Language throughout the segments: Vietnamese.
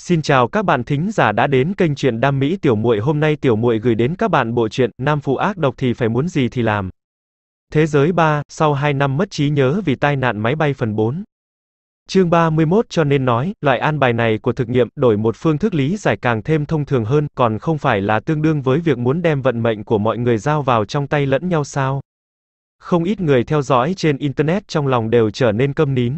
Xin chào các bạn thính giả đã đến kênh truyện đam mỹ tiểu muội. Hôm nay tiểu muội gửi đến các bạn bộ truyện Nam phụ ác độc thì phải muốn gì thì làm. Thế giới 3, sau 2 năm mất trí nhớ vì tai nạn máy bay phần 4. Chương 31 cho nên nói, loại an bài này của thực nghiệm đổi một phương thức lý giải càng thêm thông thường hơn, còn không phải là tương đương với việc muốn đem vận mệnh của mọi người giao vào trong tay lẫn nhau sao? Không ít người theo dõi trên internet trong lòng đều trở nên câm nín,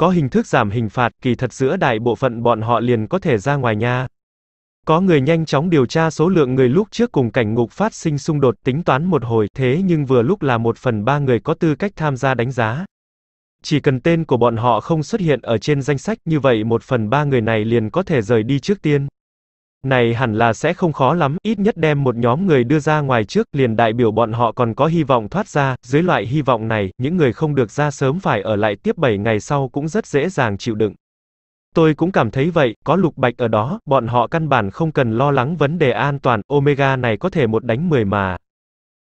có hình thức giảm hình phạt, kỳ thật giữa đại bộ phận bọn họ liền có thể ra ngoài nha. Có người nhanh chóng điều tra số lượng người lúc trước cùng cảnh ngục phát sinh xung đột tính toán một hồi, thế nhưng vừa lúc là một phần ba người có tư cách tham gia đánh giá. Chỉ cần tên của bọn họ không xuất hiện ở trên danh sách như vậy một phần ba người này liền có thể rời đi trước tiên. Này hẳn là sẽ không khó lắm, ít nhất đem một nhóm người đưa ra ngoài trước, liền đại biểu bọn họ còn có hy vọng thoát ra, dưới loại hy vọng này, những người không được ra sớm phải ở lại tiếp 7 ngày sau cũng rất dễ dàng chịu đựng. Tôi cũng cảm thấy vậy, có lục bạch ở đó, bọn họ căn bản không cần lo lắng vấn đề an toàn, Omega này có thể một đánh 10 mà.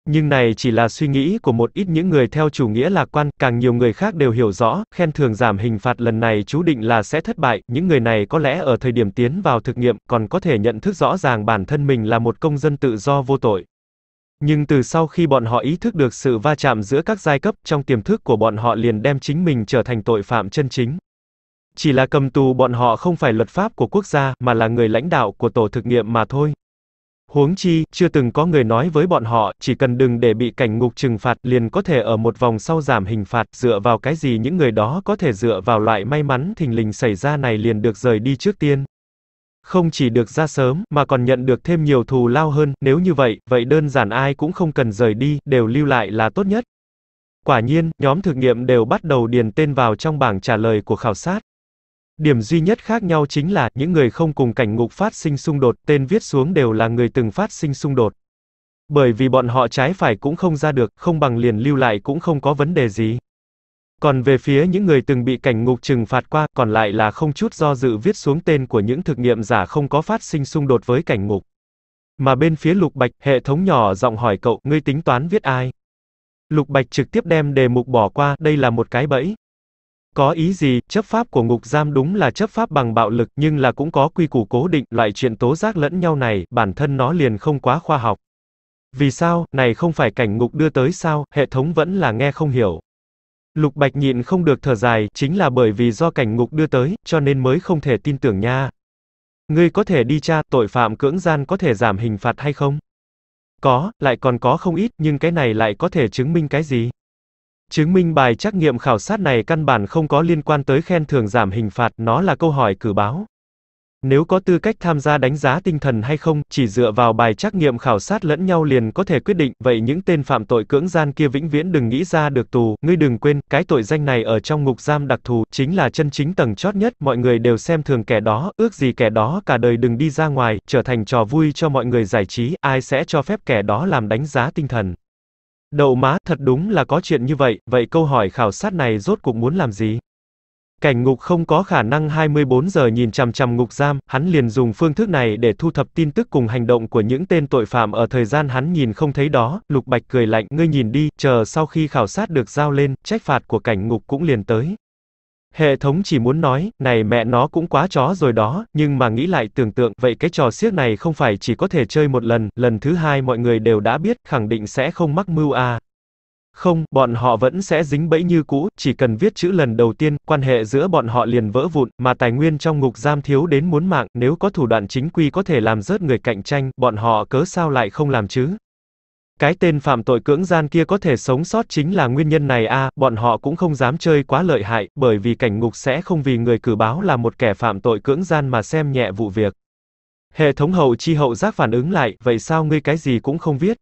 Nhưng này chỉ là suy nghĩ của một ít những người theo chủ nghĩa lạc quan, càng nhiều người khác đều hiểu rõ, khen thường giảm hình phạt lần này chú định là sẽ thất bại, những người này có lẽ ở thời điểm tiến vào thực nghiệm còn có thể nhận thức rõ ràng bản thân mình là một công dân tự do vô tội. Nhưng từ sau khi bọn họ ý thức được sự va chạm giữa các giai cấp, trong tiềm thức của bọn họ liền đem chính mình trở thành tội phạm chân chính. Chỉ là cầm tù bọn họ không phải luật pháp của quốc gia, mà là người lãnh đạo của tổ thực nghiệm mà thôi. Huống chi, chưa từng có người nói với bọn họ, chỉ cần đừng để bị cảnh ngục trừng phạt liền có thể ở một vòng sau giảm hình phạt, dựa vào cái gì những người đó có thể dựa vào loại may mắn thình lình xảy ra này liền được rời đi trước tiên. Không chỉ được ra sớm, mà còn nhận được thêm nhiều thù lao hơn, nếu như vậy, vậy đơn giản ai cũng không cần rời đi, đều lưu lại là tốt nhất. Quả nhiên, nhóm thực nghiệm đều bắt đầu điền tên vào trong bảng trả lời của khảo sát. Điểm duy nhất khác nhau chính là, những người không cùng cảnh ngục phát sinh xung đột, tên viết xuống đều là người từng phát sinh xung đột. Bởi vì bọn họ trái phải cũng không ra được, không bằng liền lưu lại cũng không có vấn đề gì. Còn về phía những người từng bị cảnh ngục trừng phạt qua, còn lại là không chút do dự viết xuống tên của những thực nghiệm giả không có phát sinh xung đột với cảnh ngục. Mà bên phía Lục Bạch, hệ thống nhỏ giọng hỏi cậu, ngươi tính toán viết ai? Lục Bạch trực tiếp đem đề mục bỏ qua, đây là một cái bẫy. Có ý gì, chấp pháp của ngục giam đúng là chấp pháp bằng bạo lực, nhưng là cũng có quy củ cố định, loại chuyện tố giác lẫn nhau này, bản thân nó liền không quá khoa học. Vì sao, này không phải cảnh ngục đưa tới sao, hệ thống vẫn là nghe không hiểu. Lục Bạch nhịn không được thở dài, chính là bởi vì do cảnh ngục đưa tới, cho nên mới không thể tin tưởng nha. Ngươi có thể đi tra, tội phạm cưỡng gian có thể giảm hình phạt hay không? Có, lại còn có không ít, nhưng cái này lại có thể chứng minh cái gì? Chứng minh bài trắc nghiệm khảo sát này căn bản không có liên quan tới khen thưởng giảm hình phạt, nó là câu hỏi cử báo. Nếu có tư cách tham gia đánh giá tinh thần hay không, chỉ dựa vào bài trắc nghiệm khảo sát lẫn nhau liền có thể quyết định, vậy những tên phạm tội cưỡng gian kia vĩnh viễn đừng nghĩ ra được tù, ngươi đừng quên, cái tội danh này ở trong ngục giam đặc thù, chính là chân chính tầng chót nhất, mọi người đều xem thường kẻ đó, ước gì kẻ đó cả đời đừng đi ra ngoài, trở thành trò vui cho mọi người giải trí, ai sẽ cho phép kẻ đó làm đánh giá tinh thần. Đậu má, thật đúng là có chuyện như vậy, vậy câu hỏi khảo sát này rốt cuộc muốn làm gì? Cảnh ngục không có khả năng 24 giờ nhìn chằm chằm ngục giam, hắn liền dùng phương thức này để thu thập tin tức cùng hành động của những tên tội phạm ở thời gian hắn nhìn không thấy đó, Lục Bạch cười lạnh, ngươi nhìn đi, chờ sau khi khảo sát được giao lên, trách phạt của cảnh ngục cũng liền tới. Hệ thống chỉ muốn nói, này mẹ nó cũng quá chó rồi đó, nhưng mà nghĩ lại tưởng tượng, vậy cái trò siếc này không phải chỉ có thể chơi một lần, lần thứ hai mọi người đều đã biết, khẳng định sẽ không mắc mưu à. Không, bọn họ vẫn sẽ dính bẫy như cũ, chỉ cần viết chữ lần đầu tiên, quan hệ giữa bọn họ liền vỡ vụn, mà tài nguyên trong ngục giam thiếu đến muốn mạng, nếu có thủ đoạn chính quy có thể làm rớt người cạnh tranh, bọn họ cớ sao lại không làm chứ. Cái tên phạm tội cưỡng gian kia có thể sống sót chính là nguyên nhân này a, à, bọn họ cũng không dám chơi quá lợi hại, bởi vì cảnh ngục sẽ không vì người cử báo là một kẻ phạm tội cưỡng gian mà xem nhẹ vụ việc. Hệ thống hậu chi hậu giác phản ứng lại, vậy sao ngươi cái gì cũng không viết?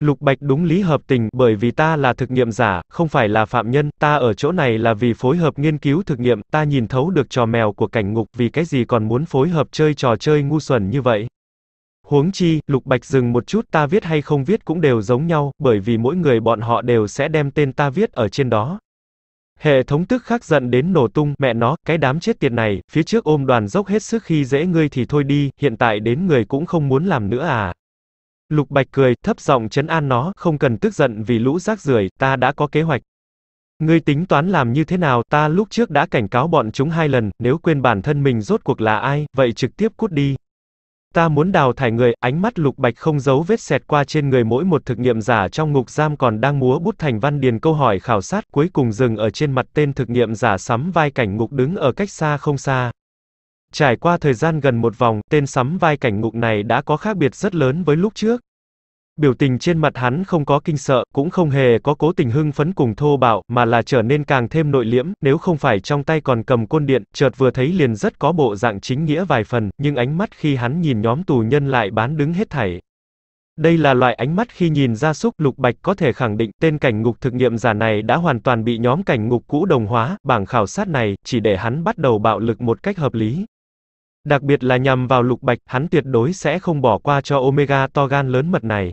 Lục Bạch đúng lý hợp tình, bởi vì ta là thực nghiệm giả, không phải là phạm nhân, ta ở chỗ này là vì phối hợp nghiên cứu thực nghiệm, ta nhìn thấu được trò mèo của cảnh ngục, vì cái gì còn muốn phối hợp chơi trò chơi ngu xuẩn như vậy? Huống chi, Lục Bạch dừng một chút ta viết hay không viết cũng đều giống nhau, bởi vì mỗi người bọn họ đều sẽ đem tên ta viết ở trên đó. Hệ thống tức khắc giận đến nổ tung, mẹ nó, cái đám chết tiệt này, phía trước ôm đoàn dốc hết sức khi dễ ngươi thì thôi đi, hiện tại đến người cũng không muốn làm nữa à. Lục Bạch cười, thấp giọng chấn an nó, không cần tức giận vì lũ rác rưởi, ta đã có kế hoạch. Ngươi tính toán làm như thế nào, ta lúc trước đã cảnh cáo bọn chúng hai lần, nếu quên bản thân mình rốt cuộc là ai, vậy trực tiếp cút đi. Ta muốn đào thải người, ánh mắt lục bạch không giấu vết xẹt qua trên người mỗi một thực nghiệm giả trong ngục giam còn đang múa bút thành văn điền câu hỏi khảo sát cuối cùng dừng ở trên mặt tên thực nghiệm giả sắm vai cảnh ngục đứng ở cách xa không xa. Trải qua thời gian gần một vòng, tên sắm vai cảnh ngục này đã có khác biệt rất lớn với lúc trước. Biểu tình trên mặt hắn không có kinh sợ, cũng không hề có cố tình hưng phấn cùng thô bạo, mà là trở nên càng thêm nội liễm, nếu không phải trong tay còn cầm côn điện, chợt vừa thấy liền rất có bộ dạng chính nghĩa vài phần, nhưng ánh mắt khi hắn nhìn nhóm tù nhân lại bán đứng hết thảy. Đây là loại ánh mắt khi nhìn ra súc Lục Bạch có thể khẳng định tên cảnh ngục thực nghiệm giả này đã hoàn toàn bị nhóm cảnh ngục cũ đồng hóa, bảng khảo sát này chỉ để hắn bắt đầu bạo lực một cách hợp lý. Đặc biệt là nhằm vào Lục Bạch, hắn tuyệt đối sẽ không bỏ qua cho Omega to gan lớn mật này.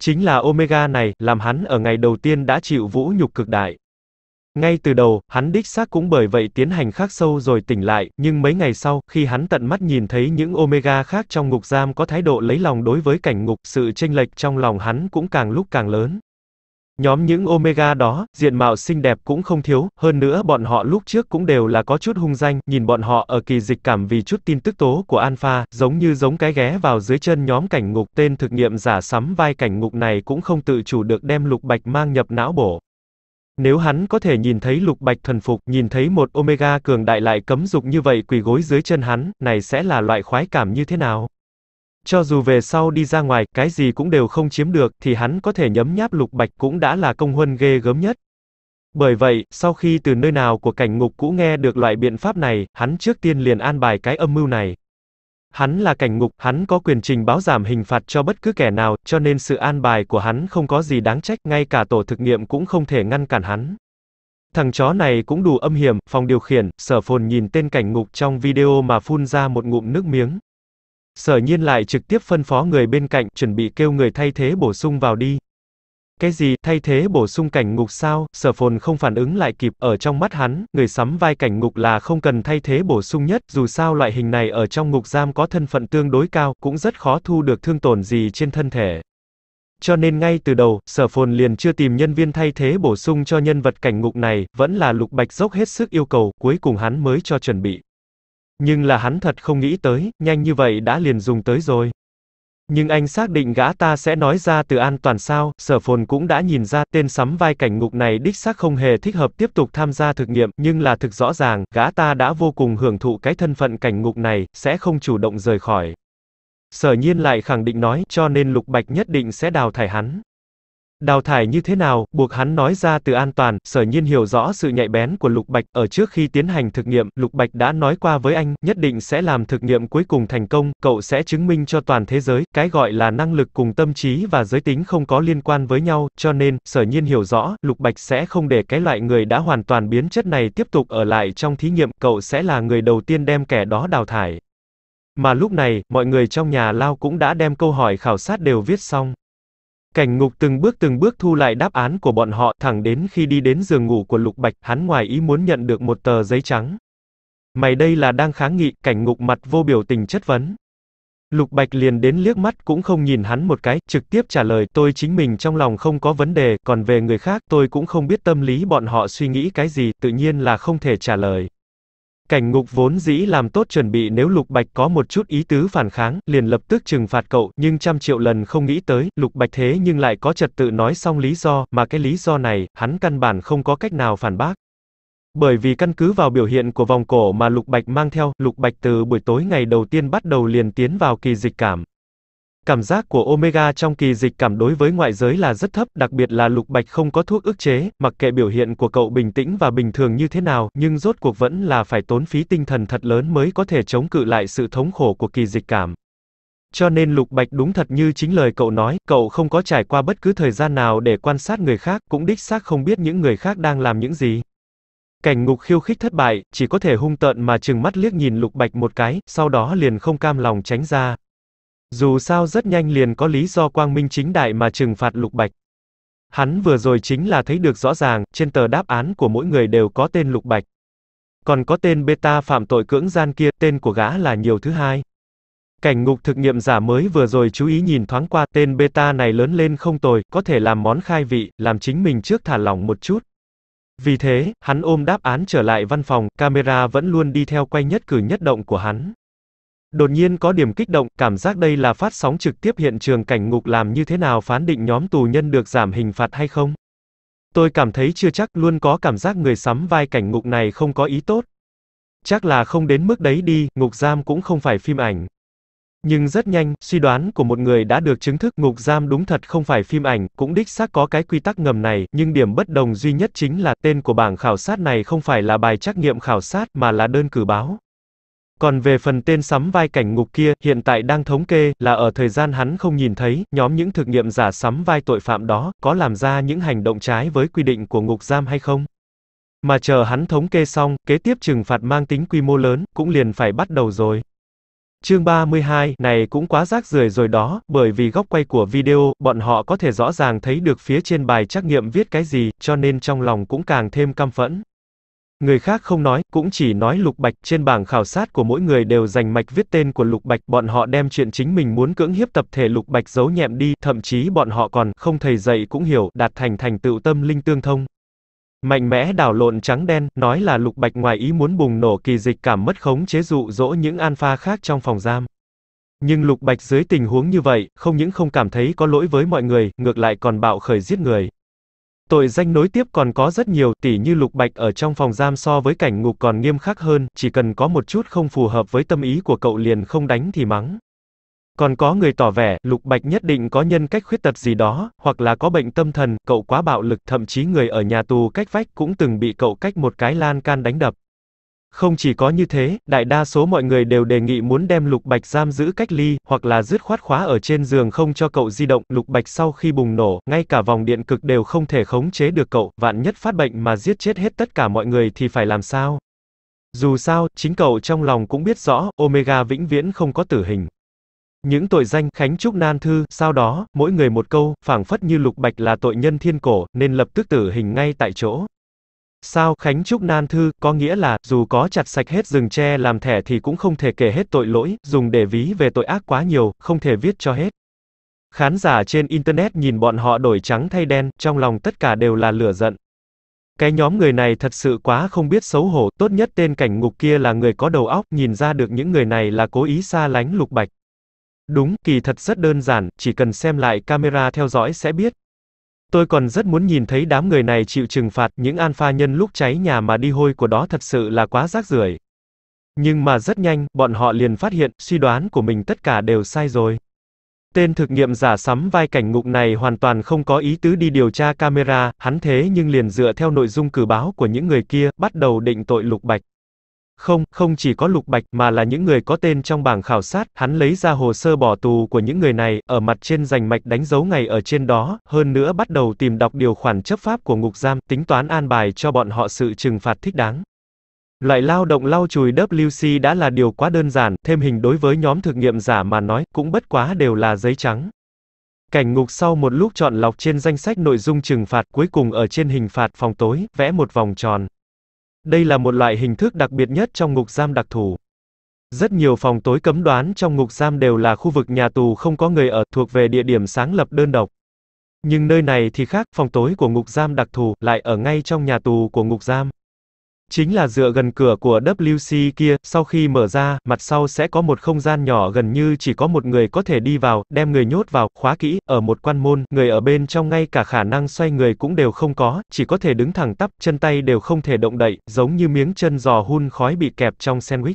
Chính là Omega này, làm hắn ở ngày đầu tiên đã chịu vũ nhục cực đại. Ngay từ đầu, hắn đích xác cũng bởi vậy tiến hành khắc sâu rồi tỉnh lại, nhưng mấy ngày sau, khi hắn tận mắt nhìn thấy những Omega khác trong ngục giam có thái độ lấy lòng đối với cảnh ngục, sự chênh lệch trong lòng hắn cũng càng lúc càng lớn. Nhóm những Omega đó, diện mạo xinh đẹp cũng không thiếu, hơn nữa bọn họ lúc trước cũng đều là có chút hung danh, nhìn bọn họ ở kỳ dịch cảm vì chút tin tức tố của Alpha, giống như giống cái ghé vào dưới chân nhóm cảnh ngục, tên thực nghiệm giả sắm vai cảnh ngục này cũng không tự chủ được đem lục bạch mang nhập não bổ. Nếu hắn có thể nhìn thấy lục bạch thần phục, nhìn thấy một Omega cường đại lại cấm dục như vậy quỳ gối dưới chân hắn, này sẽ là loại khoái cảm như thế nào? Cho dù về sau đi ra ngoài, cái gì cũng đều không chiếm được, thì hắn có thể nhấm nháp lục bạch cũng đã là công huân ghê gớm nhất. Bởi vậy, sau khi từ nơi nào của cảnh ngục cũ nghe được loại biện pháp này, hắn trước tiên liền an bài cái âm mưu này. Hắn là cảnh ngục, hắn có quyền trình báo giảm hình phạt cho bất cứ kẻ nào, cho nên sự an bài của hắn không có gì đáng trách, ngay cả tổ thực nghiệm cũng không thể ngăn cản hắn. Thằng chó này cũng đủ âm hiểm, phòng điều khiển, sở phồn nhìn tên cảnh ngục trong video mà phun ra một ngụm nước miếng. Sở nhiên lại trực tiếp phân phó người bên cạnh, chuẩn bị kêu người thay thế bổ sung vào đi. Cái gì, thay thế bổ sung cảnh ngục sao, sở phồn không phản ứng lại kịp, ở trong mắt hắn, người sắm vai cảnh ngục là không cần thay thế bổ sung nhất, dù sao loại hình này ở trong ngục giam có thân phận tương đối cao, cũng rất khó thu được thương tổn gì trên thân thể. Cho nên ngay từ đầu, sở phồn liền chưa tìm nhân viên thay thế bổ sung cho nhân vật cảnh ngục này, vẫn là lục bạch dốc hết sức yêu cầu, cuối cùng hắn mới cho chuẩn bị. Nhưng là hắn thật không nghĩ tới, nhanh như vậy đã liền dùng tới rồi. Nhưng anh xác định gã ta sẽ nói ra từ an toàn sao, sở phồn cũng đã nhìn ra tên sắm vai cảnh ngục này đích xác không hề thích hợp tiếp tục tham gia thực nghiệm, nhưng là thực rõ ràng, gã ta đã vô cùng hưởng thụ cái thân phận cảnh ngục này, sẽ không chủ động rời khỏi. Sở nhiên lại khẳng định nói, cho nên lục bạch nhất định sẽ đào thải hắn. Đào thải như thế nào, buộc hắn nói ra từ an toàn, sở nhiên hiểu rõ sự nhạy bén của Lục Bạch, ở trước khi tiến hành thực nghiệm, Lục Bạch đã nói qua với anh, nhất định sẽ làm thực nghiệm cuối cùng thành công, cậu sẽ chứng minh cho toàn thế giới, cái gọi là năng lực cùng tâm trí và giới tính không có liên quan với nhau, cho nên, sở nhiên hiểu rõ, Lục Bạch sẽ không để cái loại người đã hoàn toàn biến chất này tiếp tục ở lại trong thí nghiệm, cậu sẽ là người đầu tiên đem kẻ đó đào thải. Mà lúc này, mọi người trong nhà Lao cũng đã đem câu hỏi khảo sát đều viết xong. Cảnh ngục từng bước từng bước thu lại đáp án của bọn họ, thẳng đến khi đi đến giường ngủ của Lục Bạch, hắn ngoài ý muốn nhận được một tờ giấy trắng. Mày đây là đang kháng nghị, cảnh ngục mặt vô biểu tình chất vấn. Lục Bạch liền đến liếc mắt cũng không nhìn hắn một cái, trực tiếp trả lời tôi chính mình trong lòng không có vấn đề, còn về người khác tôi cũng không biết tâm lý bọn họ suy nghĩ cái gì, tự nhiên là không thể trả lời. Cảnh ngục vốn dĩ làm tốt chuẩn bị nếu Lục Bạch có một chút ý tứ phản kháng, liền lập tức trừng phạt cậu, nhưng trăm triệu lần không nghĩ tới, Lục Bạch thế nhưng lại có trật tự nói xong lý do, mà cái lý do này, hắn căn bản không có cách nào phản bác. Bởi vì căn cứ vào biểu hiện của vòng cổ mà Lục Bạch mang theo, Lục Bạch từ buổi tối ngày đầu tiên bắt đầu liền tiến vào kỳ dịch cảm. Cảm giác của omega trong kỳ dịch cảm đối với ngoại giới là rất thấp, đặc biệt là lục bạch không có thuốc ức chế, mặc kệ biểu hiện của cậu bình tĩnh và bình thường như thế nào, nhưng rốt cuộc vẫn là phải tốn phí tinh thần thật lớn mới có thể chống cự lại sự thống khổ của kỳ dịch cảm. Cho nên Lục Bạch đúng thật như chính lời cậu nói, cậu không có trải qua bất cứ thời gian nào để quan sát người khác, cũng đích xác không biết những người khác đang làm những gì. Cảnh ngục khiêu khích thất bại, chỉ có thể hung tợn mà chừng mắt liếc nhìn Lục Bạch một cái, sau đó liền không cam lòng tránh ra, dù sao rất nhanh liền có lý do quang minh chính đại mà trừng phạt Lục Bạch. Hắn vừa rồi chính là thấy được rõ ràng, trên tờ đáp án của mỗi người đều có tên Lục Bạch. Còn có tên beta phạm tội cưỡng gian kia, tên của gã là nhiều thứ hai. Cảnh ngục thực nghiệm giả mới vừa rồi chú ý nhìn thoáng qua, tên beta này lớn lên không tồi, có thể làm món khai vị, làm chính mình trước thả lỏng một chút. Vì thế, hắn ôm đáp án trở lại văn phòng, camera vẫn luôn đi theo quay nhất cử nhất động của hắn. Đột nhiên có điểm kích động, cảm giác đây là phát sóng trực tiếp hiện trường cảnh ngục làm như thế nào phán định nhóm tù nhân được giảm hình phạt hay không. Tôi cảm thấy chưa chắc, luôn có cảm giác người sắm vai cảnh ngục này không có ý tốt. Chắc là không đến mức đấy đi, ngục giam cũng không phải phim ảnh. Nhưng rất nhanh, suy đoán của một người đã được chứng thức ngục giam đúng thật không phải phim ảnh, cũng đích xác có cái quy tắc ngầm này, nhưng điểm bất đồng duy nhất chính là tên của bảng khảo sát này không phải là bài trắc nghiệm khảo sát mà là đơn cử báo. Còn về phần tên sắm vai cảnh ngục kia, hiện tại đang thống kê, là ở thời gian hắn không nhìn thấy, nhóm những thực nghiệm giả sắm vai tội phạm đó, có làm ra những hành động trái với quy định của ngục giam hay không. Mà chờ hắn thống kê xong, kế tiếp trừng phạt mang tính quy mô lớn, cũng liền phải bắt đầu rồi. Chương 32, này cũng quá rác rưởi rồi đó, bởi vì góc quay của video, bọn họ có thể rõ ràng thấy được phía trên bài trắc nghiệm viết cái gì, cho nên trong lòng cũng càng thêm căm phẫn. Người khác không nói, cũng chỉ nói Lục Bạch, trên bảng khảo sát của mỗi người đều dành mạch viết tên của Lục Bạch, bọn họ đem chuyện chính mình muốn cưỡng hiếp tập thể Lục Bạch giấu nhẹm đi, thậm chí bọn họ còn, không thầy dạy cũng hiểu, đạt thành thành tựu tâm linh tương thông. Mạnh mẽ đảo lộn trắng đen, nói là Lục Bạch ngoài ý muốn bùng nổ kỳ dịch cảm mất khống chế dụ dỗ những alpha khác trong phòng giam. Nhưng Lục Bạch dưới tình huống như vậy, không những không cảm thấy có lỗi với mọi người, ngược lại còn bạo khởi giết người. Tội danh nối tiếp còn có rất nhiều, tỉ như Lục Bạch ở trong phòng giam so với cảnh ngục còn nghiêm khắc hơn, chỉ cần có một chút không phù hợp với tâm ý của cậu liền không đánh thì mắng. Còn có người tỏ vẻ, Lục Bạch nhất định có nhân cách khuyết tật gì đó, hoặc là có bệnh tâm thần, cậu quá bạo lực, thậm chí người ở nhà tù cách vách cũng từng bị cậu cách một cái lan can đánh đập. Không chỉ có như thế, đại đa số mọi người đều đề nghị muốn đem Lục Bạch giam giữ cách ly, hoặc là dứt khoát khóa ở trên giường không cho cậu di động. Lục Bạch sau khi bùng nổ, ngay cả vòng điện cực đều không thể khống chế được cậu, vạn nhất phát bệnh mà giết chết hết tất cả mọi người thì phải làm sao? Dù sao, chính cậu trong lòng cũng biết rõ, Omega vĩnh viễn không có tử hình. Những tội danh khánh trúc nan thư, sau đó, mỗi người một câu, phảng phất như Lục Bạch là tội nhân thiên cổ, nên lập tức tử hình ngay tại chỗ. Sao Khánh Trúc nan thư, có nghĩa là, dù có chặt sạch hết rừng tre làm thẻ thì cũng không thể kể hết tội lỗi, dùng để ví về tội ác quá nhiều, không thể viết cho hết. Khán giả trên Internet nhìn bọn họ đổi trắng thay đen, trong lòng tất cả đều là lửa giận. Cái nhóm người này thật sự quá không biết xấu hổ, tốt nhất tên cảnh ngục kia là người có đầu óc, nhìn ra được những người này là cố ý xa lánh lục bạch. Đúng, kỳ thật rất đơn giản, chỉ cần xem lại camera theo dõi sẽ biết. Tôi còn rất muốn nhìn thấy đám người này chịu trừng phạt, những alpha nhân lúc cháy nhà mà đi hôi của đó thật sự là quá rác rưởi. Nhưng mà rất nhanh, bọn họ liền phát hiện, suy đoán của mình tất cả đều sai rồi. Tên thực nghiệm giả sắm vai cảnh ngục này hoàn toàn không có ý tứ đi điều tra camera, hắn thế nhưng liền dựa theo nội dung cử báo của những người kia, bắt đầu định tội Lục Bạch. Không, không chỉ có Lục Bạch mà là những người có tên trong bảng khảo sát, hắn lấy ra hồ sơ bỏ tù của những người này, ở mặt trên rành mạch đánh dấu ngày ở trên đó, hơn nữa bắt đầu tìm đọc điều khoản chấp pháp của ngục giam, tính toán an bài cho bọn họ sự trừng phạt thích đáng. Loại lao động lau chùi WC đã là điều quá đơn giản, thêm hình đối với nhóm thực nghiệm giả mà nói, cũng bất quá đều là giấy trắng. Cảnh ngục sau một lúc chọn lọc trên danh sách nội dung trừng phạt cuối cùng ở trên hình phạt phòng tối, vẽ một vòng tròn. Đây là một loại hình thức đặc biệt nhất trong ngục giam đặc thù. Rất nhiều phòng tối cấm đoán trong ngục giam đều là khu vực nhà tù không có người ở, thuộc về địa điểm sáng lập đơn độc. Nhưng nơi này thì khác, phòng tối của ngục giam đặc thù lại ở ngay trong nhà tù của ngục giam. Chính là dựa gần cửa của WC kia, sau khi mở ra, mặt sau sẽ có một không gian nhỏ gần như chỉ có một người có thể đi vào, đem người nhốt vào, khóa kỹ, ở một quan môn, người ở bên trong ngay cả khả năng xoay người cũng đều không có, chỉ có thể đứng thẳng tắp, chân tay đều không thể động đậy, giống như miếng chân giò hun khói bị kẹp trong sandwich.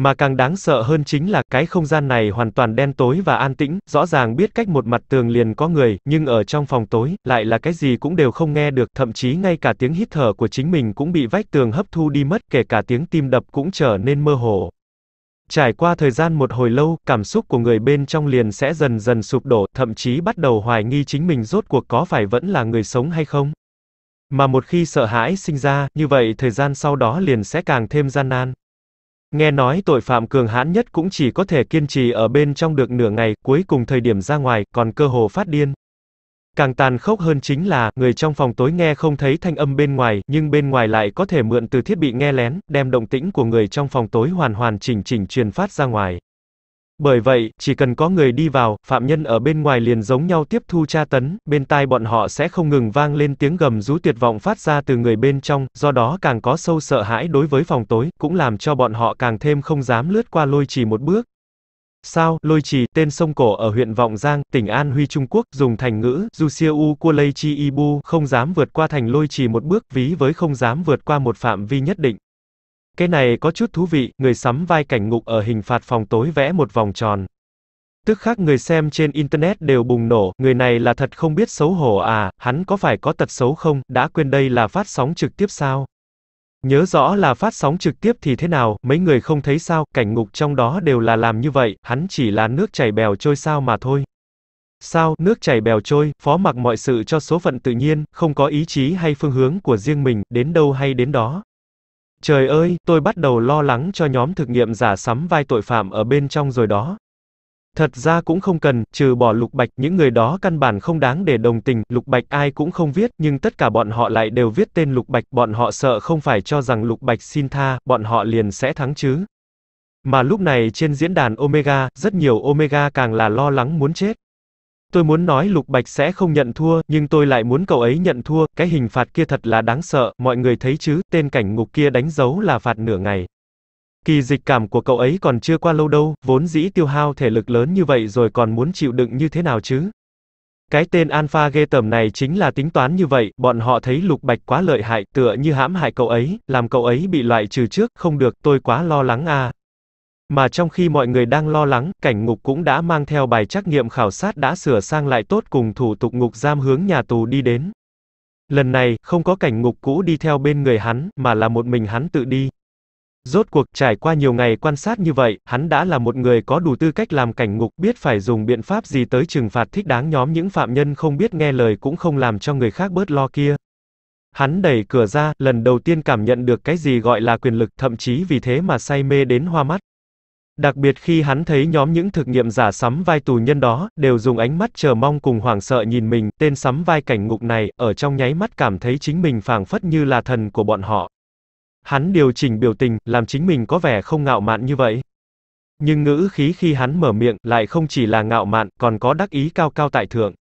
Mà càng đáng sợ hơn chính là cái không gian này hoàn toàn đen tối và an tĩnh, rõ ràng biết cách một mặt tường liền có người, nhưng ở trong phòng tối, lại là cái gì cũng đều không nghe được, thậm chí ngay cả tiếng hít thở của chính mình cũng bị vách tường hấp thu đi mất, kể cả tiếng tim đập cũng trở nên mơ hồ. Trải qua thời gian một hồi lâu, cảm xúc của người bên trong liền sẽ dần dần sụp đổ, thậm chí bắt đầu hoài nghi chính mình rốt cuộc có phải vẫn là người sống hay không. Mà một khi sợ hãi sinh ra, như vậy thời gian sau đó liền sẽ càng thêm gian nan. Nghe nói tội phạm cường hãn nhất cũng chỉ có thể kiên trì ở bên trong được nửa ngày, cuối cùng thời điểm ra ngoài, còn cơ hồ phát điên. Càng tàn khốc hơn chính là, người trong phòng tối nghe không thấy thanh âm bên ngoài, nhưng bên ngoài lại có thể mượn từ thiết bị nghe lén, đem động tĩnh của người trong phòng tối hoàn hoàn chỉnh chỉnh truyền phát ra ngoài. Bởi vậy, chỉ cần có người đi vào, phạm nhân ở bên ngoài liền giống nhau tiếp thu tra tấn, bên tai bọn họ sẽ không ngừng vang lên tiếng gầm rú tuyệt vọng phát ra từ người bên trong, do đó càng có sâu sợ hãi đối với phòng tối, cũng làm cho bọn họ càng thêm không dám lướt qua lôi trì một bước. Sao, lôi trì, tên sông cổ ở huyện Vọng Giang, tỉnh An Huy Trung Quốc, dùng thành ngữ, du siêu u cua lây chi ibu, không dám vượt qua thành lôi trì một bước, ví với không dám vượt qua một phạm vi nhất định. Cái này có chút thú vị, người sắm vai cảnh ngục ở hình phạt phòng tối vẽ một vòng tròn. Tức khác người xem trên Internet đều bùng nổ, người này là thật không biết xấu hổ à, hắn có phải có tật xấu không, đã quên đây là phát sóng trực tiếp sao? Nhớ rõ là phát sóng trực tiếp thì thế nào, mấy người không thấy sao, cảnh ngục trong đó đều là làm như vậy, hắn chỉ là nước chảy bèo trôi sao mà thôi. Sao, nước chảy bèo trôi, phó mặc mọi sự cho số phận tự nhiên, không có ý chí hay phương hướng của riêng mình, đến đâu hay đến đó. Trời ơi, tôi bắt đầu lo lắng cho nhóm thực nghiệm giả sắm vai tội phạm ở bên trong rồi đó. Thật ra cũng không cần, trừ bỏ Lục Bạch, những người đó căn bản không đáng để đồng tình, Lục Bạch ai cũng không viết, nhưng tất cả bọn họ lại đều viết tên Lục Bạch, bọn họ sợ không phải cho rằng Lục Bạch xin tha, bọn họ liền sẽ thắng chứ. Mà lúc này trên diễn đàn Omega, rất nhiều Omega càng là lo lắng muốn chết. Tôi muốn nói Lục Bạch sẽ không nhận thua, nhưng tôi lại muốn cậu ấy nhận thua, cái hình phạt kia thật là đáng sợ, mọi người thấy chứ, tên cảnh ngục kia đánh dấu là phạt nửa ngày. Kỳ dịch cảm của cậu ấy còn chưa qua lâu đâu, vốn dĩ tiêu hao thể lực lớn như vậy rồi còn muốn chịu đựng như thế nào chứ? Cái tên Alpha ghê tởm này chính là tính toán như vậy, bọn họ thấy Lục Bạch quá lợi hại, tựa như hãm hại cậu ấy, làm cậu ấy bị loại trừ trước, không được, tôi quá lo lắng à, mà trong khi mọi người đang lo lắng, cảnh ngục cũng đã mang theo bài trắc nghiệm khảo sát đã sửa sang lại tốt cùng thủ tục ngục giam hướng nhà tù đi đến. Lần này, không có cảnh ngục cũ đi theo bên người hắn, mà là một mình hắn tự đi. Rốt cuộc trải qua nhiều ngày quan sát như vậy, hắn đã là một người có đủ tư cách làm cảnh ngục, biết phải dùng biện pháp gì tới trừng phạt thích đáng nhóm những phạm nhân không biết nghe lời cũng không làm cho người khác bớt lo kia. Hắn đẩy cửa ra, lần đầu tiên cảm nhận được cái gì gọi là quyền lực, thậm chí vì thế mà say mê đến hoa mắt. Đặc biệt khi hắn thấy nhóm những thực nghiệm giả sắm vai tù nhân đó, đều dùng ánh mắt chờ mong cùng hoảng sợ nhìn mình, tên sắm vai cảnh ngục này, ở trong nháy mắt cảm thấy chính mình phảng phất như là thần của bọn họ. Hắn điều chỉnh biểu tình, làm chính mình có vẻ không ngạo mạn như vậy. Nhưng ngữ khí khi hắn mở miệng, lại không chỉ là ngạo mạn, còn có đắc ý cao cao tại thượng.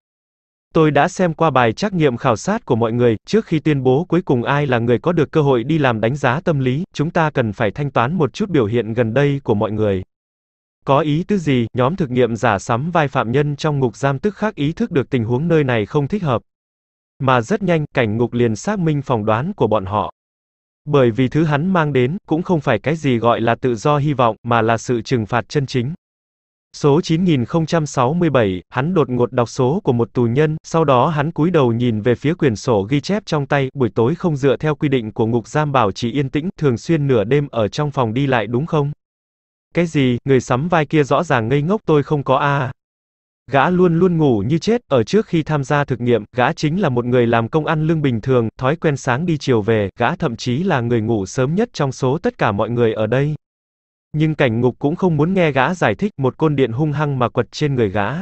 Tôi đã xem qua bài trắc nghiệm khảo sát của mọi người, trước khi tuyên bố cuối cùng ai là người có được cơ hội đi làm đánh giá tâm lý, chúng ta cần phải thanh toán một chút biểu hiện gần đây của mọi người. Có ý tứ gì, nhóm thực nghiệm giả sắm vai phạm nhân trong ngục giam tức khắc ý thức được tình huống nơi này không thích hợp. Mà rất nhanh, cảnh ngục liền xác minh phòng đoán của bọn họ. Bởi vì thứ hắn mang đến, cũng không phải cái gì gọi là tự do hy vọng, mà là sự trừng phạt chân chính. Số 9067, hắn đột ngột đọc số của một tù nhân, sau đó hắn cúi đầu nhìn về phía quyển sổ ghi chép trong tay, buổi tối không dựa theo quy định của ngục giam bảo trì yên tĩnh, thường xuyên nửa đêm ở trong phòng đi lại đúng không? Cái gì, người sắm vai kia rõ ràng ngây ngốc tôi không có a. Gã luôn luôn ngủ như chết, ở trước khi tham gia thực nghiệm, gã chính là một người làm công ăn lương bình thường, thói quen sáng đi chiều về, gã thậm chí là người ngủ sớm nhất trong số tất cả mọi người ở đây. Nhưng cảnh ngục cũng không muốn nghe gã giải thích một côn điện hung hăng mà quật trên người gã.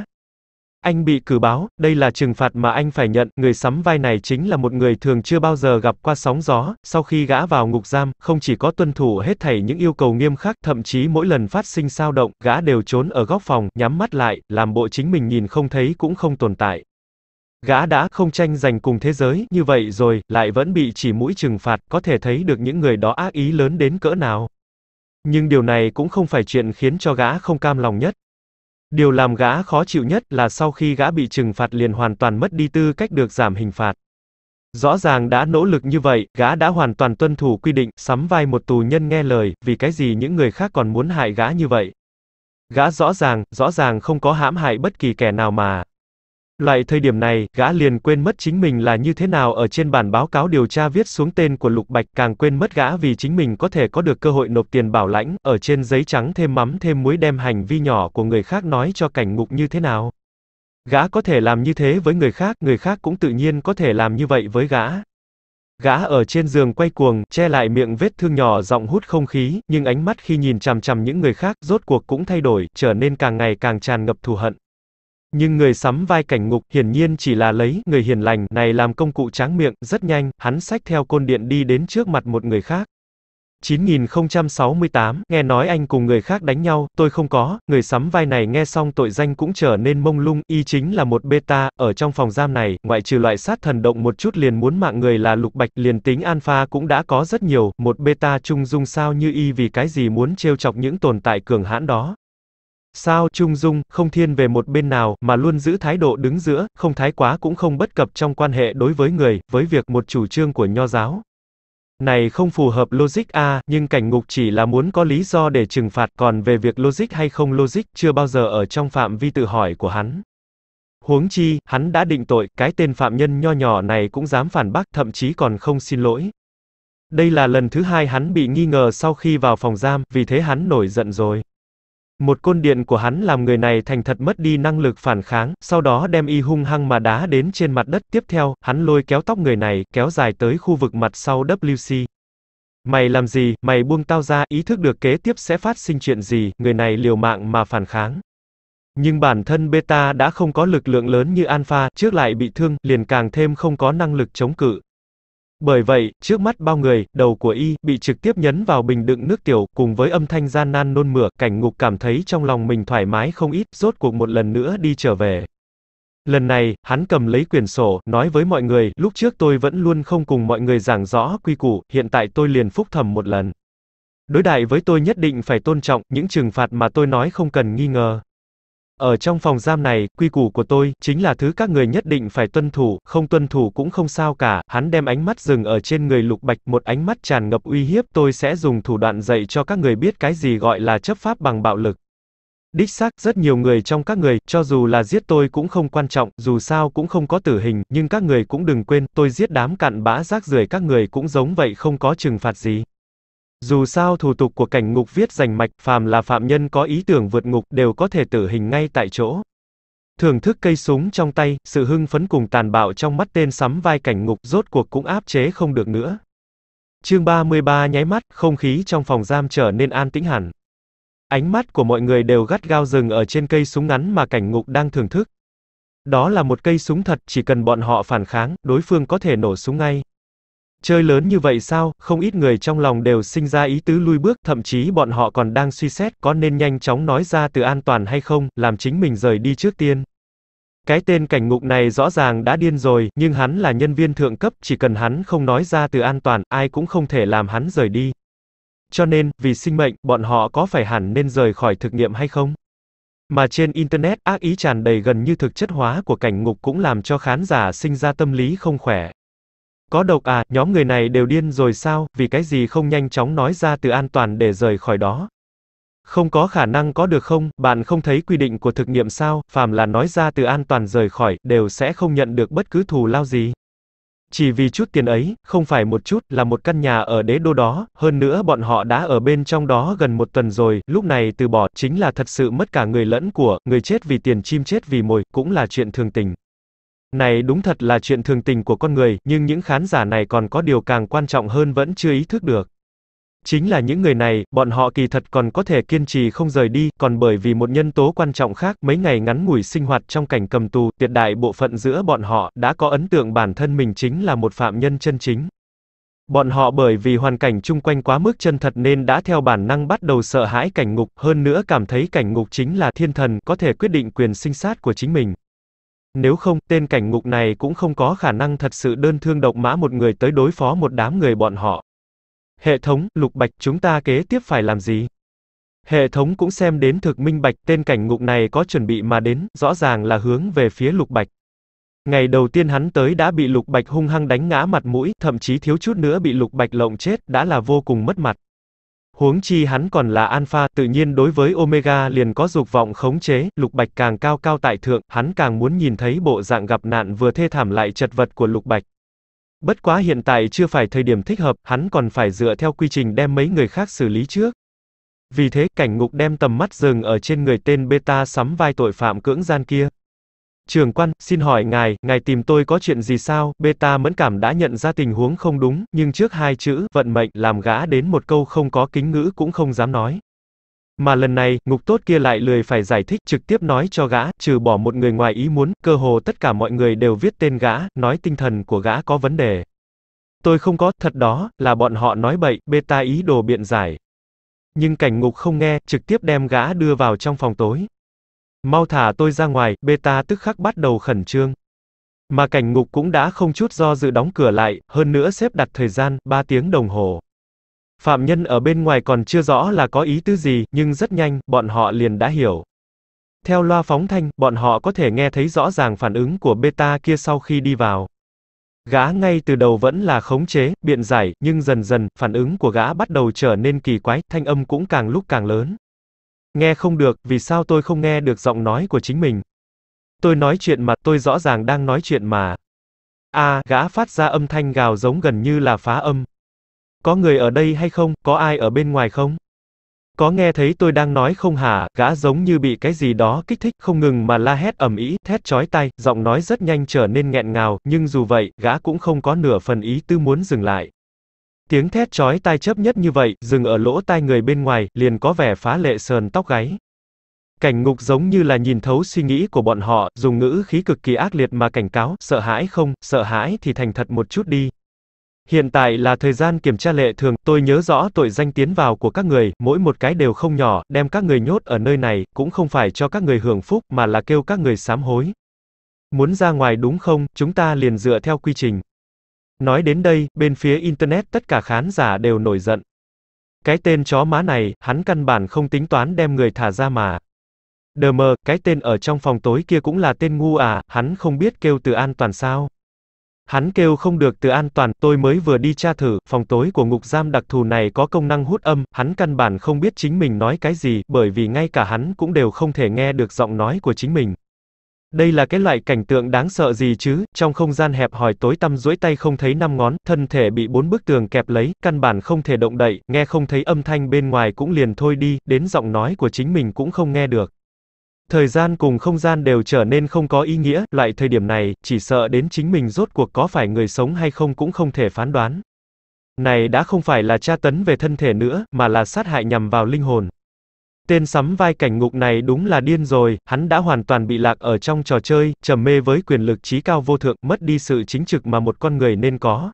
Anh bị cử báo, đây là trừng phạt mà anh phải nhận, người sắm vai này chính là một người thường chưa bao giờ gặp qua sóng gió, sau khi gã vào ngục giam, không chỉ có tuân thủ hết thảy những yêu cầu nghiêm khắc, thậm chí mỗi lần phát sinh sao động, gã đều trốn ở góc phòng, nhắm mắt lại, làm bộ chính mình nhìn không thấy cũng không tồn tại. Gã đã không tranh giành cùng thế giới, như vậy rồi, lại vẫn bị chỉ mũi trừng phạt, có thể thấy được những người đó ác ý lớn đến cỡ nào. Nhưng điều này cũng không phải chuyện khiến cho gã không cam lòng nhất. Điều làm gã khó chịu nhất là sau khi gã bị trừng phạt liền hoàn toàn mất đi tư cách được giảm hình phạt. Rõ ràng đã nỗ lực như vậy, gã đã hoàn toàn tuân thủ quy định, sắm vai một tù nhân nghe lời, vì cái gì những người khác còn muốn hại gã như vậy. Gã rõ ràng, rõ ràng không có hãm hại bất kỳ kẻ nào mà. Loại thời điểm này, gã liền quên mất chính mình là như thế nào ở trên bản báo cáo điều tra viết xuống tên của Lục Bạch, càng quên mất gã vì chính mình có thể có được cơ hội nộp tiền bảo lãnh, ở trên giấy trắng thêm mắm thêm muối đem hành vi nhỏ của người khác nói cho cảnh ngục như thế nào. Gã có thể làm như thế với người khác, người khác cũng tự nhiên có thể làm như vậy với gã. Gã ở trên giường quay cuồng, che lại miệng vết thương nhỏ giọng hút không khí, nhưng ánh mắt khi nhìn chằm chằm những người khác, rốt cuộc cũng thay đổi, trở nên càng ngày càng tràn ngập thù hận. Nhưng người sắm vai cảnh ngục hiển nhiên chỉ là lấy người hiền lành này làm công cụ tráng miệng, rất nhanh, hắn xách theo côn điện đi đến trước mặt một người khác. 9068, nghe nói anh cùng người khác đánh nhau, tôi không có, người sắm vai này nghe xong tội danh cũng trở nên mông lung, y chính là một beta, ở trong phòng giam này, ngoại trừ loại sát thần động một chút liền muốn mạng người là lục bạch, liền tính alpha cũng đã có rất nhiều, một beta trung dung sao như y vì cái gì muốn trêu chọc những tồn tại cường hãn đó. Sao Trung Dung không thiên về một bên nào mà luôn giữ thái độ đứng giữa, không thái quá cũng không bất cập trong quan hệ đối với người, với việc một chủ trương của nho giáo. Này không phù hợp logic a, nhưng cảnh ngục chỉ là muốn có lý do để trừng phạt, còn về việc logic hay không logic chưa bao giờ ở trong phạm vi tự hỏi của hắn. Huống chi, hắn đã định tội, cái tên phạm nhân nho nhỏ này cũng dám phản bác, thậm chí còn không xin lỗi. Đây là lần thứ hai hắn bị nghi ngờ sau khi vào phòng giam, vì thế hắn nổi giận rồi. Một côn điện của hắn làm người này thành thật mất đi năng lực phản kháng, sau đó đem y hung hăng mà đá đến trên mặt đất. Tiếp theo, hắn lôi kéo tóc người này, kéo dài tới khu vực mặt sau WC. Mày làm gì, mày buông tao ra, ý thức được kế tiếp sẽ phát sinh chuyện gì, người này liều mạng mà phản kháng. Nhưng bản thân beta đã không có lực lượng lớn như alpha, trước lại bị thương, liền càng thêm không có năng lực chống cự. Bởi vậy, trước mắt bao người, đầu của y bị trực tiếp nhấn vào bình đựng nước tiểu, cùng với âm thanh gian nan nôn mửa, cảnh ngục cảm thấy trong lòng mình thoải mái không ít, rốt cuộc một lần nữa đi trở về. Lần này, hắn cầm lấy quyển sổ, nói với mọi người, lúc trước tôi vẫn luôn không cùng mọi người giảng rõ quy củ, hiện tại tôi liền phúc thầm một lần. Đối đại với tôi nhất định phải tôn trọng, những trừng phạt mà tôi nói không cần nghi ngờ. Ở trong phòng giam này, quy củ của tôi, chính là thứ các người nhất định phải tuân thủ, không tuân thủ cũng không sao cả, hắn đem ánh mắt dừng ở trên người lục bạch, một ánh mắt tràn ngập uy hiếp, tôi sẽ dùng thủ đoạn dạy cho các người biết cái gì gọi là chấp pháp bằng bạo lực. Đích xác, rất nhiều người trong các người, cho dù là giết tôi cũng không quan trọng, dù sao cũng không có tử hình, nhưng các người cũng đừng quên, tôi giết đám cặn bã rác rưởi các người cũng giống vậy không có trừng phạt gì. Dù sao thủ tục của cảnh ngục viết rành mạch, phàm là phạm nhân có ý tưởng vượt ngục đều có thể tử hình ngay tại chỗ. Thưởng thức cây súng trong tay, sự hưng phấn cùng tàn bạo trong mắt tên sắm vai cảnh ngục rốt cuộc cũng áp chế không được nữa. Chương 33 nháy mắt, không khí trong phòng giam trở nên an tĩnh hẳn. Ánh mắt của mọi người đều gắt gao dừng ở trên cây súng ngắn mà cảnh ngục đang thưởng thức. Đó là một cây súng thật, chỉ cần bọn họ phản kháng, đối phương có thể nổ súng ngay. Chơi lớn như vậy sao, không ít người trong lòng đều sinh ra ý tứ lui bước, thậm chí bọn họ còn đang suy xét có nên nhanh chóng nói ra từ an toàn hay không, làm chính mình rời đi trước tiên. Cái tên cảnh ngục này rõ ràng đã điên rồi, nhưng hắn là nhân viên thượng cấp, chỉ cần hắn không nói ra từ an toàn, ai cũng không thể làm hắn rời đi. Cho nên, vì sinh mệnh, bọn họ có phải hẳn nên rời khỏi thực nghiệm hay không? Mà trên Internet, ác ý tràn đầy gần như thực chất hóa của cảnh ngục cũng làm cho khán giả sinh ra tâm lý không khỏe. Có độc à, nhóm người này đều điên rồi sao, vì cái gì không nhanh chóng nói ra từ an toàn để rời khỏi đó. Không có khả năng có được không, bạn không thấy quy định của thực nghiệm sao, phàm là nói ra từ an toàn rời khỏi, đều sẽ không nhận được bất cứ thù lao gì. Chỉ vì chút tiền ấy, không phải một chút, là một căn nhà ở đế đô đó, hơn nữa bọn họ đã ở bên trong đó gần một tuần rồi, lúc này từ bỏ, chính là thật sự mất cả người lẫn của, người chết vì tiền chim chết vì mồi, cũng là chuyện thường tình. Này đúng thật là chuyện thường tình của con người, nhưng những khán giả này còn có điều càng quan trọng hơn vẫn chưa ý thức được. Chính là những người này, bọn họ kỳ thật còn có thể kiên trì không rời đi, còn bởi vì một nhân tố quan trọng khác, mấy ngày ngắn ngủi sinh hoạt trong cảnh cầm tù, tuyệt đại bộ phận giữa bọn họ đã có ấn tượng bản thân mình chính là một phạm nhân chân chính. Bọn họ bởi vì hoàn cảnh chung quanh quá mức chân thật nên đã theo bản năng bắt đầu sợ hãi cảnh ngục, hơn nữa cảm thấy cảnh ngục chính là thiên thần, có thể quyết định quyền sinh sát của chính mình. Nếu không, tên cảnh ngục này cũng không có khả năng thật sự đơn thương độc mã một người tới đối phó một đám người bọn họ. Hệ thống, lục bạch chúng ta kế tiếp phải làm gì? Hệ thống cũng xem đến thực minh bạch tên cảnh ngục này có chuẩn bị mà đến, rõ ràng là hướng về phía lục bạch. Ngày đầu tiên hắn tới đã bị lục bạch hung hăng đánh ngã mặt mũi, thậm chí thiếu chút nữa bị lục bạch lộng chết, đã là vô cùng mất mặt. Huống chi hắn còn là alpha, tự nhiên đối với omega liền có dục vọng khống chế, lục bạch càng cao cao tại thượng, hắn càng muốn nhìn thấy bộ dạng gặp nạn vừa thê thảm lại chật vật của lục bạch. Bất quá hiện tại chưa phải thời điểm thích hợp, hắn còn phải dựa theo quy trình đem mấy người khác xử lý trước. Vì thế, cảnh ngục đem tầm mắt dừng ở trên người tên beta sắm vai tội phạm cưỡng gian kia. Trường quan, xin hỏi ngài, ngài tìm tôi có chuyện gì sao? Beta mẫn cảm đã nhận ra tình huống không đúng, nhưng trước hai chữ, vận mệnh, làm gã đến một câu không có kính ngữ cũng không dám nói. Mà lần này, ngục tốt kia lại lười phải giải thích, trực tiếp nói cho gã, trừ bỏ một người ngoài ý muốn, cơ hồ tất cả mọi người đều viết tên gã, nói tinh thần của gã có vấn đề. Tôi không có, thật đó, là bọn họ nói bậy, beta ý đồ biện giải. Nhưng cảnh ngục không nghe, trực tiếp đem gã đưa vào trong phòng tối. Mau thả tôi ra ngoài, beta tức khắc bắt đầu khẩn trương. Mà cảnh ngục cũng đã không chút do dự đóng cửa lại, hơn nữa xếp đặt thời gian, 3 tiếng đồng hồ. Phạm nhân ở bên ngoài còn chưa rõ là có ý tứ gì, nhưng rất nhanh, bọn họ liền đã hiểu. Theo loa phóng thanh, bọn họ có thể nghe thấy rõ ràng phản ứng của beta kia sau khi đi vào. Gã ngay từ đầu vẫn là khống chế, biện giải, nhưng dần dần, phản ứng của gã bắt đầu trở nên kỳ quái, thanh âm cũng càng lúc càng lớn. Nghe không được, vì sao tôi không nghe được giọng nói của chính mình? Tôi nói chuyện mà, tôi rõ ràng đang nói chuyện mà. A, à, gã phát ra âm thanh gào giống gần như là phá âm. Có người ở đây hay không, có ai ở bên ngoài không? Có nghe thấy tôi đang nói không hả, gã giống như bị cái gì đó kích thích, không ngừng mà la hét ầm ĩ, thét chói tai, giọng nói rất nhanh trở nên nghẹn ngào, nhưng dù vậy, gã cũng không có nửa phần ý tư muốn dừng lại. Tiếng thét chói tai chớp nhất như vậy, dừng ở lỗ tai người bên ngoài, liền có vẻ phá lệ sờn tóc gáy. Cảnh ngục giống như là nhìn thấu suy nghĩ của bọn họ, dùng ngữ khí cực kỳ ác liệt mà cảnh cáo, sợ hãi không, sợ hãi thì thành thật một chút đi. Hiện tại là thời gian kiểm tra lệ thường, tôi nhớ rõ tội danh tiến vào của các người, mỗi một cái đều không nhỏ, đem các người nhốt ở nơi này, cũng không phải cho các người hưởng phúc, mà là kêu các người sám hối. Muốn ra ngoài đúng không, chúng ta liền dựa theo quy trình. Nói đến đây, bên phía Internet tất cả khán giả đều nổi giận. Cái tên chó má này, hắn căn bản không tính toán đem người thả ra mà. Đờ mờ, cái tên ở trong phòng tối kia cũng là tên ngu à, hắn không biết kêu từ an toàn sao. Hắn kêu không được từ an toàn, tôi mới vừa đi tra thử, phòng tối của ngục giam đặc thù này có công năng hút âm, hắn căn bản không biết chính mình nói cái gì, bởi vì ngay cả hắn cũng đều không thể nghe được giọng nói của chính mình. Đây là cái loại cảnh tượng đáng sợ gì chứ, trong không gian hẹp hòi tối tăm duỗi tay không thấy năm ngón, thân thể bị bốn bức tường kẹp lấy, căn bản không thể động đậy, nghe không thấy âm thanh bên ngoài cũng liền thôi đi, đến giọng nói của chính mình cũng không nghe được. Thời gian cùng không gian đều trở nên không có ý nghĩa, loại thời điểm này, chỉ sợ đến chính mình rốt cuộc có phải người sống hay không cũng không thể phán đoán. Này đã không phải là tra tấn về thân thể nữa, mà là sát hại nhằm vào linh hồn. Tên sắm vai cảnh ngục này đúng là điên rồi, hắn đã hoàn toàn bị lạc ở trong trò chơi, trầm mê với quyền lực trí cao vô thượng, mất đi sự chính trực mà một con người nên có.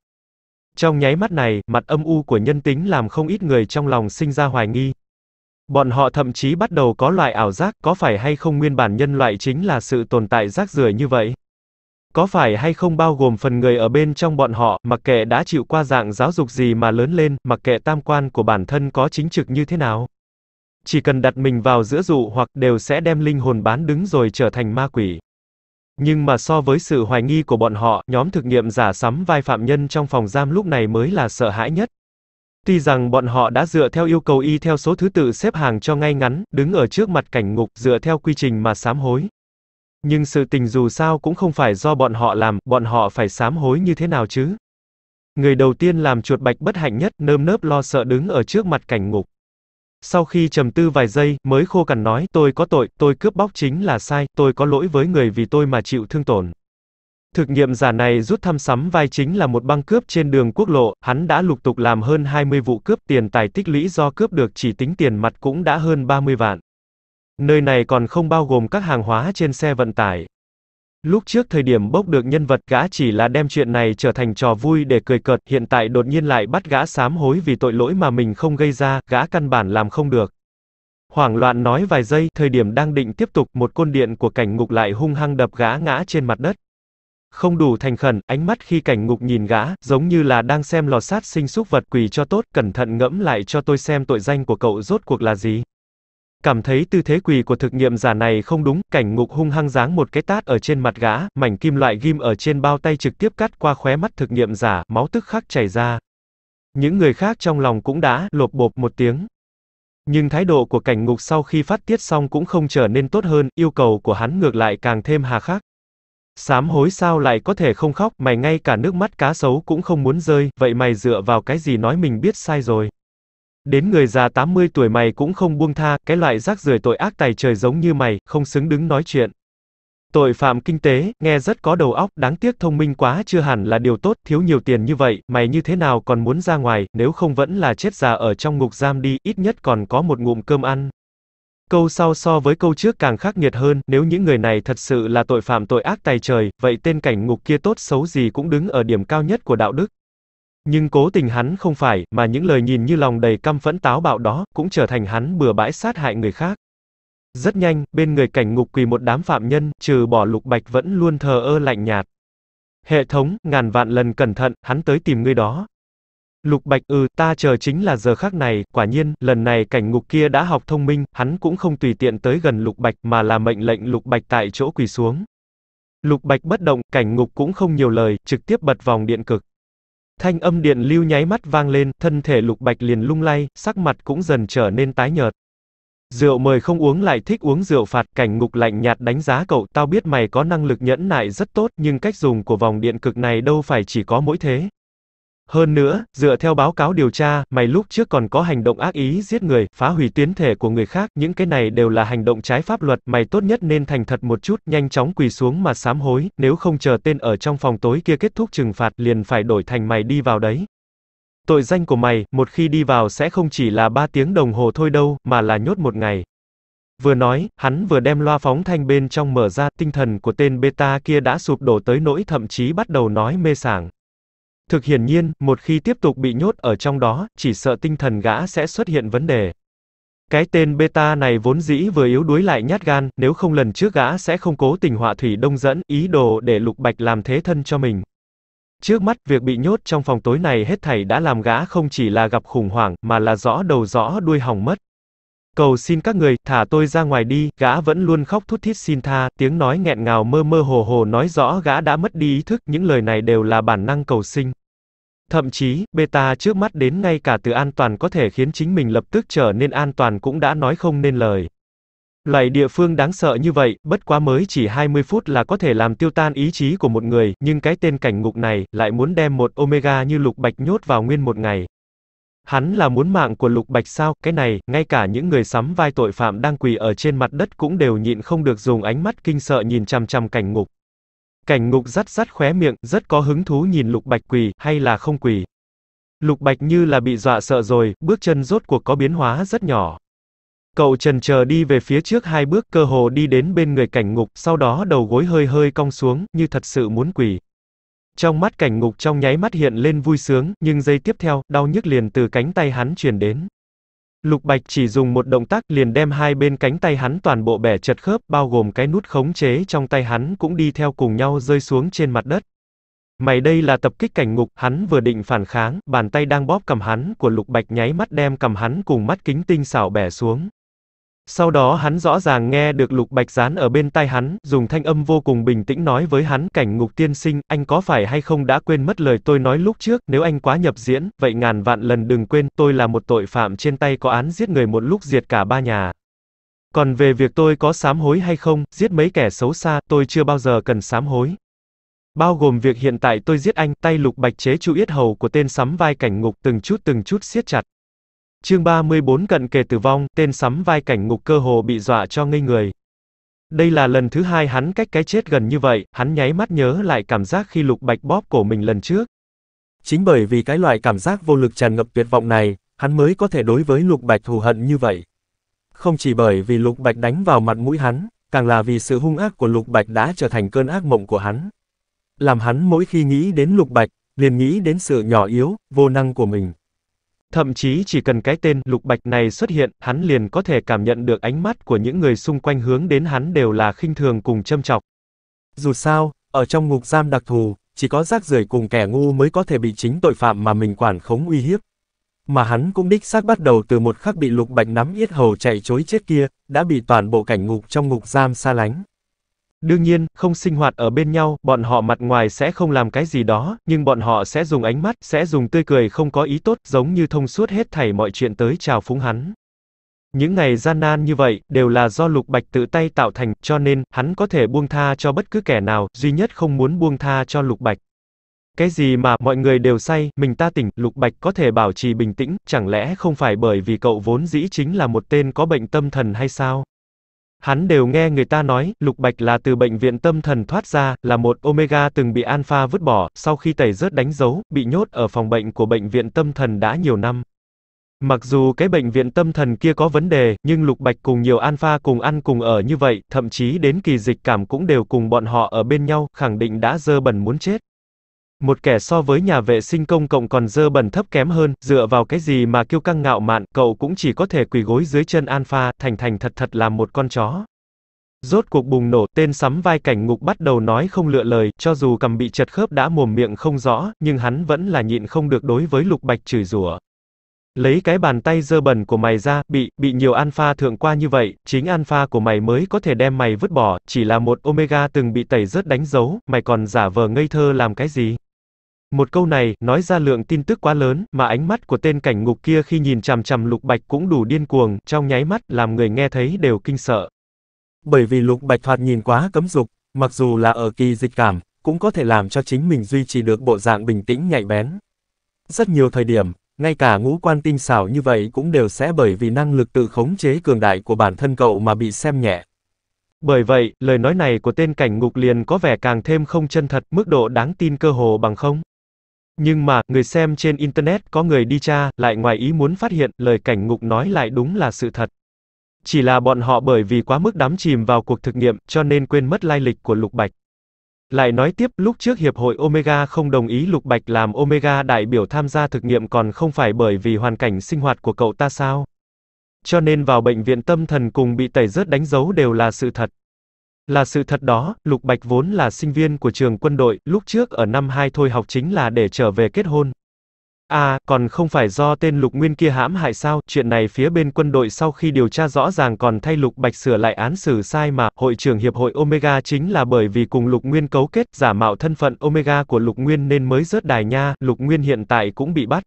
Trong nháy mắt này, mặt âm u của nhân tính làm không ít người trong lòng sinh ra hoài nghi. Bọn họ thậm chí bắt đầu có loại ảo giác, có phải hay không nguyên bản nhân loại chính là sự tồn tại rác rưởi như vậy? Có phải hay không bao gồm phần người ở bên trong bọn họ, mặc kệ đã chịu qua dạng giáo dục gì mà lớn lên, mặc kệ tam quan của bản thân có chính trực như thế nào? chỉ cần đặt mình vào giữa dụ hoặc đều sẽ đem linh hồn bán đứng rồi trở thành ma quỷ. Nhưng mà so với sự hoài nghi của bọn họ, nhóm thực nghiệm giả sắm vai phạm nhân trong phòng giam lúc này mới là sợ hãi nhất. Tuy rằng bọn họ đã dựa theo yêu cầu y theo số thứ tự xếp hàng cho ngay ngắn, đứng ở trước mặt cảnh ngục dựa theo quy trình mà sám hối. Nhưng sự tình dù sao cũng không phải do bọn họ làm, bọn họ phải sám hối như thế nào chứ? Người đầu tiên làm chuột bạch bất hạnh nhất, nơm nớp lo sợ đứng ở trước mặt cảnh ngục. Sau khi trầm tư vài giây, mới khô cằn nói, tôi có tội, tôi cướp bóc chính là sai, tôi có lỗi với người vì tôi mà chịu thương tổn. Thực nghiệm giả này rút thăm sắm vai chính là một băng cướp trên đường quốc lộ, hắn đã lục tục làm hơn 20 vụ cướp tiền tài tích lũy do cướp được chỉ tính tiền mặt cũng đã hơn 30 vạn. Nơi này còn không bao gồm các hàng hóa trên xe vận tải. Lúc trước thời điểm bốc được nhân vật gã chỉ là đem chuyện này trở thành trò vui để cười cợt, hiện tại đột nhiên lại bắt gã sám hối vì tội lỗi mà mình không gây ra, gã căn bản làm không được. Hoảng loạn nói vài giây, thời điểm đang định tiếp tục, một côn điện của cảnh ngục lại hung hăng đập gã ngã trên mặt đất. Không đủ thành khẩn, ánh mắt khi cảnh ngục nhìn gã, giống như là đang xem lò sát sinh xúc vật quỳ cho tốt, cẩn thận ngẫm lại cho tôi xem tội danh của cậu rốt cuộc là gì. Cảm thấy tư thế quỳ của thực nghiệm giả này không đúng, cảnh ngục hung hăng giáng một cái tát ở trên mặt gã, mảnh kim loại ghim ở trên bao tay trực tiếp cắt qua khóe mắt thực nghiệm giả, máu tức khắc chảy ra. Những người khác trong lòng cũng đã lột bột một tiếng. Nhưng thái độ của cảnh ngục sau khi phát tiết xong cũng không trở nên tốt hơn, yêu cầu của hắn ngược lại càng thêm hà khắc. Sám hối sao lại có thể không khóc, mày ngay cả nước mắt cá sấu cũng không muốn rơi, vậy mày dựa vào cái gì nói mình biết sai rồi. Đến người già 80 tuổi mày cũng không buông tha, cái loại rác rưởi tội ác tài trời giống như mày, không xứng đứng nói chuyện. Tội phạm kinh tế, nghe rất có đầu óc, đáng tiếc thông minh quá chưa hẳn là điều tốt, thiếu nhiều tiền như vậy, mày như thế nào còn muốn ra ngoài, nếu không vẫn là chết già ở trong ngục giam đi, ít nhất còn có một ngụm cơm ăn. Câu sau so với câu trước càng khắc nghiệt hơn, nếu những người này thật sự là tội phạm tội ác tài trời, vậy tên cảnh ngục kia tốt xấu gì cũng đứng ở điểm cao nhất của đạo đức. Nhưng cố tình hắn không phải, mà những lời nhìn như lòng đầy căm phẫn táo bạo đó, cũng trở thành hắn bừa bãi sát hại người khác. Rất nhanh, bên người cảnh ngục quỳ một đám phạm nhân, trừ bỏ lục bạch vẫn luôn thờ ơ lạnh nhạt. Hệ thống, ngàn vạn lần cẩn thận, hắn tới tìm người đó. Lục bạch ừ, ta chờ chính là giờ khác này, quả nhiên, lần này cảnh ngục kia đã học thông minh, hắn cũng không tùy tiện tới gần lục bạch mà là mệnh lệnh lục bạch tại chỗ quỳ xuống. Lục bạch bất động, cảnh ngục cũng không nhiều lời, trực tiếp bật vòng điện cực. Thanh âm điện lưu nháy mắt vang lên, thân thể Lục Bạch liền lung lay, sắc mặt cũng dần trở nên tái nhợt. Rượu mời không uống lại thích uống rượu phạt, cảnh ngục lạnh nhạt đánh giá cậu, tao biết mày có năng lực nhẫn nại rất tốt, nhưng cách dùng của vòng điện cực này đâu phải chỉ có mỗi thế. Hơn nữa, dựa theo báo cáo điều tra, mày lúc trước còn có hành động ác ý giết người, phá hủy tuyến thể của người khác, những cái này đều là hành động trái pháp luật, mày tốt nhất nên thành thật một chút, nhanh chóng quỳ xuống mà sám hối, nếu không chờ tên ở trong phòng tối kia kết thúc trừng phạt liền phải đổi thành mày đi vào đấy. Tội danh của mày, một khi đi vào sẽ không chỉ là 3 tiếng đồng hồ thôi đâu, mà là nhốt một ngày. Vừa nói, hắn vừa đem loa phóng thanh bên trong mở ra, tinh thần của tên beta kia đã sụp đổ tới nỗi thậm chí bắt đầu nói mê sảng. Thực hiển nhiên, một khi tiếp tục bị nhốt ở trong đó, chỉ sợ tinh thần gã sẽ xuất hiện vấn đề. Cái tên beta này vốn dĩ vừa yếu đuối lại nhát gan, nếu không lần trước gã sẽ không cố tình họa thủy đông dẫn, ý đồ để lục bạch làm thế thân cho mình. Trước mắt, việc bị nhốt trong phòng tối này hết thảy đã làm gã không chỉ là gặp khủng hoảng, mà là rõ đầu rõ đuôi hỏng mất. Cầu xin các người, thả tôi ra ngoài đi, gã vẫn luôn khóc thút thít xin tha, tiếng nói nghẹn ngào mơ mơ hồ hồ nói rõ gã đã mất đi ý thức, những lời này đều là bản năng cầu sinh. Thậm chí, beta trước mắt đến ngay cả từ an toàn có thể khiến chính mình lập tức trở nên an toàn cũng đã nói không nên lời. Loại địa phương đáng sợ như vậy, bất quá mới chỉ 20 phút là có thể làm tiêu tan ý chí của một người, nhưng cái tên cảnh ngục này lại muốn đem một Omega như lục bạch nhốt vào nguyên một ngày. Hắn là muốn mạng của Lục Bạch sao, cái này, ngay cả những người sắm vai tội phạm đang quỳ ở trên mặt đất cũng đều nhịn không được dùng ánh mắt kinh sợ nhìn chằm chằm cảnh ngục. Cảnh ngục rắt rắt khóe miệng, rất có hứng thú nhìn Lục Bạch quỳ, hay là không quỳ. Lục Bạch như là bị dọa sợ rồi, bước chân rốt cuộc có biến hóa rất nhỏ. Cậu trần chờ đi về phía trước hai bước, cơ hồ đi đến bên người cảnh ngục, sau đó đầu gối hơi hơi cong xuống, như thật sự muốn quỳ. Trong mắt cảnh ngục trong nháy mắt hiện lên vui sướng, nhưng giây tiếp theo, đau nhức liền từ cánh tay hắn truyền đến. Lục Bạch chỉ dùng một động tác liền đem hai bên cánh tay hắn toàn bộ bẻ chật khớp, bao gồm cái nút khống chế trong tay hắn cũng đi theo cùng nhau rơi xuống trên mặt đất. Mày đây là tập kích cảnh ngục, hắn vừa định phản kháng, bàn tay đang bóp cầm hắn của Lục Bạch nháy mắt đem cầm hắn cùng mắt kính tinh xảo bẻ xuống. Sau đó hắn rõ ràng nghe được Lục Bạch dán ở bên tai hắn, dùng thanh âm vô cùng bình tĩnh nói với hắn, cảnh ngục tiên sinh, anh có phải hay không đã quên mất lời tôi nói lúc trước, nếu anh quá nhập diễn, vậy ngàn vạn lần đừng quên, tôi là một tội phạm trên tay có án giết người một lúc diệt cả ba nhà. Còn về việc tôi có sám hối hay không, giết mấy kẻ xấu xa, tôi chưa bao giờ cần sám hối. Bao gồm việc hiện tại tôi giết anh, tay Lục Bạch chế chu yết hầu của tên sắm vai cảnh ngục từng chút từng chút siết chặt. Chương 34 cận kề tử vong, tên sắm vai cảnh ngục cơ hồ bị dọa cho ngây người. Đây là lần thứ hai hắn cách cái chết gần như vậy, hắn nháy mắt nhớ lại cảm giác khi lục bạch bóp cổ mình lần trước. Chính bởi vì cái loại cảm giác vô lực tràn ngập tuyệt vọng này, hắn mới có thể đối với lục bạch thù hận như vậy. Không chỉ bởi vì lục bạch đánh vào mặt mũi hắn, càng là vì sự hung ác của lục bạch đã trở thành cơn ác mộng của hắn. Làm hắn mỗi khi nghĩ đến lục bạch, liền nghĩ đến sự nhỏ yếu, vô năng của mình. Thậm chí chỉ cần cái tên Lục Bạch này xuất hiện, hắn liền có thể cảm nhận được ánh mắt của những người xung quanh hướng đến hắn đều là khinh thường cùng châm chọc. Dù sao, ở trong ngục giam đặc thù, chỉ có rác rưởi cùng kẻ ngu mới có thể bị chính tội phạm mà mình quản khống uy hiếp. Mà hắn cũng đích xác bắt đầu từ một khắc bị Lục Bạch nắm yết hầu chạy chối chết kia, đã bị toàn bộ cảnh ngục trong ngục giam xa lánh. Đương nhiên, không sinh hoạt ở bên nhau, bọn họ mặt ngoài sẽ không làm cái gì đó, nhưng bọn họ sẽ dùng ánh mắt, sẽ dùng tươi cười không có ý tốt, giống như thông suốt hết thảy mọi chuyện tới chào phúng hắn. Những ngày gian nan như vậy, đều là do Lục Bạch tự tay tạo thành, cho nên, hắn có thể buông tha cho bất cứ kẻ nào, duy nhất không muốn buông tha cho Lục Bạch. Cái gì mà mọi người đều say, mình ta tỉnh, Lục Bạch có thể bảo trì bình tĩnh, chẳng lẽ không phải bởi vì cậu vốn dĩ chính là một tên có bệnh tâm thần hay sao? Hắn đều nghe người ta nói, Lục Bạch là từ bệnh viện tâm thần thoát ra, là một Omega từng bị Alpha vứt bỏ, sau khi tẩy rớt đánh dấu, bị nhốt ở phòng bệnh của bệnh viện tâm thần đã nhiều năm. Mặc dù cái bệnh viện tâm thần kia có vấn đề, nhưng Lục Bạch cùng nhiều Alpha cùng ăn cùng ở như vậy, thậm chí đến kỳ dịch cảm cũng đều cùng bọn họ ở bên nhau, khẳng định đã dơ bẩn muốn chết. Một kẻ so với nhà vệ sinh công cộng còn dơ bẩn thấp kém hơn, dựa vào cái gì mà kiêu căng ngạo mạn, cậu cũng chỉ có thể quỳ gối dưới chân Alpha, thành thành thật thật là một con chó. Rốt cuộc bùng nổ, tên sắm vai cảnh ngục bắt đầu nói không lựa lời, cho dù cầm bị chật khớp đã mồm miệng không rõ, nhưng hắn vẫn là nhịn không được đối với lục bạch chửi rủa. Lấy cái bàn tay dơ bẩn của mày ra, bị, bị nhiều alpha thượng qua như vậy, chính alpha của mày mới có thể đem mày vứt bỏ, chỉ là một omega từng bị tẩy rớt đánh dấu, mày còn giả vờ ngây thơ làm cái gì? Một câu này, nói ra lượng tin tức quá lớn, mà ánh mắt của tên cảnh ngục kia khi nhìn chằm chằm Lục Bạch cũng đủ điên cuồng, trong nháy mắt, làm người nghe thấy đều kinh sợ. Bởi vì Lục Bạch thoạt nhìn quá cấm dục, mặc dù là ở kỳ dịch cảm, cũng có thể làm cho chính mình duy trì được bộ dạng bình tĩnh nhạy bén. Rất nhiều thời điểm, ngay cả ngũ quan tinh xảo như vậy cũng đều sẽ bởi vì năng lực tự khống chế cường đại của bản thân cậu mà bị xem nhẹ. Bởi vậy, lời nói này của tên cảnh ngục liền có vẻ càng thêm không chân thật, mức độ đáng tin cơ hồ bằng không. Nhưng mà, người xem trên Internet có người đi tra, lại ngoài ý muốn phát hiện, lời cảnh ngục nói lại đúng là sự thật. Chỉ là bọn họ bởi vì quá mức đắm chìm vào cuộc thực nghiệm, cho nên quên mất lai lịch của Lục Bạch. Lại nói tiếp, lúc trước Hiệp hội Omega không đồng ý Lục Bạch làm Omega đại biểu tham gia thực nghiệm còn không phải bởi vì hoàn cảnh sinh hoạt của cậu ta sao. Cho nên vào bệnh viện tâm thần cùng bị tẩy rớt đánh dấu đều là sự thật. Là sự thật đó, Lục Bạch vốn là sinh viên của trường quân đội, lúc trước ở năm 2 thôi học chính là để trở về kết hôn. À, còn không phải do tên Lục Nguyên kia hãm hại sao, chuyện này phía bên quân đội sau khi điều tra rõ ràng còn thay Lục Bạch sửa lại án xử sai mà, hội trưởng hiệp hội Omega chính là bởi vì cùng Lục Nguyên cấu kết, giả mạo thân phận Omega của Lục Nguyên nên mới rớt đài nha, Lục Nguyên hiện tại cũng bị bắt.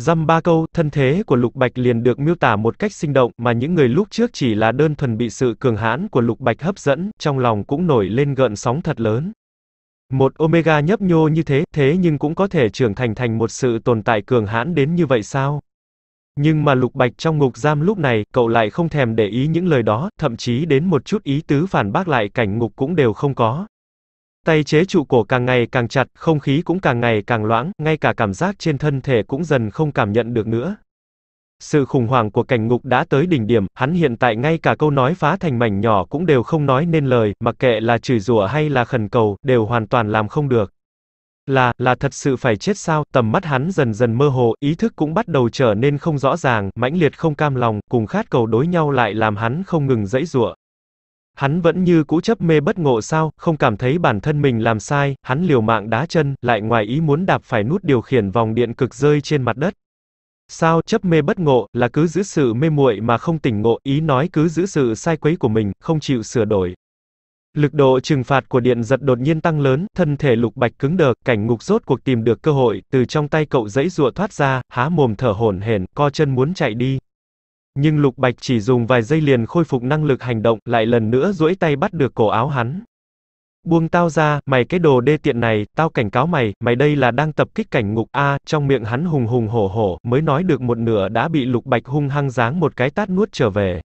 Dăm ba câu, thân thế của Lục Bạch liền được miêu tả một cách sinh động, mà những người lúc trước chỉ là đơn thuần bị sự cường hãn của Lục Bạch hấp dẫn, trong lòng cũng nổi lên gợn sóng thật lớn. Một Omega nhấp nhô như thế, thế nhưng cũng có thể trưởng thành thành một sự tồn tại cường hãn đến như vậy sao? Nhưng mà Lục Bạch trong ngục giam lúc này, cậu lại không thèm để ý những lời đó, thậm chí đến một chút ý tứ phản bác lại cảnh ngục cũng đều không có. Tay chế trụ cổ càng ngày càng chặt, không khí cũng càng ngày càng loãng, ngay cả cảm giác trên thân thể cũng dần không cảm nhận được nữa. Sự khủng hoảng của cảnh ngục đã tới đỉnh điểm, hắn hiện tại ngay cả câu nói phá thành mảnh nhỏ cũng đều không nói nên lời, mặc kệ là chửi rủa hay là khẩn cầu, đều hoàn toàn làm không được. Là, là thật sự phải chết sao, tầm mắt hắn dần dần mơ hồ, ý thức cũng bắt đầu trở nên không rõ ràng, mãnh liệt không cam lòng, cùng khát cầu đối nhau lại làm hắn không ngừng dãy rủa Hắn vẫn như cũ chấp mê bất ngộ sao, không cảm thấy bản thân mình làm sai, hắn liều mạng đá chân, lại ngoài ý muốn đạp phải nút điều khiển vòng điện cực rơi trên mặt đất. Sao chấp mê bất ngộ là cứ giữ sự mê muội mà không tỉnh ngộ, ý nói cứ giữ sự sai quấy của mình, không chịu sửa đổi. Lực độ trừng phạt của điện giật đột nhiên tăng lớn, thân thể lục bạch cứng đờ, cảnh ngục rốt cuộc tìm được cơ hội, từ trong tay cậu dãy rụa thoát ra, há mồm thở hổn hển, co chân muốn chạy đi. Nhưng Lục Bạch chỉ dùng vài giây liền khôi phục năng lực hành động, lại lần nữa duỗi tay bắt được cổ áo hắn. Buông tao ra, mày cái đồ đê tiện này, tao cảnh cáo mày, mày đây là đang tập kích cảnh ngục A, trong miệng hắn hùng hùng hổ hổ, mới nói được một nửa đã bị Lục Bạch hung hăng giáng một cái tát nuốt trở về.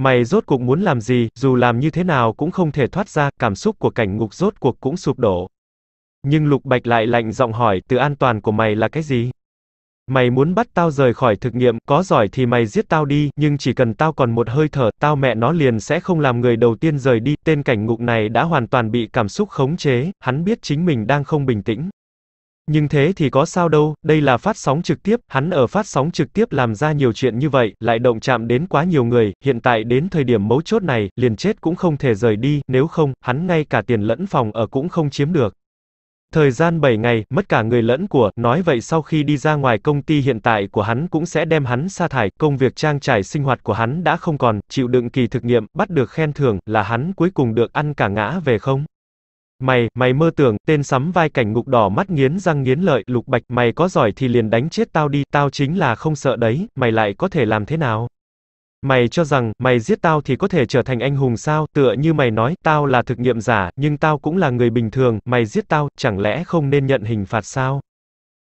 Mày rốt cuộc muốn làm gì, dù làm như thế nào cũng không thể thoát ra, cảm xúc của cảnh ngục rốt cuộc cũng sụp đổ. Nhưng Lục Bạch lại lạnh giọng hỏi, từ an toàn của mày là cái gì? Mày muốn bắt tao rời khỏi thực nghiệm, có giỏi thì mày giết tao đi, nhưng chỉ cần tao còn một hơi thở, tao mẹ nó liền sẽ không làm người đầu tiên rời đi. Tên cảnh ngục này đã hoàn toàn bị cảm xúc khống chế, hắn biết chính mình đang không bình tĩnh. Nhưng thế thì có sao đâu, đây là phát sóng trực tiếp, hắn ở phát sóng trực tiếp làm ra nhiều chuyện như vậy, lại động chạm đến quá nhiều người, hiện tại đến thời điểm mấu chốt này, liền chết cũng không thể rời đi, nếu không, hắn ngay cả tiền lẫn phòng ở cũng không chiếm được. Thời gian 7 ngày, mất cả người lẫn của, nói vậy sau khi đi ra ngoài công ty hiện tại của hắn cũng sẽ đem hắn sa thải, công việc trang trải sinh hoạt của hắn đã không còn, chịu đựng kỳ thực nghiệm, bắt được khen thưởng, là hắn cuối cùng được ăn cả ngã về không? Mày, mày mơ tưởng, tên sắm vai cảnh ngục đỏ mắt nghiến răng nghiến lợi, lục bạch, mày có giỏi thì liền đánh chết tao đi, tao chính là không sợ đấy, mày lại có thể làm thế nào? Mày cho rằng, mày giết tao thì có thể trở thành anh hùng sao, tựa như mày nói, tao là thực nghiệm giả, nhưng tao cũng là người bình thường, mày giết tao, chẳng lẽ không nên nhận hình phạt sao?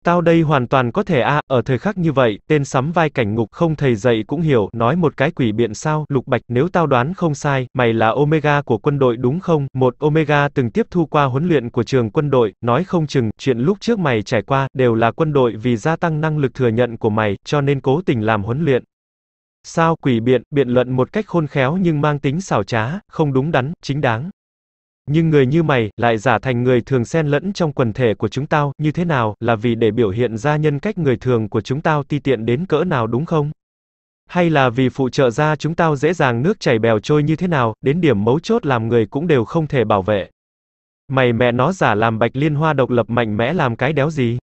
Tao đây hoàn toàn có thể a, ở thời khắc như vậy, tên sắm vai cảnh ngục không thầy dạy cũng hiểu, nói một cái quỷ biện sao, Lục Bạch, nếu tao đoán không sai, mày là Omega của quân đội đúng không? Một Omega từng tiếp thu qua huấn luyện của trường quân đội, nói không chừng, chuyện lúc trước mày trải qua, đều là quân đội vì gia tăng năng lực thừa nhận của mày, cho nên cố tình làm huấn luyện. Sao quỷ biện, biện luận một cách khôn khéo nhưng mang tính xảo trá, không đúng đắn, chính đáng. Nhưng người như mày, lại giả thành người thường xen lẫn trong quần thể của chúng tao, như thế nào, là vì để biểu hiện ra nhân cách người thường của chúng tao ti tiện đến cỡ nào đúng không? Hay là vì phụ trợ ra chúng tao dễ dàng nước chảy bèo trôi như thế nào, đến điểm mấu chốt làm người cũng đều không thể bảo vệ. Mày mẹ nó giả làm bạch liên hoa độc lập mạnh mẽ làm cái đéo gì?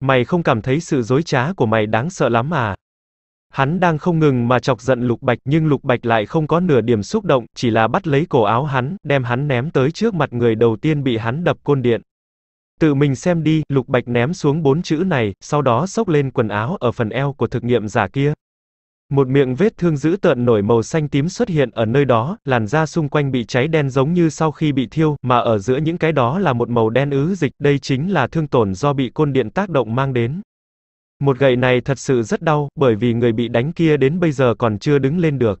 Mày không cảm thấy sự dối trá của mày đáng sợ lắm à? Hắn đang không ngừng mà chọc giận Lục Bạch, nhưng Lục Bạch lại không có nửa điểm xúc động, chỉ là bắt lấy cổ áo hắn, đem hắn ném tới trước mặt người đầu tiên bị hắn đập côn điện. Tự mình xem đi, Lục Bạch ném xuống bốn chữ này, sau đó xốc lên quần áo ở phần eo của thực nghiệm giả kia. Một miệng vết thương dữ tợn nổi màu xanh tím xuất hiện ở nơi đó, làn da xung quanh bị cháy đen giống như sau khi bị thiêu, mà ở giữa những cái đó là một màu đen ứ dịch, đây chính là thương tổn do bị côn điện tác động mang đến. Một gậy này thật sự rất đau, bởi vì người bị đánh kia đến bây giờ còn chưa đứng lên được.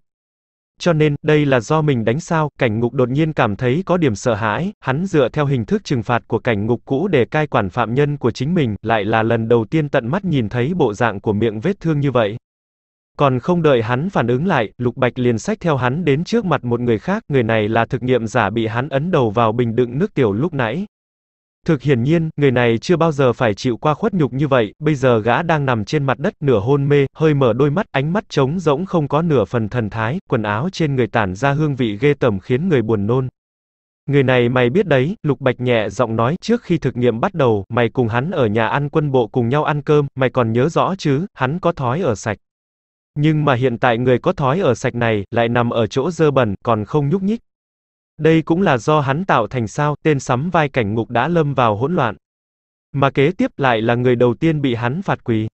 Cho nên, đây là do mình đánh sao, cảnh ngục đột nhiên cảm thấy có điểm sợ hãi, hắn dựa theo hình thức trừng phạt của cảnh ngục cũ để cai quản phạm nhân của chính mình, lại là lần đầu tiên tận mắt nhìn thấy bộ dạng của miệng vết thương như vậy. Còn không đợi hắn phản ứng lại, Lục Bạch liền sách theo hắn đến trước mặt một người khác, người này là thực nghiệm giả bị hắn ấn đầu vào bình đựng nước tiểu lúc nãy. Thực hiển nhiên, người này chưa bao giờ phải chịu qua khuất nhục như vậy, bây giờ gã đang nằm trên mặt đất, nửa hôn mê, hơi mở đôi mắt, ánh mắt trống rỗng không có nửa phần thần thái, quần áo trên người tản ra hương vị ghê tởm khiến người buồn nôn. Người này mày biết đấy, Lục Bạch nhẹ giọng nói, trước khi thực nghiệm bắt đầu, mày cùng hắn ở nhà ăn quân bộ cùng nhau ăn cơm, mày còn nhớ rõ chứ, hắn có thói ở sạch. Nhưng mà hiện tại người có thói ở sạch này, lại nằm ở chỗ dơ bẩn, còn không nhúc nhích. Đây cũng là do hắn tạo thành sao, tên sắm vai cảnh ngục đã lâm vào hỗn loạn. Mà kế tiếp lại là người đầu tiên bị hắn phạt quỳ.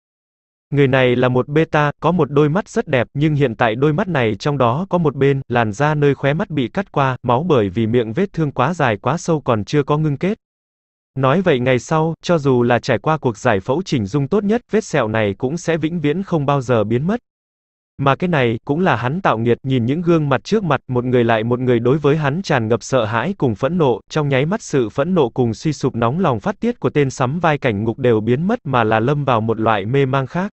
Người này là một beta, có một đôi mắt rất đẹp, nhưng hiện tại đôi mắt này trong đó có một bên, làn da nơi khóe mắt bị cắt qua, máu bởi vì miệng vết thương quá dài quá sâu còn chưa có ngưng kết. Nói vậy ngày sau, cho dù là trải qua cuộc giải phẫu chỉnh dung tốt nhất, vết sẹo này cũng sẽ vĩnh viễn không bao giờ biến mất. Mà cái này, cũng là hắn tạo nghiệt, nhìn những gương mặt trước mặt, một người lại một người đối với hắn tràn ngập sợ hãi cùng phẫn nộ, trong nháy mắt sự phẫn nộ cùng suy sụp nóng lòng phát tiết của tên sắm vai cảnh ngục đều biến mất mà là lâm vào một loại mê mang khác.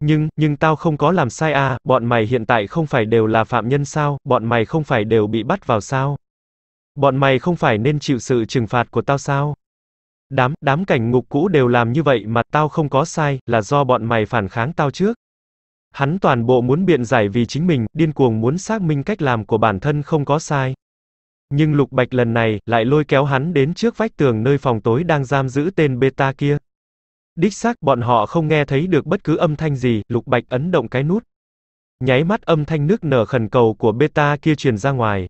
Nhưng, nhưng tao không có làm sai à, bọn mày hiện tại không phải đều là phạm nhân sao, bọn mày không phải đều bị bắt vào sao. Bọn mày không phải nên chịu sự trừng phạt của tao sao. Đám, đám cảnh ngục cũ đều làm như vậy mà tao không có sai, là do bọn mày phản kháng tao trước. Hắn toàn bộ muốn biện giải vì chính mình, điên cuồng muốn xác minh cách làm của bản thân không có sai. Nhưng Lục Bạch lần này, lại lôi kéo hắn đến trước vách tường nơi phòng tối đang giam giữ tên beta kia. Đích xác, bọn họ không nghe thấy được bất cứ âm thanh gì, Lục Bạch ấn động cái nút. Nháy mắt âm thanh nước nở khẩn cầu của beta kia truyền ra ngoài.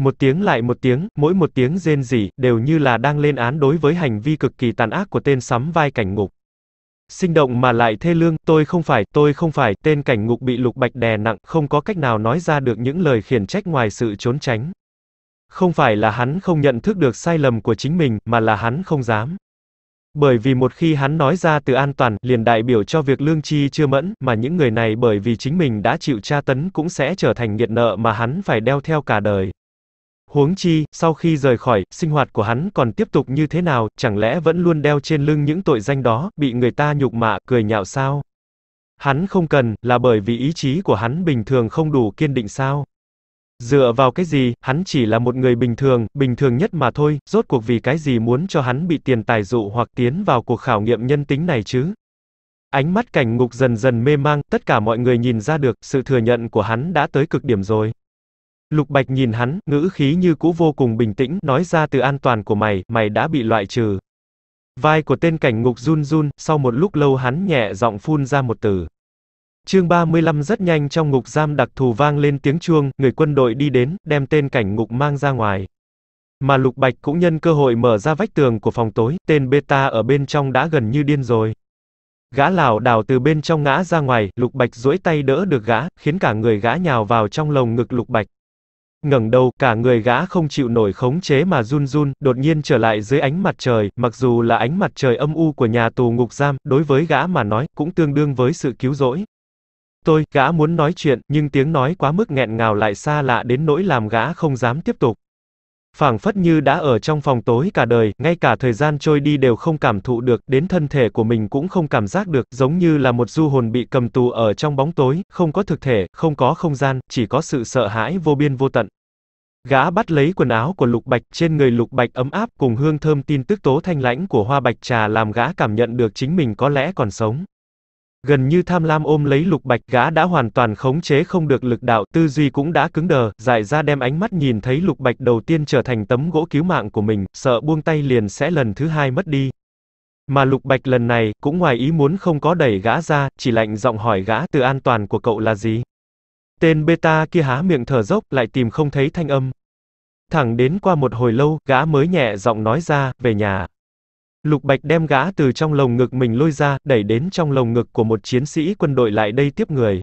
Một tiếng lại một tiếng, mỗi một tiếng rên rỉ, đều như là đang lên án đối với hành vi cực kỳ tàn ác của tên sắm vai cảnh ngục sinh động mà lại thê lương, tôi không phải, tôi không phải, tên cảnh ngục bị lục bạch đè nặng, không có cách nào nói ra được những lời khiển trách ngoài sự trốn tránh. Không phải là hắn không nhận thức được sai lầm của chính mình, mà là hắn không dám. Bởi vì một khi hắn nói ra từ an toàn, liền đại biểu cho việc lương chi chưa mẫn, mà những người này bởi vì chính mình đã chịu tra tấn cũng sẽ trở thành nghiệt nợ mà hắn phải đeo theo cả đời. Huống chi, sau khi rời khỏi, sinh hoạt của hắn còn tiếp tục như thế nào, chẳng lẽ vẫn luôn đeo trên lưng những tội danh đó, bị người ta nhục mạ, cười nhạo sao? Hắn không cần, là bởi vì ý chí của hắn bình thường không đủ kiên định sao? Dựa vào cái gì, hắn chỉ là một người bình thường, bình thường nhất mà thôi, rốt cuộc vì cái gì muốn cho hắn bị tiền tài dụ hoặc tiến vào cuộc khảo nghiệm nhân tính này chứ? Ánh mắt cảnh ngục dần dần mê mang, tất cả mọi người nhìn ra được, sự thừa nhận của hắn đã tới cực điểm rồi. Lục Bạch nhìn hắn, ngữ khí như cũ vô cùng bình tĩnh, nói ra từ an toàn của mày, mày đã bị loại trừ. Vai của tên cảnh ngục run run, sau một lúc lâu hắn nhẹ giọng phun ra một từ. Chương 35 rất nhanh trong ngục giam đặc thù vang lên tiếng chuông, người quân đội đi đến, đem tên cảnh ngục mang ra ngoài. Mà Lục Bạch cũng nhân cơ hội mở ra vách tường của phòng tối, tên beta ở bên trong đã gần như điên rồi. Gã lảo đảo từ bên trong ngã ra ngoài, Lục Bạch duỗi tay đỡ được gã, khiến cả người gã nhào vào trong lồng ngực Lục Bạch ngẩng đầu, cả người gã không chịu nổi khống chế mà run run, đột nhiên trở lại dưới ánh mặt trời, mặc dù là ánh mặt trời âm u của nhà tù ngục giam, đối với gã mà nói, cũng tương đương với sự cứu rỗi. Tôi, gã muốn nói chuyện, nhưng tiếng nói quá mức nghẹn ngào lại xa lạ đến nỗi làm gã không dám tiếp tục phảng phất như đã ở trong phòng tối cả đời, ngay cả thời gian trôi đi đều không cảm thụ được, đến thân thể của mình cũng không cảm giác được, giống như là một du hồn bị cầm tù ở trong bóng tối, không có thực thể, không có không gian, chỉ có sự sợ hãi vô biên vô tận. Gã bắt lấy quần áo của Lục Bạch, trên người Lục Bạch ấm áp cùng hương thơm tin tức tố thanh lãnh của hoa bạch trà làm gã cảm nhận được chính mình có lẽ còn sống. Gần như tham lam ôm lấy lục bạch gã đã hoàn toàn khống chế không được lực đạo, tư duy cũng đã cứng đờ, dại ra đem ánh mắt nhìn thấy lục bạch đầu tiên trở thành tấm gỗ cứu mạng của mình, sợ buông tay liền sẽ lần thứ hai mất đi. Mà lục bạch lần này, cũng ngoài ý muốn không có đẩy gã ra, chỉ lạnh giọng hỏi gã từ an toàn của cậu là gì. Tên beta kia há miệng thở dốc, lại tìm không thấy thanh âm. Thẳng đến qua một hồi lâu, gã mới nhẹ giọng nói ra, về nhà. Lục Bạch đem gã từ trong lồng ngực mình lôi ra, đẩy đến trong lồng ngực của một chiến sĩ quân đội lại đây tiếp người.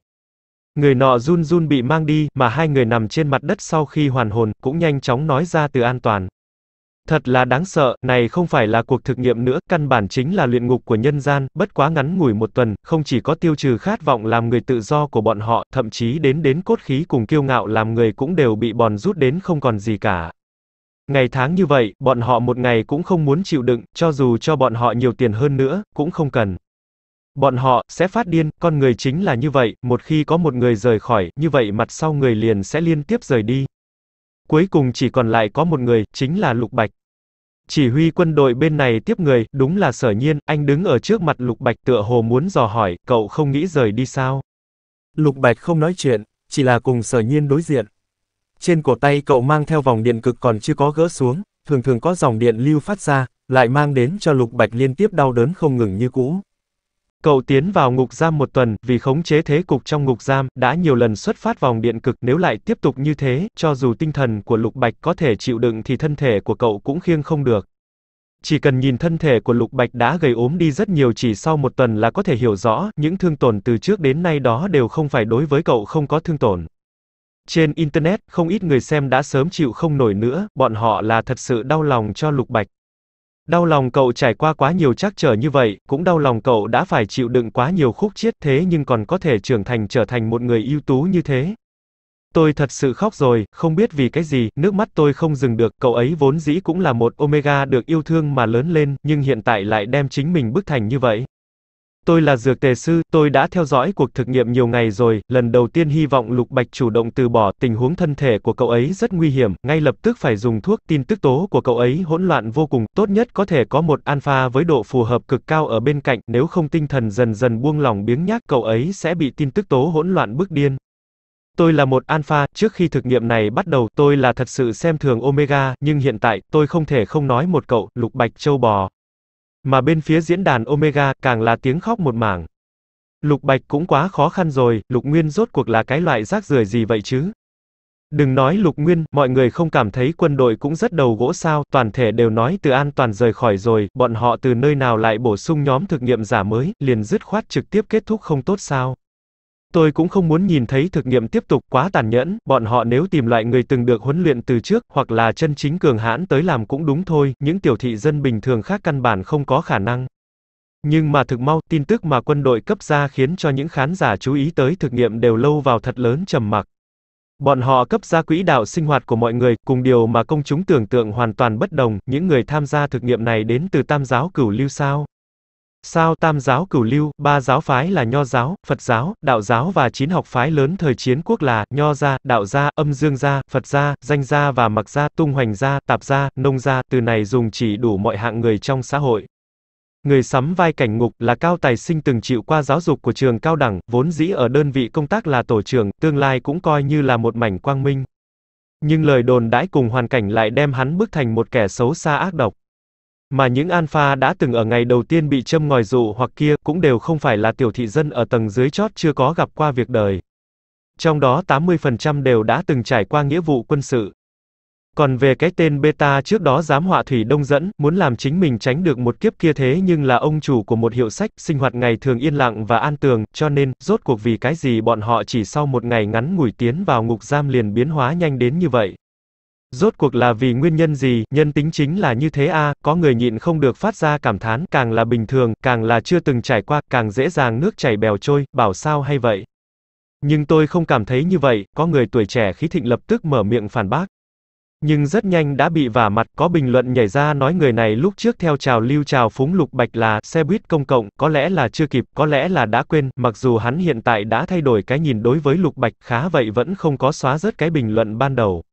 Người nọ run run bị mang đi, mà hai người nằm trên mặt đất sau khi hoàn hồn, cũng nhanh chóng nói ra từ an toàn. Thật là đáng sợ, này không phải là cuộc thực nghiệm nữa, căn bản chính là luyện ngục của nhân gian, bất quá ngắn ngủi một tuần, không chỉ có tiêu trừ khát vọng làm người tự do của bọn họ, thậm chí đến đến cốt khí cùng kiêu ngạo làm người cũng đều bị bòn rút đến không còn gì cả. Ngày tháng như vậy, bọn họ một ngày cũng không muốn chịu đựng, cho dù cho bọn họ nhiều tiền hơn nữa, cũng không cần. Bọn họ sẽ phát điên, con người chính là như vậy, một khi có một người rời khỏi, như vậy mặt sau người liền sẽ liên tiếp rời đi. Cuối cùng chỉ còn lại có một người, chính là Lục Bạch. Chỉ huy quân đội bên này tiếp người, đúng là sở nhiên, anh đứng ở trước mặt Lục Bạch tựa hồ muốn dò hỏi, cậu không nghĩ rời đi sao? Lục Bạch không nói chuyện, chỉ là cùng sở nhiên đối diện, trên cổ tay cậu mang theo vòng điện cực còn chưa có gỡ xuống, thường thường có dòng điện lưu phát ra, lại mang đến cho Lục Bạch liên tiếp đau đớn không ngừng như cũ. Cậu tiến vào ngục giam một tuần, vì khống chế thế cục trong ngục giam, đã nhiều lần xuất phát vòng điện cực, nếu lại tiếp tục như thế, cho dù tinh thần của Lục Bạch có thể chịu đựng thì thân thể của cậu cũng khiêng không được. Chỉ cần nhìn thân thể của Lục Bạch đã gầy ốm đi rất nhiều chỉ sau một tuần là có thể hiểu rõ, những thương tổn từ trước đến nay đó đều không phải đối với cậu không có thương tổn. Trên Internet, không ít người xem đã sớm chịu không nổi nữa, bọn họ là thật sự đau lòng cho Lục Bạch. Đau lòng cậu trải qua quá nhiều trắc trở như vậy, cũng đau lòng cậu đã phải chịu đựng quá nhiều khúc chiết thế nhưng còn có thể trưởng thành trở thành một người ưu tú như thế. Tôi thật sự khóc rồi, không biết vì cái gì, nước mắt tôi không dừng được, cậu ấy vốn dĩ cũng là một Omega được yêu thương mà lớn lên, nhưng hiện tại lại đem chính mình bức thành như vậy. Tôi là dược tề sư, tôi đã theo dõi cuộc thực nghiệm nhiều ngày rồi, lần đầu tiên hy vọng Lục Bạch chủ động từ bỏ, tình huống thân thể của cậu ấy rất nguy hiểm, ngay lập tức phải dùng thuốc, tin tức tố của cậu ấy hỗn loạn vô cùng, tốt nhất có thể có một alpha với độ phù hợp cực cao ở bên cạnh, nếu không tinh thần dần dần buông lỏng biếng nhác cậu ấy sẽ bị tin tức tố hỗn loạn bức điên. Tôi là một alpha, trước khi thực nghiệm này bắt đầu tôi là thật sự xem thường omega, nhưng hiện tại tôi không thể không nói một cậu, Lục Bạch châu bò. Mà bên phía diễn đàn Omega, càng là tiếng khóc một mảng. Lục Bạch cũng quá khó khăn rồi, Lục Nguyên rốt cuộc là cái loại rác rưởi gì vậy chứ? Đừng nói Lục Nguyên, mọi người không cảm thấy quân đội cũng rất đầu gỗ sao, toàn thể đều nói từ an toàn rời khỏi rồi, bọn họ từ nơi nào lại bổ sung nhóm thực nghiệm giả mới, liền dứt khoát trực tiếp kết thúc không tốt sao? Tôi cũng không muốn nhìn thấy thực nghiệm tiếp tục quá tàn nhẫn, bọn họ nếu tìm loại người từng được huấn luyện từ trước, hoặc là chân chính cường hãn tới làm cũng đúng thôi, những tiểu thị dân bình thường khác căn bản không có khả năng. Nhưng mà thực mau, tin tức mà quân đội cấp ra khiến cho những khán giả chú ý tới thực nghiệm đều lâu vào thật lớn trầm mặc. Bọn họ cấp ra quỹ đạo sinh hoạt của mọi người, cùng điều mà công chúng tưởng tượng hoàn toàn bất đồng, những người tham gia thực nghiệm này đến từ tam giáo cửu lưu sao. Sao Tam giáo Cửu Lưu, ba giáo phái là Nho giáo, Phật giáo, Đạo giáo và chín học phái lớn thời chiến quốc là Nho gia, Đạo gia, Âm Dương gia, Phật gia, Danh gia và Mặc gia, Tung Hoành gia, Tạp gia, Nông gia, từ này dùng chỉ đủ mọi hạng người trong xã hội. Người sắm vai cảnh ngục là cao tài sinh từng chịu qua giáo dục của trường cao đẳng, vốn dĩ ở đơn vị công tác là tổ trưởng, tương lai cũng coi như là một mảnh quang minh. Nhưng lời đồn đãi cùng hoàn cảnh lại đem hắn bước thành một kẻ xấu xa ác độc. Mà những alpha đã từng ở ngày đầu tiên bị châm ngòi dụ hoặc kia, cũng đều không phải là tiểu thị dân ở tầng dưới chót chưa có gặp qua việc đời. Trong đó 80% đều đã từng trải qua nghĩa vụ quân sự. Còn về cái tên beta trước đó dám họa thủy đông dẫn, muốn làm chính mình tránh được một kiếp kia thế nhưng là ông chủ của một hiệu sách, sinh hoạt ngày thường yên lặng và an tường, cho nên, rốt cuộc vì cái gì bọn họ chỉ sau một ngày ngắn ngủi tiến vào ngục giam liền biến hóa nhanh đến như vậy. Rốt cuộc là vì nguyên nhân gì, nhân tính chính là như thế a, à, có người nhịn không được phát ra cảm thán, càng là bình thường, càng là chưa từng trải qua, càng dễ dàng nước chảy bèo trôi, bảo sao hay vậy. Nhưng tôi không cảm thấy như vậy, có người tuổi trẻ khí thịnh lập tức mở miệng phản bác. Nhưng rất nhanh đã bị vả mặt, có bình luận nhảy ra nói người này lúc trước theo trào lưu trào phúng lục bạch là xe buýt công cộng, có lẽ là chưa kịp, có lẽ là đã quên, mặc dù hắn hiện tại đã thay đổi cái nhìn đối với lục bạch, khá vậy vẫn không có xóa rớt cái bình luận ban đầu.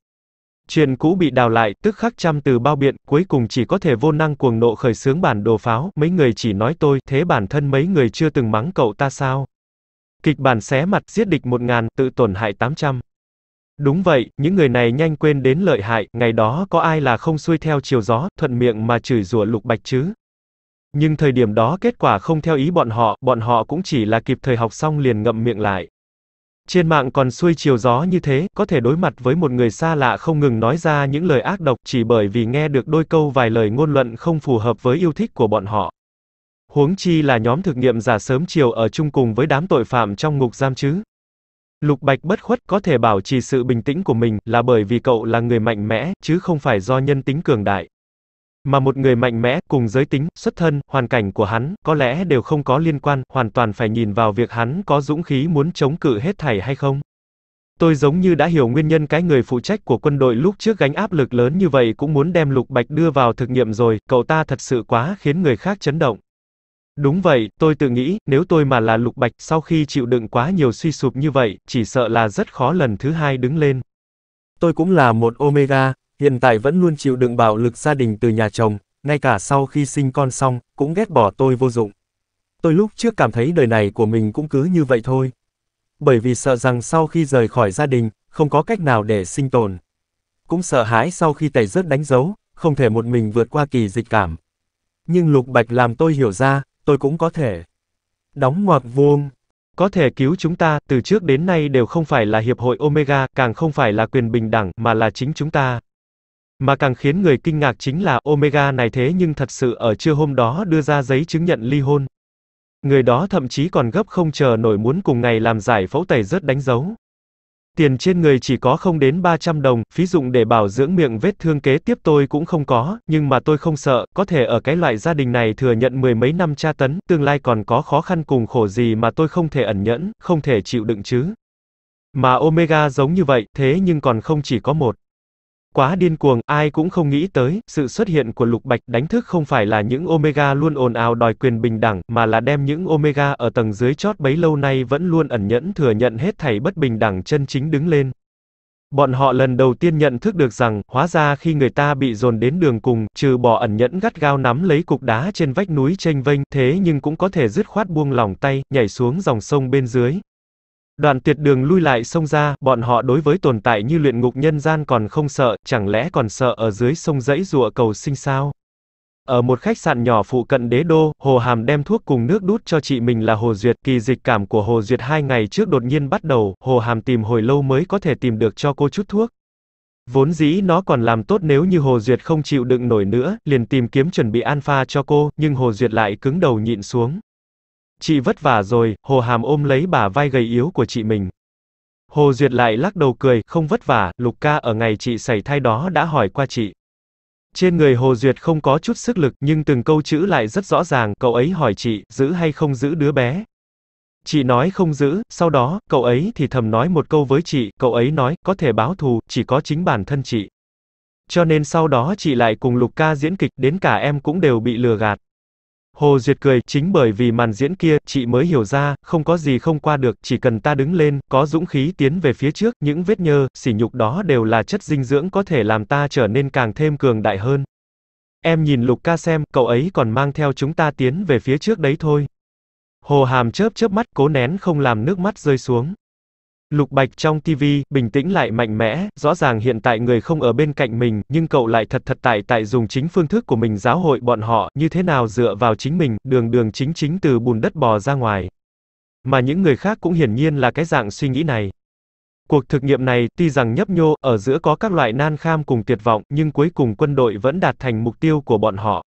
Chuyện cũ bị đào lại, tức khắc trăm từ bao biện, cuối cùng chỉ có thể vô năng cuồng nộ khởi sướng bản đồ pháo, mấy người chỉ nói tôi, thế bản thân mấy người chưa từng mắng cậu ta sao? Kịch bản xé mặt, giết địch 1000, tự tổn hại 800. Đúng vậy, những người này nhanh quên đến lợi hại, ngày đó có ai là không xuôi theo chiều gió, thuận miệng mà chửi rủa lục bạch chứ. Nhưng thời điểm đó kết quả không theo ý bọn họ, bọn họ cũng chỉ là kịp thời học xong liền ngậm miệng lại. Trên mạng còn xuôi chiều gió như thế, có thể đối mặt với một người xa lạ không ngừng nói ra những lời ác độc chỉ bởi vì nghe được đôi câu vài lời ngôn luận không phù hợp với yêu thích của bọn họ. Huống chi là nhóm thực nghiệm giả sớm chiều ở chung cùng với đám tội phạm trong ngục giam chứ. Lục Bạch bất khuất có thể bảo trì sự bình tĩnh của mình là bởi vì cậu là người mạnh mẽ, chứ không phải do nhân tính cường đại. Mà một người mạnh mẽ, cùng giới tính, xuất thân, hoàn cảnh của hắn, có lẽ đều không có liên quan, hoàn toàn phải nhìn vào việc hắn có dũng khí muốn chống cự hết thảy hay không. Tôi giống như đã hiểu nguyên nhân cái người phụ trách của quân đội lúc trước gánh áp lực lớn như vậy cũng muốn đem Lục Bạch đưa vào thực nghiệm rồi, cậu ta thật sự quá khiến người khác chấn động. Đúng vậy, tôi tự nghĩ, nếu tôi mà là Lục Bạch sau khi chịu đựng quá nhiều suy sụp như vậy, chỉ sợ là rất khó lần thứ hai đứng lên. Tôi cũng là một Omega, hiện tại vẫn luôn chịu đựng bạo lực gia đình từ nhà chồng, ngay cả sau khi sinh con xong, cũng ghét bỏ tôi vô dụng. Tôi lúc trước cảm thấy đời này của mình cũng cứ như vậy thôi. Bởi vì sợ rằng sau khi rời khỏi gia đình, không có cách nào để sinh tồn. Cũng sợ hãi sau khi tẩy rớt đánh dấu, không thể một mình vượt qua kỳ dịch cảm. Nhưng Lục Bạch làm tôi hiểu ra, tôi cũng có thể. Đóng ngoặc vuông. Có thể cứu chúng ta, từ trước đến nay đều không phải là Hiệp hội Omega, càng không phải là quyền bình đẳng, mà là chính chúng ta. Mà càng khiến người kinh ngạc chính là Omega này thế nhưng thật sự ở trưa hôm đó đưa ra giấy chứng nhận ly hôn. Người đó thậm chí còn gấp không chờ nổi muốn cùng ngày làm giải phẫu tẩy rớt đánh dấu. Tiền trên người chỉ có không đến 300 đồng, phí dụng để bảo dưỡng miệng vết thương kế tiếp tôi cũng không có, nhưng mà tôi không sợ, có thể ở cái loại gia đình này thừa nhận mười mấy năm tra tấn, tương lai còn có khó khăn cùng khổ gì mà tôi không thể ẩn nhẫn, không thể chịu đựng chứ. Mà Omega giống như vậy, thế nhưng còn không chỉ có một quá điên cuồng, ai cũng không nghĩ tới, sự xuất hiện của Lục Bạch đánh thức không phải là những Omega luôn ồn ào đòi quyền bình đẳng, mà là đem những Omega ở tầng dưới chót bấy lâu nay vẫn luôn ẩn nhẫn thừa nhận hết thảy bất bình đẳng chân chính đứng lên. Bọn họ lần đầu tiên nhận thức được rằng, hóa ra khi người ta bị dồn đến đường cùng, trừ bỏ ẩn nhẫn gắt gao nắm lấy cục đá trên vách núi tranh vênh, thế nhưng cũng có thể dứt khoát buông lòng tay, nhảy xuống dòng sông bên dưới, Đoàn tuyệt đường lui lại sông ra, bọn họ đối với tồn tại như luyện ngục nhân gian còn không sợ, chẳng lẽ còn sợ ở dưới sông dãy rụa cầu sinh sao? Ở một khách sạn nhỏ phụ cận đế đô, Hồ Hàm đem thuốc cùng nước đút cho chị mình là Hồ Duyệt. Kỳ dịch cảm của Hồ Duyệt hai ngày trước đột nhiên bắt đầu, Hồ Hàm tìm hồi lâu mới có thể tìm được cho cô chút thuốc. Vốn dĩ nó còn làm tốt nếu như Hồ Duyệt không chịu đựng nổi nữa, liền tìm kiếm chuẩn bị alpha cho cô, nhưng Hồ Duyệt lại cứng đầu nhịn xuống. Chị vất vả rồi, Hồ Hàm ôm lấy bà vai gầy yếu của chị mình. Hồ Duyệt lại lắc đầu cười, không vất vả, Lục ca ở ngày chị xảy thai đó đã hỏi qua chị. Trên người Hồ Duyệt không có chút sức lực, nhưng từng câu chữ lại rất rõ ràng, cậu ấy hỏi chị, giữ hay không giữ đứa bé. Chị nói không giữ, sau đó, cậu ấy thì thầm nói một câu với chị, cậu ấy nói, có thể báo thù, chỉ có chính bản thân chị. Cho nên sau đó chị lại cùng Lục ca diễn kịch, đến cả em cũng đều bị lừa gạt. Hồ Duyệt cười, chính bởi vì màn diễn kia, chị mới hiểu ra, không có gì không qua được, chỉ cần ta đứng lên, có dũng khí tiến về phía trước, những vết nhơ, sỉ nhục đó đều là chất dinh dưỡng có thể làm ta trở nên càng thêm cường đại hơn. Em nhìn Lục ca xem, cậu ấy còn mang theo chúng ta tiến về phía trước đấy thôi. Hồ Hàm chớp chớp mắt cố nén không làm nước mắt rơi xuống. Lục Bạch trong TV, bình tĩnh lại mạnh mẽ, rõ ràng hiện tại người không ở bên cạnh mình, nhưng cậu lại thật thật tại tại dùng chính phương thức của mình giáo hội bọn họ, như thế nào dựa vào chính mình, đường đường chính chính từ bùn đất bò ra ngoài. Mà những người khác cũng hiển nhiên là cái dạng suy nghĩ này. Cuộc thực nghiệm này, tuy rằng nhấp nhô, ở giữa có các loại nan kham cùng tuyệt vọng, nhưng cuối cùng quân đội vẫn đạt thành mục tiêu của bọn họ.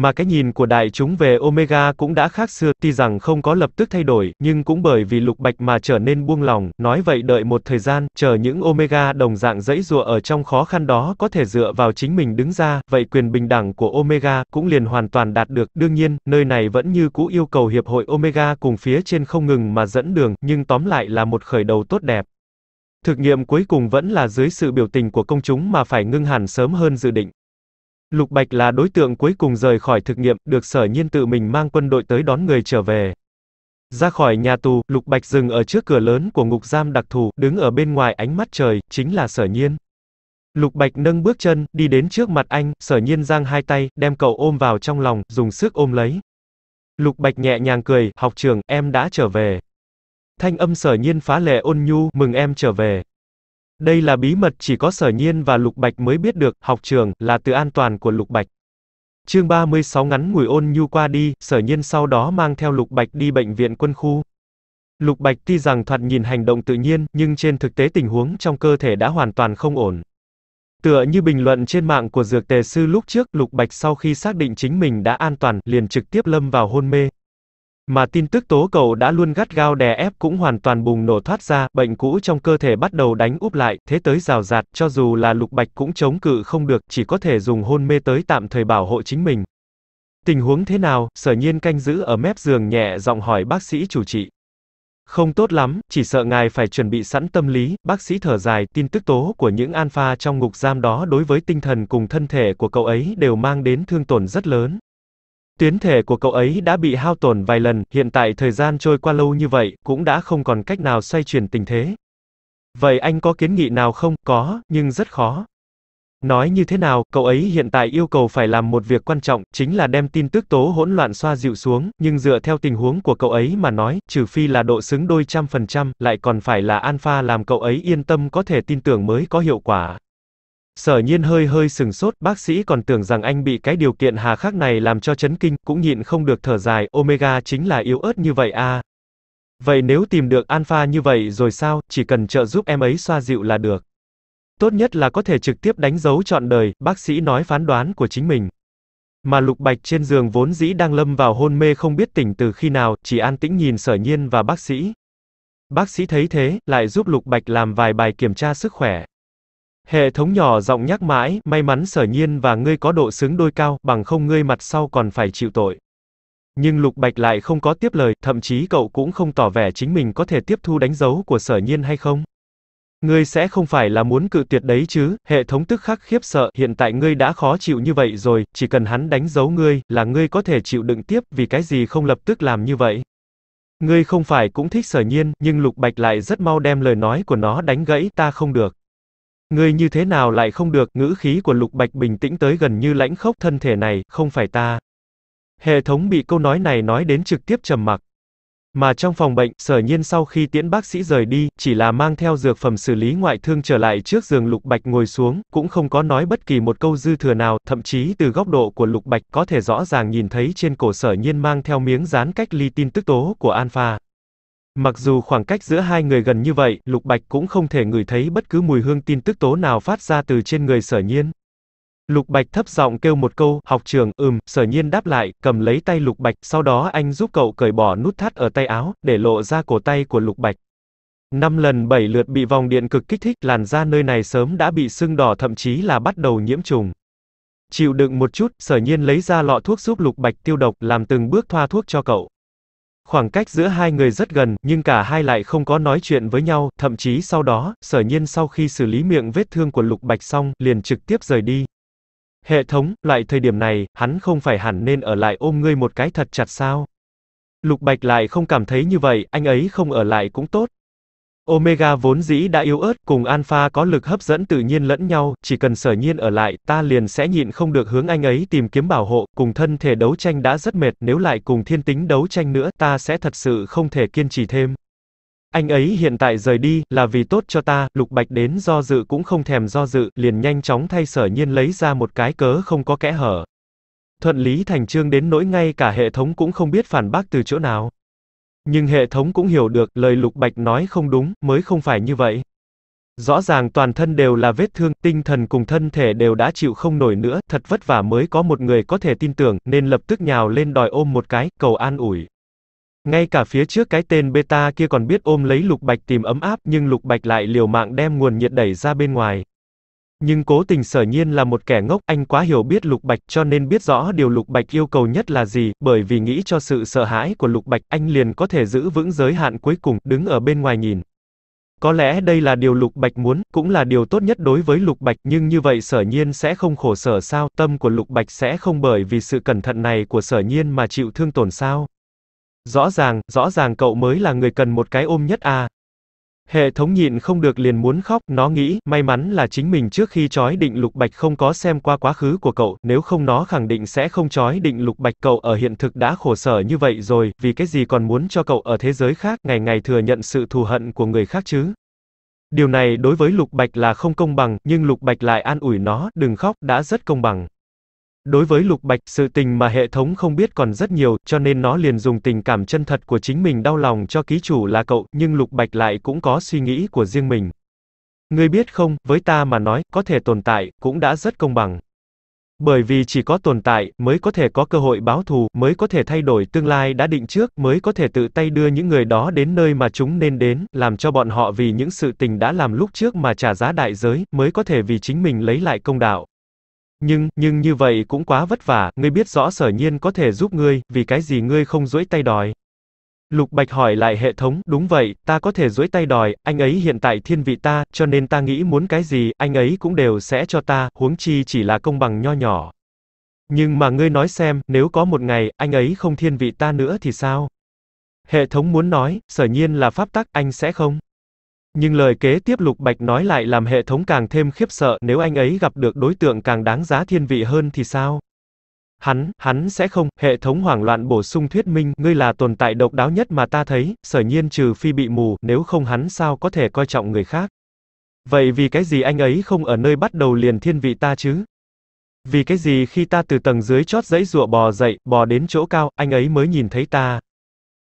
Mà cái nhìn của đại chúng về Omega cũng đã khác xưa, tuy rằng không có lập tức thay đổi, nhưng cũng bởi vì lục bạch mà trở nên buông lòng, nói vậy đợi một thời gian, chờ những Omega đồng dạng dẫy dụa ở trong khó khăn đó có thể dựa vào chính mình đứng ra, vậy quyền bình đẳng của Omega cũng liền hoàn toàn đạt được. Đương nhiên, nơi này vẫn như cũ yêu cầu Hiệp hội Omega cùng phía trên không ngừng mà dẫn đường, nhưng tóm lại là một khởi đầu tốt đẹp. Thực nghiệm cuối cùng vẫn là dưới sự biểu tình của công chúng mà phải ngưng hẳn sớm hơn dự định. Lục Bạch là đối tượng cuối cùng rời khỏi thực nghiệm, được sở nhiên tự mình mang quân đội tới đón người trở về. Ra khỏi nhà tù, Lục Bạch dừng ở trước cửa lớn của ngục giam đặc thù, đứng ở bên ngoài ánh mắt trời, chính là sở nhiên. Lục Bạch nâng bước chân, đi đến trước mặt anh, sở nhiên giang hai tay, đem cậu ôm vào trong lòng, dùng sức ôm lấy. Lục Bạch nhẹ nhàng cười, học trường, em đã trở về. Thanh âm sở nhiên phá lệ ôn nhu, mừng em trở về. Đây là bí mật chỉ có Sở Nhiên và Lục Bạch mới biết được, học trường, là từ an toàn của Lục Bạch. Chương 36 ngắn ngủi ôn nhu qua đi, Sở Nhiên sau đó mang theo Lục Bạch đi bệnh viện quân khu. Lục Bạch tuy rằng thoạt nhìn hành động tự nhiên, nhưng trên thực tế tình huống trong cơ thể đã hoàn toàn không ổn. Tựa như bình luận trên mạng của dược tề sư lúc trước, Lục Bạch sau khi xác định chính mình đã an toàn, liền trực tiếp lâm vào hôn mê. Mà tin tức tố cậu đã luôn gắt gao đè ép cũng hoàn toàn bùng nổ thoát ra, bệnh cũ trong cơ thể bắt đầu đánh úp lại, thế tới rào rạt, cho dù là lục bạch cũng chống cự không được, chỉ có thể dùng hôn mê tới tạm thời bảo hộ chính mình. Tình huống thế nào, sở nhiên canh giữ ở mép giường nhẹ giọng hỏi bác sĩ chủ trị. Không tốt lắm, chỉ sợ ngài phải chuẩn bị sẵn tâm lý, bác sĩ thở dài, tin tức tố của những alpha trong ngục giam đó đối với tinh thần cùng thân thể của cậu ấy đều mang đến thương tổn rất lớn. Tuyến thể của cậu ấy đã bị hao tổn vài lần, hiện tại thời gian trôi qua lâu như vậy, cũng đã không còn cách nào xoay chuyển tình thế. Vậy anh có kiến nghị nào không? Có, nhưng rất khó. Nói như thế nào, cậu ấy hiện tại yêu cầu phải làm một việc quan trọng, chính là đem tin tức tố hỗn loạn xoa dịu xuống, nhưng dựa theo tình huống của cậu ấy mà nói, trừ phi là độ xứng đôi trăm phần trăm, lại còn phải là alpha làm cậu ấy yên tâm có thể tin tưởng mới có hiệu quả. Sở nhiên hơi hơi sừng sốt, bác sĩ còn tưởng rằng anh bị cái điều kiện hà khắc này làm cho chấn kinh, cũng nhịn không được thở dài, omega chính là yếu ớt như vậy à. Vậy nếu tìm được alpha như vậy rồi sao, chỉ cần trợ giúp em ấy xoa dịu là được. Tốt nhất là có thể trực tiếp đánh dấu trọn đời, bác sĩ nói phán đoán của chính mình. Mà Lục Bạch trên giường vốn dĩ đang lâm vào hôn mê không biết tỉnh từ khi nào, chỉ an tĩnh nhìn sở nhiên và bác sĩ. Bác sĩ thấy thế, lại giúp Lục Bạch làm vài bài kiểm tra sức khỏe. Hệ thống nhỏ giọng nhắc mãi, may mắn sở nhiên và ngươi có độ xứng đôi cao, bằng không ngươi mặt sau còn phải chịu tội. Nhưng Lục Bạch lại không có tiếp lời, thậm chí cậu cũng không tỏ vẻ chính mình có thể tiếp thu đánh dấu của sở nhiên hay không. Ngươi sẽ không phải là muốn cự tuyệt đấy chứ, hệ thống tức khắc khiếp sợ, hiện tại ngươi đã khó chịu như vậy rồi, chỉ cần hắn đánh dấu ngươi, là ngươi có thể chịu đựng tiếp, vì cái gì không lập tức làm như vậy. Ngươi không phải cũng thích sở nhiên, nhưng Lục Bạch lại rất mau đem lời nói của nó đánh gãy, ta không được. Ngươi như thế nào lại không được, ngữ khí của Lục Bạch bình tĩnh tới gần như lãnh khốc thân thể này, không phải ta. Hệ thống bị câu nói này nói đến trực tiếp trầm mặc. Mà trong phòng bệnh, sở nhiên sau khi tiễn bác sĩ rời đi, chỉ là mang theo dược phẩm xử lý ngoại thương trở lại trước giường Lục Bạch ngồi xuống, cũng không có nói bất kỳ một câu dư thừa nào, thậm chí từ góc độ của Lục Bạch có thể rõ ràng nhìn thấy trên cổ sở nhiên mang theo miếng dán cách ly tin tức tố của Alpha. Mặc dù khoảng cách giữa hai người gần như vậy, Lục Bạch cũng không thể ngửi thấy bất cứ mùi hương tin tức tố nào phát ra từ trên người sở nhiên. Lục Bạch thấp giọng kêu một câu, học trường, ừm, sở nhiên đáp lại, cầm lấy tay Lục Bạch, sau đó anh giúp cậu cởi bỏ nút thắt ở tay áo, để lộ ra cổ tay của Lục Bạch. Năm lần bảy lượt bị vòng điện cực kích thích, làn da nơi này sớm đã bị sưng đỏ thậm chí là bắt đầu nhiễm trùng. Chịu đựng một chút, sở nhiên lấy ra lọ thuốc giúp Lục Bạch tiêu độc, làm từng bước thoa thuốc cho cậu. Khoảng cách giữa hai người rất gần, nhưng cả hai lại không có nói chuyện với nhau, thậm chí sau đó, sở nhiên sau khi xử lý miệng vết thương của Lục Bạch xong, liền trực tiếp rời đi. Hệ thống, loại thời điểm này, hắn không phải hẳn nên ở lại ôm ngươi một cái thật chặt sao? Lục Bạch lại không cảm thấy như vậy, anh ấy không ở lại cũng tốt. Omega vốn dĩ đã yếu ớt, cùng Alpha có lực hấp dẫn tự nhiên lẫn nhau, chỉ cần sở nhiên ở lại, ta liền sẽ nhịn không được hướng anh ấy tìm kiếm bảo hộ, cùng thân thể đấu tranh đã rất mệt, nếu lại cùng thiên tính đấu tranh nữa, ta sẽ thật sự không thể kiên trì thêm. Anh ấy hiện tại rời đi, là vì tốt cho ta, lục bạch đến do dự cũng không thèm do dự, liền nhanh chóng thay sở nhiên lấy ra một cái cớ không có kẽ hở. Thuận lý thành trương đến nỗi ngay cả hệ thống cũng không biết phản bác từ chỗ nào. Nhưng hệ thống cũng hiểu được, lời Lục Bạch nói không đúng, mới không phải như vậy. Rõ ràng toàn thân đều là vết thương, tinh thần cùng thân thể đều đã chịu không nổi nữa, thật vất vả mới có một người có thể tin tưởng, nên lập tức nhào lên đòi ôm một cái, cầu an ủi. Ngay cả phía trước cái tên beta kia còn biết ôm lấy Lục Bạch tìm ấm áp, nhưng Lục Bạch lại liều mạng đem nguồn nhiệt đẩy ra bên ngoài. Nhưng cố tình sở nhiên là một kẻ ngốc, anh quá hiểu biết Lục Bạch cho nên biết rõ điều Lục Bạch yêu cầu nhất là gì, bởi vì nghĩ cho sự sợ hãi của Lục Bạch, anh liền có thể giữ vững giới hạn cuối cùng, đứng ở bên ngoài nhìn. Có lẽ đây là điều Lục Bạch muốn, cũng là điều tốt nhất đối với Lục Bạch, nhưng như vậy sở nhiên sẽ không khổ sở sao, tâm của Lục Bạch sẽ không bởi vì sự cẩn thận này của sở nhiên mà chịu thương tổn sao. Rõ ràng, rõ ràng cậu mới là người cần một cái ôm nhất à. Hệ thống nhịn không được liền muốn khóc, nó nghĩ, may mắn là chính mình trước khi chói định lục bạch không có xem qua quá khứ của cậu, nếu không nó khẳng định sẽ không chói định lục bạch cậu ở hiện thực đã khổ sở như vậy rồi, vì cái gì còn muốn cho cậu ở thế giới khác, ngày ngày thừa nhận sự thù hận của người khác chứ. Điều này đối với lục bạch là không công bằng, nhưng lục bạch lại an ủi nó, đừng khóc, đã rất công bằng. Đối với Lục Bạch, sự tình mà hệ thống không biết còn rất nhiều, cho nên nó liền dùng tình cảm chân thật của chính mình đau lòng cho ký chủ là cậu, nhưng Lục Bạch lại cũng có suy nghĩ của riêng mình. Ngươi biết không, với ta mà nói, có thể tồn tại, cũng đã rất công bằng. Bởi vì chỉ có tồn tại, mới có thể có cơ hội báo thù, mới có thể thay đổi tương lai đã định trước, mới có thể tự tay đưa những người đó đến nơi mà chúng nên đến, làm cho bọn họ vì những sự tình đã làm lúc trước mà trả giá đại giới, mới có thể vì chính mình lấy lại công đạo. Nhưng, nhưng như vậy cũng quá vất vả, ngươi biết rõ sở nhiên có thể giúp ngươi, vì cái gì ngươi không duỗi tay đòi. Lục Bạch hỏi lại hệ thống, đúng vậy, ta có thể duỗi tay đòi, anh ấy hiện tại thiên vị ta, cho nên ta nghĩ muốn cái gì, anh ấy cũng đều sẽ cho ta, huống chi chỉ là công bằng nho nhỏ. Nhưng mà ngươi nói xem, nếu có một ngày, anh ấy không thiên vị ta nữa thì sao? Hệ thống muốn nói, sở nhiên là pháp tắc, anh sẽ không. Nhưng lời kế tiếp Lục Bạch nói lại làm hệ thống càng thêm khiếp sợ, nếu anh ấy gặp được đối tượng càng đáng giá thiên vị hơn thì sao? Hắn, hắn sẽ không, hệ thống hoảng loạn bổ sung thuyết minh, ngươi là tồn tại độc đáo nhất mà ta thấy, sở nhiên trừ phi bị mù, nếu không hắn sao có thể coi trọng người khác. Vậy vì cái gì anh ấy không ở nơi bắt đầu liền thiên vị ta chứ? Vì cái gì khi ta từ tầng dưới chót dãy rụa bò dậy, bò đến chỗ cao, anh ấy mới nhìn thấy ta,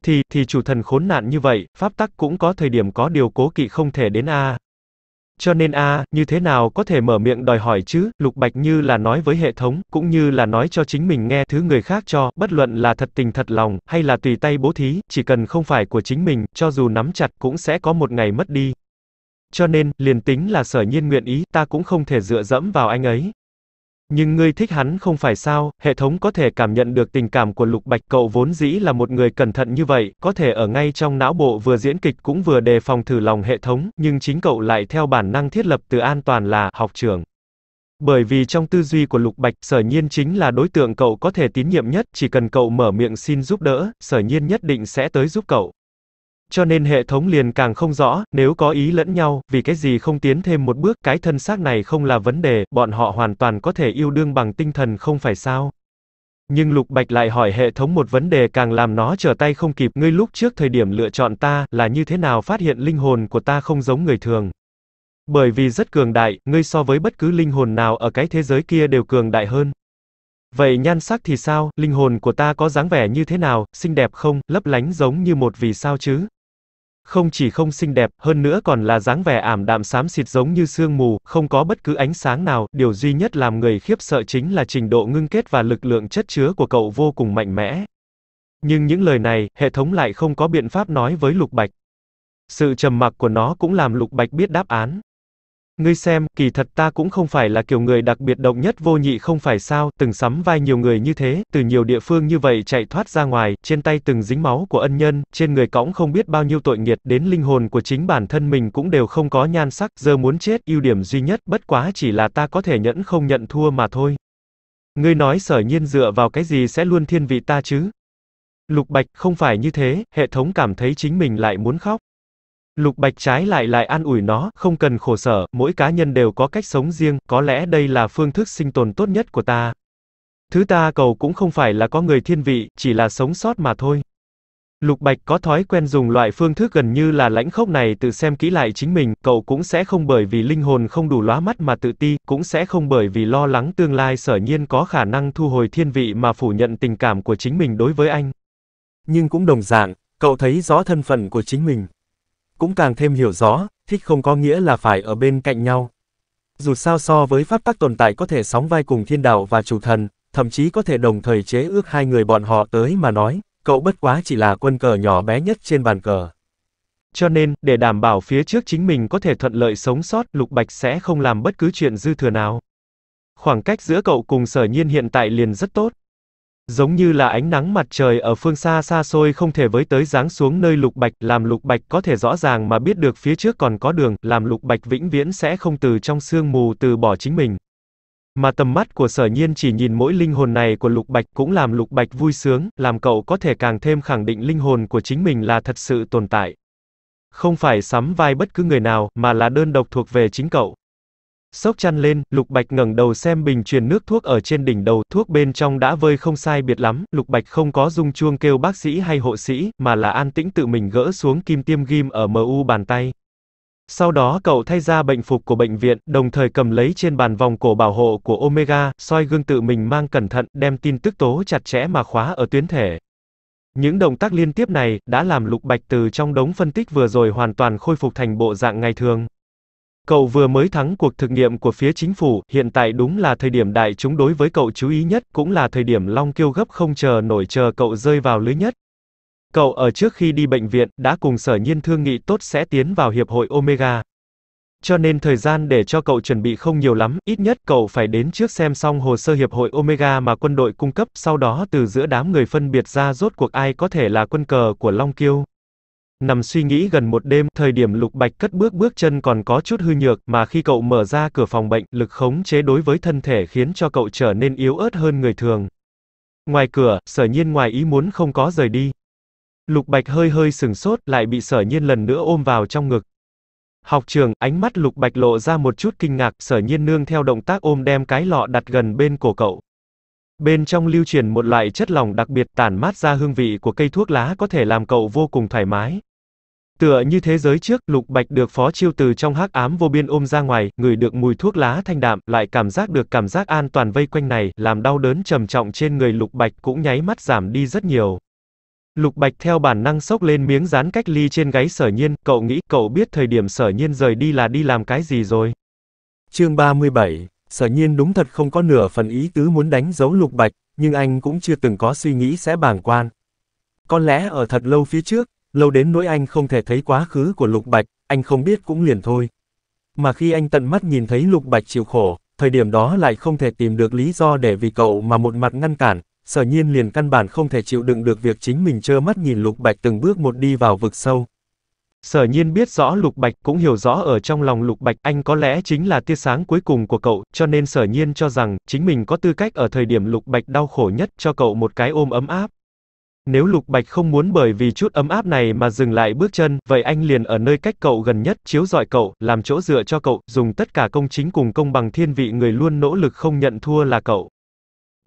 thì, thì chủ thần khốn nạn như vậy, pháp tắc cũng có thời điểm có điều cố kỵ không thể đến a. Cho nên a, như thế nào có thể mở miệng đòi hỏi chứ, Lục Bạch như là nói với hệ thống, cũng như là nói cho chính mình nghe thứ người khác cho, bất luận là thật tình thật lòng, hay là tùy tay bố thí, chỉ cần không phải của chính mình, cho dù nắm chặt cũng sẽ có một ngày mất đi. Cho nên, liền tính là sở nhiên nguyện ý, ta cũng không thể dựa dẫm vào anh ấy. Nhưng ngươi thích hắn không phải sao, hệ thống có thể cảm nhận được tình cảm của Lục Bạch cậu vốn dĩ là một người cẩn thận như vậy, có thể ở ngay trong não bộ vừa diễn kịch cũng vừa đề phòng thử lòng hệ thống, nhưng chính cậu lại theo bản năng thiết lập từ an toàn là học trường. Bởi vì trong tư duy của Lục Bạch, sở nhiên chính là đối tượng cậu có thể tín nhiệm nhất, chỉ cần cậu mở miệng xin giúp đỡ, sở nhiên nhất định sẽ tới giúp cậu cho nên hệ thống liền càng không rõ, nếu có ý lẫn nhau, vì cái gì không tiến thêm một bước, cái thân xác này không là vấn đề, bọn họ hoàn toàn có thể yêu đương bằng tinh thần không phải sao? Nhưng Lục Bạch lại hỏi hệ thống một vấn đề càng làm nó trở tay không kịp, ngươi lúc trước thời điểm lựa chọn ta, là như thế nào phát hiện linh hồn của ta không giống người thường? Bởi vì rất cường đại, ngươi so với bất cứ linh hồn nào ở cái thế giới kia đều cường đại hơn. Vậy nhan sắc thì sao, linh hồn của ta có dáng vẻ như thế nào, xinh đẹp không, lấp lánh giống như một vì sao chứ? Không chỉ không xinh đẹp, hơn nữa còn là dáng vẻ ảm đạm xám xịt giống như sương mù, không có bất cứ ánh sáng nào, điều duy nhất làm người khiếp sợ chính là trình độ ngưng kết và lực lượng chất chứa của cậu vô cùng mạnh mẽ. Nhưng những lời này, hệ thống lại không có biện pháp nói với Lục Bạch. Sự trầm mặc của nó cũng làm Lục Bạch biết đáp án. Ngươi xem, kỳ thật ta cũng không phải là kiểu người đặc biệt động nhất vô nhị không phải sao, từng sắm vai nhiều người như thế, từ nhiều địa phương như vậy chạy thoát ra ngoài, trên tay từng dính máu của ân nhân, trên người cõng không biết bao nhiêu tội nghiệt, đến linh hồn của chính bản thân mình cũng đều không có nhan sắc, giờ muốn chết, ưu điểm duy nhất, bất quá chỉ là ta có thể nhẫn không nhận thua mà thôi. Ngươi nói sở nhiên dựa vào cái gì sẽ luôn thiên vị ta chứ? Lục Bạch, không phải như thế, hệ thống cảm thấy chính mình lại muốn khóc. Lục Bạch trái lại lại an ủi nó, không cần khổ sở, mỗi cá nhân đều có cách sống riêng, có lẽ đây là phương thức sinh tồn tốt nhất của ta. Thứ ta cầu cũng không phải là có người thiên vị, chỉ là sống sót mà thôi. Lục Bạch có thói quen dùng loại phương thức gần như là lãnh khốc này tự xem kỹ lại chính mình, cậu cũng sẽ không bởi vì linh hồn không đủ lóa mắt mà tự ti, cũng sẽ không bởi vì lo lắng tương lai sở nhiên có khả năng thu hồi thiên vị mà phủ nhận tình cảm của chính mình đối với anh. Nhưng cũng đồng dạng, cậu thấy rõ thân phận của chính mình cũng càng thêm hiểu rõ, thích không có nghĩa là phải ở bên cạnh nhau. Dù sao so với pháp tắc tồn tại có thể sóng vai cùng thiên đạo và chủ thần, thậm chí có thể đồng thời chế ước hai người bọn họ tới mà nói, cậu bất quá chỉ là quân cờ nhỏ bé nhất trên bàn cờ. Cho nên, để đảm bảo phía trước chính mình có thể thuận lợi sống sót, Lục Bạch sẽ không làm bất cứ chuyện dư thừa nào. Khoảng cách giữa cậu cùng sở nhiên hiện tại liền rất tốt. Giống như là ánh nắng mặt trời ở phương xa xa xôi không thể với tới dáng xuống nơi lục bạch, làm lục bạch có thể rõ ràng mà biết được phía trước còn có đường, làm lục bạch vĩnh viễn sẽ không từ trong sương mù từ bỏ chính mình. Mà tầm mắt của sở nhiên chỉ nhìn mỗi linh hồn này của lục bạch cũng làm lục bạch vui sướng, làm cậu có thể càng thêm khẳng định linh hồn của chính mình là thật sự tồn tại. Không phải sắm vai bất cứ người nào, mà là đơn độc thuộc về chính cậu. Sốc chăn lên, Lục Bạch ngẩng đầu xem bình truyền nước thuốc ở trên đỉnh đầu, thuốc bên trong đã vơi không sai biệt lắm, Lục Bạch không có dung chuông kêu bác sĩ hay hộ sĩ, mà là an tĩnh tự mình gỡ xuống kim tiêm ghim ở MU bàn tay. Sau đó cậu thay ra bệnh phục của bệnh viện, đồng thời cầm lấy trên bàn vòng cổ bảo hộ của Omega, soi gương tự mình mang cẩn thận, đem tin tức tố chặt chẽ mà khóa ở tuyến thể. Những động tác liên tiếp này đã làm Lục Bạch từ trong đống phân tích vừa rồi hoàn toàn khôi phục thành bộ dạng ngày thường. Cậu vừa mới thắng cuộc thực nghiệm của phía chính phủ, hiện tại đúng là thời điểm đại chúng đối với cậu chú ý nhất, cũng là thời điểm Long Kiêu gấp không chờ nổi chờ cậu rơi vào lưới nhất. Cậu ở trước khi đi bệnh viện, đã cùng sở nhiên thương nghị tốt sẽ tiến vào hiệp hội Omega. Cho nên thời gian để cho cậu chuẩn bị không nhiều lắm, ít nhất cậu phải đến trước xem xong hồ sơ hiệp hội Omega mà quân đội cung cấp, sau đó từ giữa đám người phân biệt ra rốt cuộc ai có thể là quân cờ của Long Kiêu. Nằm suy nghĩ gần một đêm, thời điểm Lục Bạch cất bước bước chân còn có chút hư nhược, mà khi cậu mở ra cửa phòng bệnh, lực khống chế đối với thân thể khiến cho cậu trở nên yếu ớt hơn người thường. Ngoài cửa, sở nhiên ngoài ý muốn không có rời đi. Lục Bạch hơi hơi sừng sốt, lại bị sở nhiên lần nữa ôm vào trong ngực. Học trường, ánh mắt Lục Bạch lộ ra một chút kinh ngạc, sở nhiên nương theo động tác ôm đem cái lọ đặt gần bên cổ cậu. Bên trong lưu truyền một loại chất lỏng đặc biệt tản mát ra hương vị của cây thuốc lá có thể làm cậu vô cùng thoải mái. Tựa như thế giới trước, Lục Bạch được Phó Chiêu từ trong hắc ám vô biên ôm ra ngoài, người được mùi thuốc lá thanh đạm, lại cảm giác được cảm giác an toàn vây quanh này, làm đau đớn trầm trọng trên người Lục Bạch cũng nháy mắt giảm đi rất nhiều. Lục Bạch theo bản năng sốc lên miếng dán cách ly trên gáy sở nhiên, cậu nghĩ cậu biết thời điểm sở nhiên rời đi là đi làm cái gì rồi. Chương 37, sở nhiên đúng thật không có nửa phần ý tứ muốn đánh dấu Lục Bạch, nhưng anh cũng chưa từng có suy nghĩ sẽ bàng quan. Có lẽ ở thật lâu phía trước, lâu đến nỗi anh không thể thấy quá khứ của Lục Bạch, anh không biết cũng liền thôi. Mà khi anh tận mắt nhìn thấy Lục Bạch chịu khổ, thời điểm đó lại không thể tìm được lý do để vì cậu mà một mặt ngăn cản, sở nhiên liền căn bản không thể chịu đựng được việc chính mình trơ mắt nhìn Lục Bạch từng bước một đi vào vực sâu. Sở nhiên biết rõ Lục Bạch cũng hiểu rõ ở trong lòng Lục Bạch anh có lẽ chính là tia sáng cuối cùng của cậu, cho nên sở nhiên cho rằng chính mình có tư cách ở thời điểm Lục Bạch đau khổ nhất cho cậu một cái ôm ấm áp. Nếu Lục Bạch không muốn bởi vì chút ấm áp này mà dừng lại bước chân, vậy anh liền ở nơi cách cậu gần nhất, chiếu dọi cậu, làm chỗ dựa cho cậu, dùng tất cả công chính cùng công bằng thiên vị người luôn nỗ lực không nhận thua là cậu.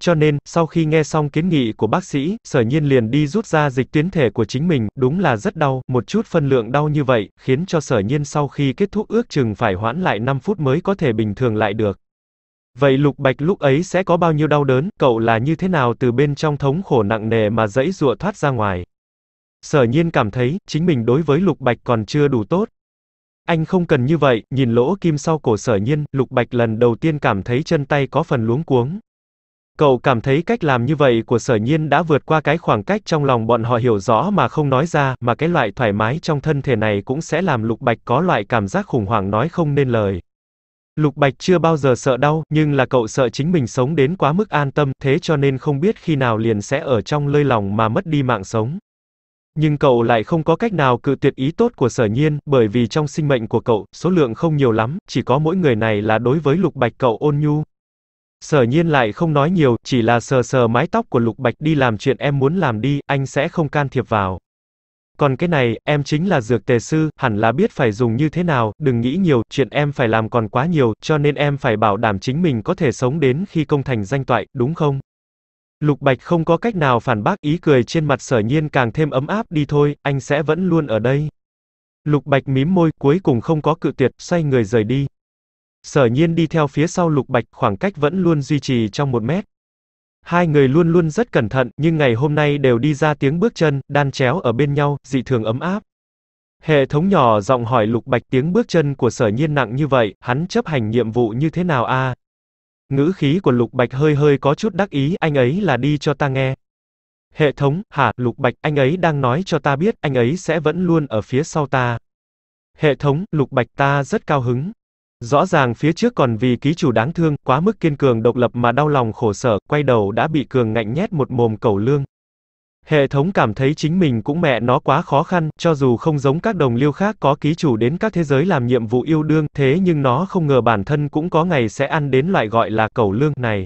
Cho nên, sau khi nghe xong kiến nghị của bác sĩ, sở nhiên liền đi rút ra dịch tuyến thể của chính mình, đúng là rất đau, một chút phân lượng đau như vậy, khiến cho sở nhiên sau khi kết thúc ước chừng phải hoãn lại 5 phút mới có thể bình thường lại được. Vậy Lục Bạch lúc ấy sẽ có bao nhiêu đau đớn, cậu là như thế nào từ bên trong thống khổ nặng nề mà dẫy dụa thoát ra ngoài? Sở nhiên cảm thấy, chính mình đối với Lục Bạch còn chưa đủ tốt. Anh không cần như vậy, nhìn lỗ kim sau cổ sở nhiên, Lục Bạch lần đầu tiên cảm thấy chân tay có phần luống cuống. Cậu cảm thấy cách làm như vậy của sở nhiên đã vượt qua cái khoảng cách trong lòng bọn họ hiểu rõ mà không nói ra, mà cái loại thoải mái trong thân thể này cũng sẽ làm Lục Bạch có loại cảm giác khủng hoảng nói không nên lời. Lục Bạch chưa bao giờ sợ đau, nhưng là cậu sợ chính mình sống đến quá mức an tâm, thế cho nên không biết khi nào liền sẽ ở trong lơi lòng mà mất đi mạng sống. Nhưng cậu lại không có cách nào cự tuyệt ý tốt của sở nhiên, bởi vì trong sinh mệnh của cậu, số lượng không nhiều lắm, chỉ có mỗi người này là đối với Lục Bạch cậu ôn nhu. Sở nhiên lại không nói nhiều, chỉ là sờ sờ mái tóc của Lục Bạch đi làm chuyện em muốn làm đi, anh sẽ không can thiệp vào. Còn cái này, em chính là dược tề sư, hẳn là biết phải dùng như thế nào, đừng nghĩ nhiều, chuyện em phải làm còn quá nhiều, cho nên em phải bảo đảm chính mình có thể sống đến khi công thành danh toại, đúng không? Lục Bạch không có cách nào phản bác ý cười trên mặt sở nhiên càng thêm ấm áp đi thôi, anh sẽ vẫn luôn ở đây. Lục Bạch mím môi, cuối cùng không có cự tuyệt, xoay người rời đi. Sở nhiên đi theo phía sau Lục Bạch, khoảng cách vẫn luôn duy trì trong một mét. Hai người luôn luôn rất cẩn thận, nhưng ngày hôm nay đều đi ra tiếng bước chân, đan chéo ở bên nhau, dị thường ấm áp. Hệ thống nhỏ giọng hỏi Lục Bạch tiếng bước chân của sở nhiên nặng như vậy, hắn chấp hành nhiệm vụ như thế nào a? Ngữ khí của Lục Bạch hơi hơi có chút đắc ý, anh ấy là đi cho ta nghe. Hệ thống, hả, Lục Bạch, anh ấy đang nói cho ta biết, anh ấy sẽ vẫn luôn ở phía sau ta. Hệ thống, Lục Bạch ta rất cao hứng. Rõ ràng phía trước còn vì ký chủ đáng thương, quá mức kiên cường độc lập mà đau lòng khổ sở, quay đầu đã bị cường ngạnh nhét một mồm cầu lương. Hệ thống cảm thấy chính mình cũng mẹ nó quá khó khăn, cho dù không giống các đồng liêu khác có ký chủ đến các thế giới làm nhiệm vụ yêu đương, thế nhưng nó không ngờ bản thân cũng có ngày sẽ ăn đến loại gọi là cầu lương này.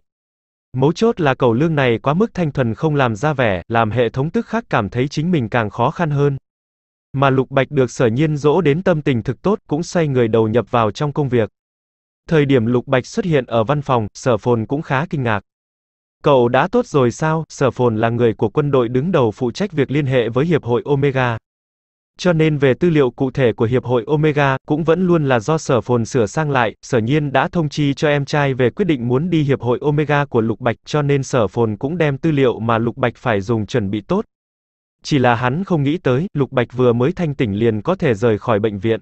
Mấu chốt là cầu lương này quá mức thanh thuần không làm ra vẻ, làm hệ thống tức khắc cảm thấy chính mình càng khó khăn hơn. Mà Lục Bạch được sở nhiên dỗ đến tâm tình thực tốt, cũng xoay người đầu nhập vào trong công việc. Thời điểm Lục Bạch xuất hiện ở văn phòng, sở phồn cũng khá kinh ngạc. Cậu đã tốt rồi sao, sở phồn là người của quân đội đứng đầu phụ trách việc liên hệ với Hiệp hội Omega. Cho nên về tư liệu cụ thể của Hiệp hội Omega, cũng vẫn luôn là do sở phồn sửa sang lại, sở nhiên đã thông chi cho em trai về quyết định muốn đi Hiệp hội Omega của Lục Bạch, cho nên sở phồn cũng đem tư liệu mà Lục Bạch phải dùng chuẩn bị tốt, chỉ là hắn không nghĩ tới, Lục Bạch vừa mới thanh tỉnh liền có thể rời khỏi bệnh viện.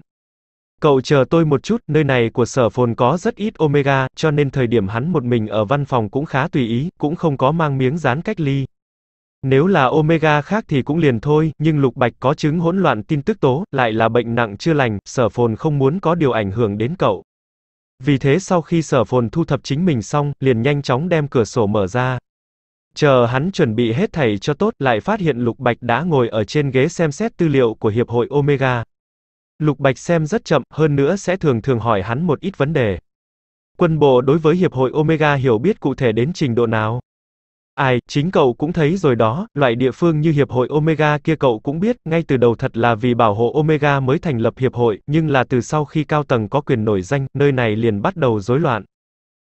Cậu chờ tôi một chút, nơi này của sở phồn có rất ít omega, cho nên thời điểm hắn một mình ở văn phòng cũng khá tùy ý, cũng không có mang miếng dán cách ly. Nếu là omega khác thì cũng liền thôi, nhưng Lục Bạch có chứng hỗn loạn tin tức tố, lại là bệnh nặng chưa lành, sở phồn không muốn có điều ảnh hưởng đến cậu. Vì thế sau khi sở phồn thu thập chính mình xong, liền nhanh chóng đem cửa sổ mở ra. Chờ hắn chuẩn bị hết thảy cho tốt lại phát hiện Lục Bạch đã ngồi ở trên ghế xem xét tư liệu của Hiệp hội Omega. Lục Bạch xem rất chậm, hơn nữa sẽ thường thường hỏi hắn một ít vấn đề. Quân bộ đối với Hiệp hội Omega hiểu biết cụ thể đến trình độ nào? Ai, chính cậu cũng thấy rồi đó, loại địa phương như Hiệp hội Omega kia cậu cũng biết, ngay từ đầu thật là vì bảo hộ Omega mới thành lập Hiệp hội, nhưng là từ sau khi cao tầng có quyền nổi danh, nơi này liền bắt đầu rối loạn.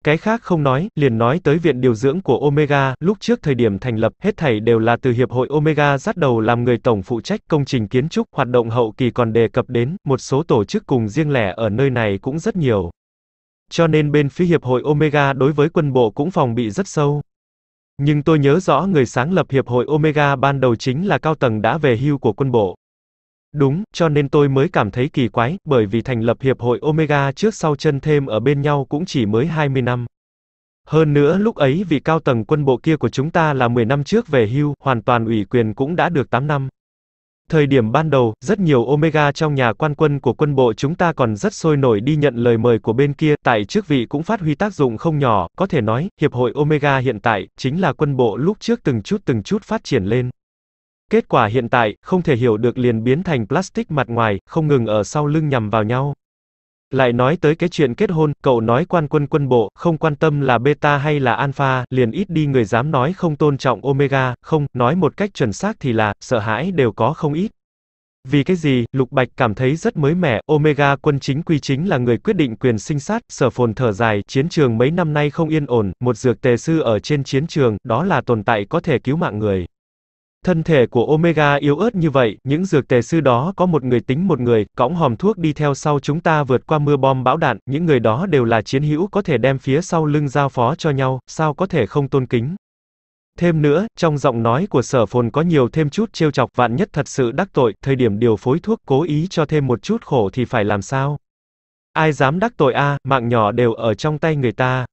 Cái khác không nói, liền nói tới viện điều dưỡng của Omega, lúc trước thời điểm thành lập, hết thảy đều là từ hiệp hội Omega dắt đầu làm người tổng phụ trách công trình kiến trúc, hoạt động hậu kỳ còn đề cập đến, một số tổ chức cùng riêng lẻ ở nơi này cũng rất nhiều. Cho nên bên phía hiệp hội Omega đối với quân bộ cũng phòng bị rất sâu. Nhưng tôi nhớ rõ người sáng lập hiệp hội Omega ban đầu chính là cao tầng đã về hưu của quân bộ. Đúng, cho nên tôi mới cảm thấy kỳ quái, bởi vì thành lập hiệp hội Omega trước sau chân thêm ở bên nhau cũng chỉ mới 20 năm. Hơn nữa lúc ấy vị cao tầng quân bộ kia của chúng ta là 10 năm trước về hưu, hoàn toàn ủy quyền cũng đã được 8 năm. Thời điểm ban đầu, rất nhiều Omega trong nhà quan quân của quân bộ chúng ta còn rất sôi nổi đi nhận lời mời của bên kia, tại chức vị cũng phát huy tác dụng không nhỏ, có thể nói, Hiệp hội Omega hiện tại, chính là quân bộ lúc trước từng chút từng chút phát triển lên. Kết quả hiện tại, không thể hiểu được liền biến thành plastic mặt ngoài, không ngừng ở sau lưng nhằm vào nhau. Lại nói tới cái chuyện kết hôn, cậu nói quan quân quân bộ, không quan tâm là beta hay là alpha, liền ít đi người dám nói không tôn trọng omega, không, nói một cách chuẩn xác thì là, sợ hãi đều có không ít. Vì cái gì, Lục Bạch cảm thấy rất mới mẻ, Omega quân chính quy chính là người quyết định quyền sinh sát, sở phồn thở dài, chiến trường mấy năm nay không yên ổn, một dược tề sư ở trên chiến trường, đó là tồn tại có thể cứu mạng người. Thân thể của Omega yếu ớt như vậy, những dược tề sư đó có một người tính một người, cõng hòm thuốc đi theo sau chúng ta vượt qua mưa bom bão đạn, những người đó đều là chiến hữu có thể đem phía sau lưng giao phó cho nhau, sao có thể không tôn kính. Thêm nữa, trong giọng nói của sở phồn có nhiều thêm chút trêu chọc vạn nhất thật sự đắc tội, thời điểm điều phối thuốc cố ý cho thêm một chút khổ thì phải làm sao. Ai dám đắc tội a, mạng nhỏ đều ở trong tay người ta.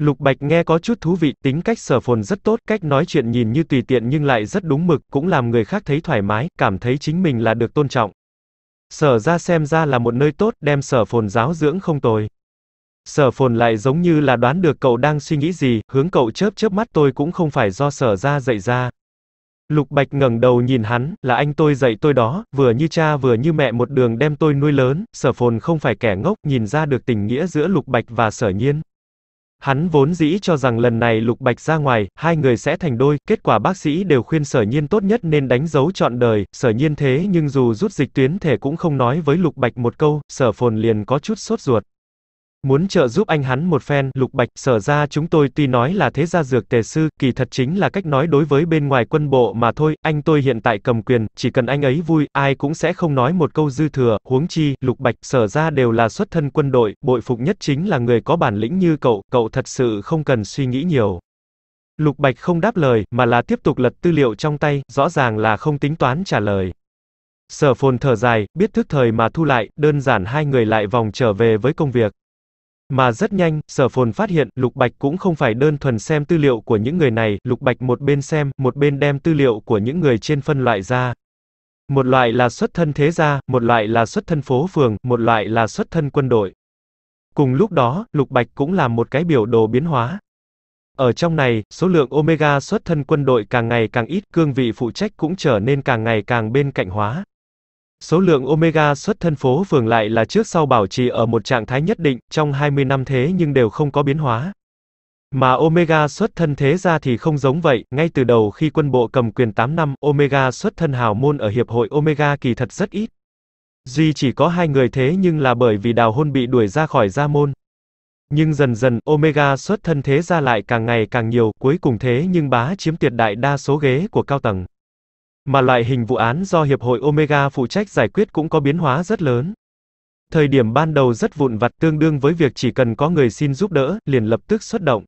Lục Bạch nghe có chút thú vị, tính cách sở phồn rất tốt, cách nói chuyện nhìn như tùy tiện nhưng lại rất đúng mực, cũng làm người khác thấy thoải mái, cảm thấy chính mình là được tôn trọng. Sở ra xem ra là một nơi tốt, đem sở phồn giáo dưỡng không tồi. Sở phồn lại giống như là đoán được cậu đang suy nghĩ gì, hướng cậu chớp chớp mắt tôi cũng không phải do sở ra dạy ra. Lục Bạch ngẩng đầu nhìn hắn, là anh tôi dạy tôi đó, vừa như cha vừa như mẹ một đường đem tôi nuôi lớn, sở phồn không phải kẻ ngốc, nhìn ra được tình nghĩa giữa Lục Bạch và sở nhiên. Hắn vốn dĩ cho rằng lần này Lục Bạch ra ngoài, hai người sẽ thành đôi, kết quả bác sĩ đều khuyên sở nhiên tốt nhất nên đánh dấu trọn đời, sở nhiên thế nhưng dù rút dịch tuyến thể cũng không nói với Lục Bạch một câu, sở phồn liền có chút sốt ruột. Muốn trợ giúp anh hắn một phen, Lục Bạch, sở ra chúng tôi tuy nói là thế gia dược tề sư, kỳ thật chính là cách nói đối với bên ngoài quân bộ mà thôi, anh tôi hiện tại cầm quyền, chỉ cần anh ấy vui, ai cũng sẽ không nói một câu dư thừa, huống chi, Lục Bạch, sở ra đều là xuất thân quân đội, bội phục nhất chính là người có bản lĩnh như cậu, cậu thật sự không cần suy nghĩ nhiều. Lục Bạch không đáp lời, mà là tiếp tục lật tư liệu trong tay, rõ ràng là không tính toán trả lời. Sở phồn thở dài, biết thức thời mà thu lại, đơn giản hai người lại vòng trở về với công việc. Mà rất nhanh, Sở Phồn phát hiện, Lục Bạch cũng không phải đơn thuần xem tư liệu của những người này, Lục Bạch một bên xem, một bên đem tư liệu của những người trên phân loại ra. Một loại là xuất thân thế gia, một loại là xuất thân phố phường, một loại là xuất thân quân đội. Cùng lúc đó, Lục Bạch cũng làm một cái biểu đồ biến hóa. Ở trong này, số lượng omega xuất thân quân đội càng ngày càng ít, cương vị phụ trách cũng trở nên càng ngày càng bên cạnh hóa. Số lượng Omega xuất thân phố phường lại là trước sau bảo trì ở một trạng thái nhất định, trong 20 năm thế nhưng đều không có biến hóa. Mà Omega xuất thân thế ra thì không giống vậy, ngay từ đầu khi quân bộ cầm quyền 8 năm, Omega xuất thân hào môn ở Hiệp hội Omega kỳ thật rất ít. Duy chỉ có hai người thế nhưng là bởi vì đào hôn bị đuổi ra khỏi gia môn. Nhưng dần dần, Omega xuất thân thế ra lại càng ngày càng nhiều, cuối cùng thế nhưng bá chiếm tuyệt đại đa số ghế của cao tầng. Mà loại hình vụ án do Hiệp hội Omega phụ trách giải quyết cũng có biến hóa rất lớn. Thời điểm ban đầu rất vụn vặt tương đương với việc chỉ cần có người xin giúp đỡ, liền lập tức xuất động.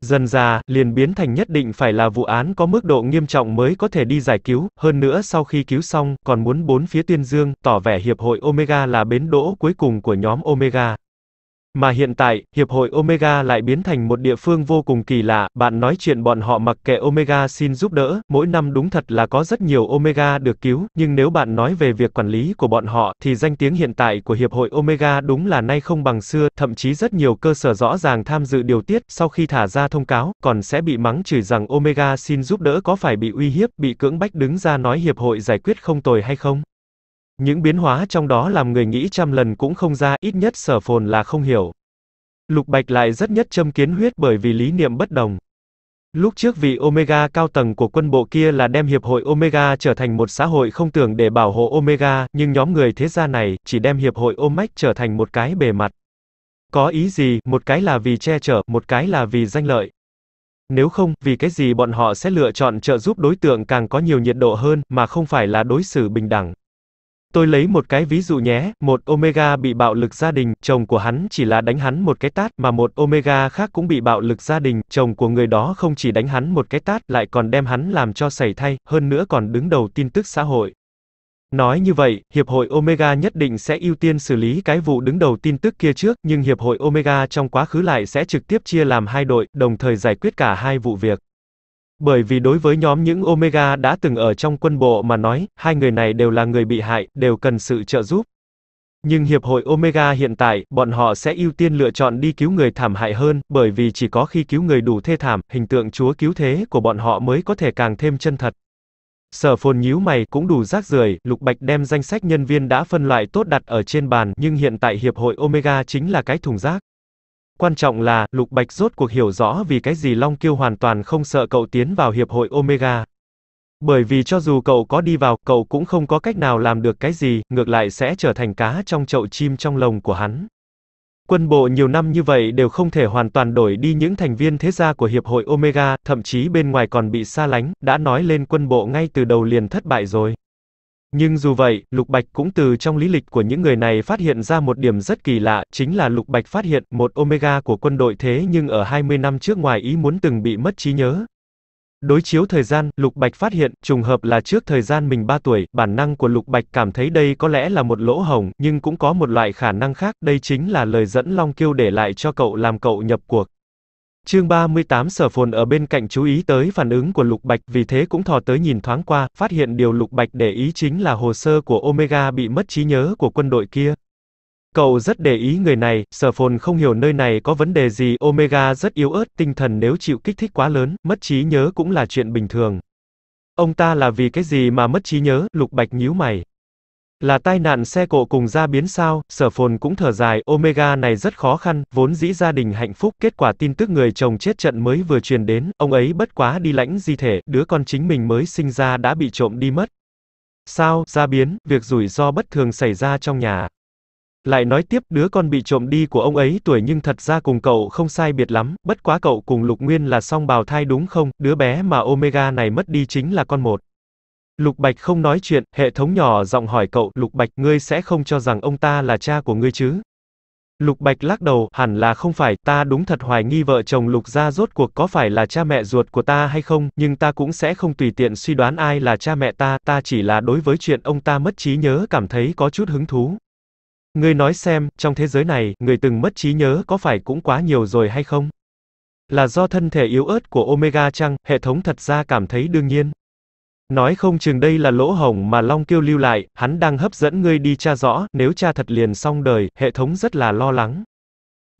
Dần già, liền biến thành nhất định phải là vụ án có mức độ nghiêm trọng mới có thể đi giải cứu, hơn nữa sau khi cứu xong, còn muốn bốn phía tuyên dương, tỏ vẻ Hiệp hội Omega là bến đỗ cuối cùng của nhóm Omega. Mà hiện tại, hiệp hội Omega lại biến thành một địa phương vô cùng kỳ lạ, bạn nói chuyện bọn họ mặc kệ Omega xin giúp đỡ, mỗi năm đúng thật là có rất nhiều Omega được cứu, nhưng nếu bạn nói về việc quản lý của bọn họ, thì danh tiếng hiện tại của hiệp hội Omega đúng là nay không bằng xưa, thậm chí rất nhiều cơ sở rõ ràng tham dự điều tiết, sau khi thả ra thông cáo, còn sẽ bị mắng chửi rằng Omega xin giúp đỡ có phải bị uy hiếp, bị cưỡng bách đứng ra nói hiệp hội giải quyết không tồi hay không. Những biến hóa trong đó làm người nghĩ trăm lần cũng không ra, ít nhất sở phồn là không hiểu. Lục Bạch lại rất nhất châm kiến huyết bởi vì lý niệm bất đồng. Lúc trước vị Omega cao tầng của quân bộ kia là đem Hiệp hội Omega trở thành một xã hội không tưởng để bảo hộ Omega, nhưng nhóm người thế gia này chỉ đem Hiệp hội Omec trở thành một cái bề mặt. Có ý gì, một cái là vì che chở, một cái là vì danh lợi. Nếu không, vì cái gì bọn họ sẽ lựa chọn trợ giúp đối tượng càng có nhiều nhiệt độ hơn, mà không phải là đối xử bình đẳng. Tôi lấy một cái ví dụ nhé, một Omega bị bạo lực gia đình, chồng của hắn chỉ là đánh hắn một cái tát, mà một Omega khác cũng bị bạo lực gia đình, chồng của người đó không chỉ đánh hắn một cái tát, lại còn đem hắn làm cho sảy thay, hơn nữa còn đứng đầu tin tức xã hội. Nói như vậy, Hiệp hội Omega nhất định sẽ ưu tiên xử lý cái vụ đứng đầu tin tức kia trước, nhưng Hiệp hội Omega trong quá khứ lại sẽ trực tiếp chia làm hai đội, đồng thời giải quyết cả hai vụ việc. Bởi vì đối với nhóm những Omega đã từng ở trong quân bộ mà nói, hai người này đều là người bị hại, đều cần sự trợ giúp. Nhưng Hiệp hội Omega hiện tại, bọn họ sẽ ưu tiên lựa chọn đi cứu người thảm hại hơn, bởi vì chỉ có khi cứu người đủ thê thảm, hình tượng Chúa cứu thế của bọn họ mới có thể càng thêm chân thật. Sở phồn nhíu mày cũng đủ rác rưởi, Lục Bạch đem danh sách nhân viên đã phân loại tốt đặt ở trên bàn, nhưng hiện tại Hiệp hội Omega chính là cái thùng rác. Quan trọng là, Lục Bạch rốt cuộc hiểu rõ vì cái gì Long Kiêu hoàn toàn không sợ cậu tiến vào hiệp hội Omega. Bởi vì cho dù cậu có đi vào, cậu cũng không có cách nào làm được cái gì, ngược lại sẽ trở thành cá trong chậu chim trong lồng của hắn. Quân bộ nhiều năm như vậy đều không thể hoàn toàn đổi đi những thành viên thế gia của Hiệp hội Omega, thậm chí bên ngoài còn bị xa lánh, đã nói lên quân bộ ngay từ đầu liền thất bại rồi. Nhưng dù vậy, Lục Bạch cũng từ trong lý lịch của những người này phát hiện ra một điểm rất kỳ lạ, chính là Lục Bạch phát hiện một Omega của quân đội thế nhưng ở 20 năm trước ngoài ý muốn từng bị mất trí nhớ. Đối chiếu thời gian, Lục Bạch phát hiện, trùng hợp là trước thời gian mình 3 tuổi, bản năng của Lục Bạch cảm thấy đây có lẽ là một lỗ hồng, nhưng cũng có một loại khả năng khác, đây chính là lời dẫn Long Kiêu để lại cho cậu làm cậu nhập cuộc. Chương 38 Sở Phồn ở bên cạnh chú ý tới phản ứng của Lục Bạch, vì thế cũng thò tới nhìn thoáng qua, phát hiện điều Lục Bạch để ý chính là hồ sơ của Omega bị mất trí nhớ của quân đội kia. Cậu rất để ý người này, Sở Phồn không hiểu nơi này có vấn đề gì, Omega rất yếu ớt, tinh thần nếu chịu kích thích quá lớn, mất trí nhớ cũng là chuyện bình thường. Ông ta là vì cái gì mà mất trí nhớ, Lục Bạch nhíu mày. Là tai nạn xe cộ cùng ra biến sao, sở phồn cũng thở dài, Omega này rất khó khăn, vốn dĩ gia đình hạnh phúc, kết quả tin tức người chồng chết trận mới vừa truyền đến, ông ấy bất quá đi lãnh di thể, đứa con chính mình mới sinh ra đã bị trộm đi mất. Sao, ra biến, việc rủi ro bất thường xảy ra trong nhà. Lại nói tiếp, đứa con bị trộm đi của ông ấy tuổi nhưng thật ra cùng cậu không sai biệt lắm, bất quá cậu cùng Lục Nguyên là song bào thai đúng không, đứa bé mà Omega này mất đi chính là con một. Lục Bạch không nói chuyện, hệ thống nhỏ giọng hỏi cậu, Lục Bạch, ngươi sẽ không cho rằng ông ta là cha của ngươi chứ? Lục Bạch lắc đầu, hẳn là không phải, ta đúng thật hoài nghi vợ chồng Lục gia rốt cuộc có phải là cha mẹ ruột của ta hay không, nhưng ta cũng sẽ không tùy tiện suy đoán ai là cha mẹ ta, ta chỉ là đối với chuyện ông ta mất trí nhớ cảm thấy có chút hứng thú. Ngươi nói xem, trong thế giới này, người từng mất trí nhớ có phải cũng quá nhiều rồi hay không? Là do thân thể yếu ớt của Omega chăng, hệ thống thật ra cảm thấy đương nhiên. Nói không chừng đây là lỗ hổng mà Long Kiêu lưu lại, hắn đang hấp dẫn ngươi đi tra rõ, nếu cha thật liền xong đời, hệ thống rất là lo lắng.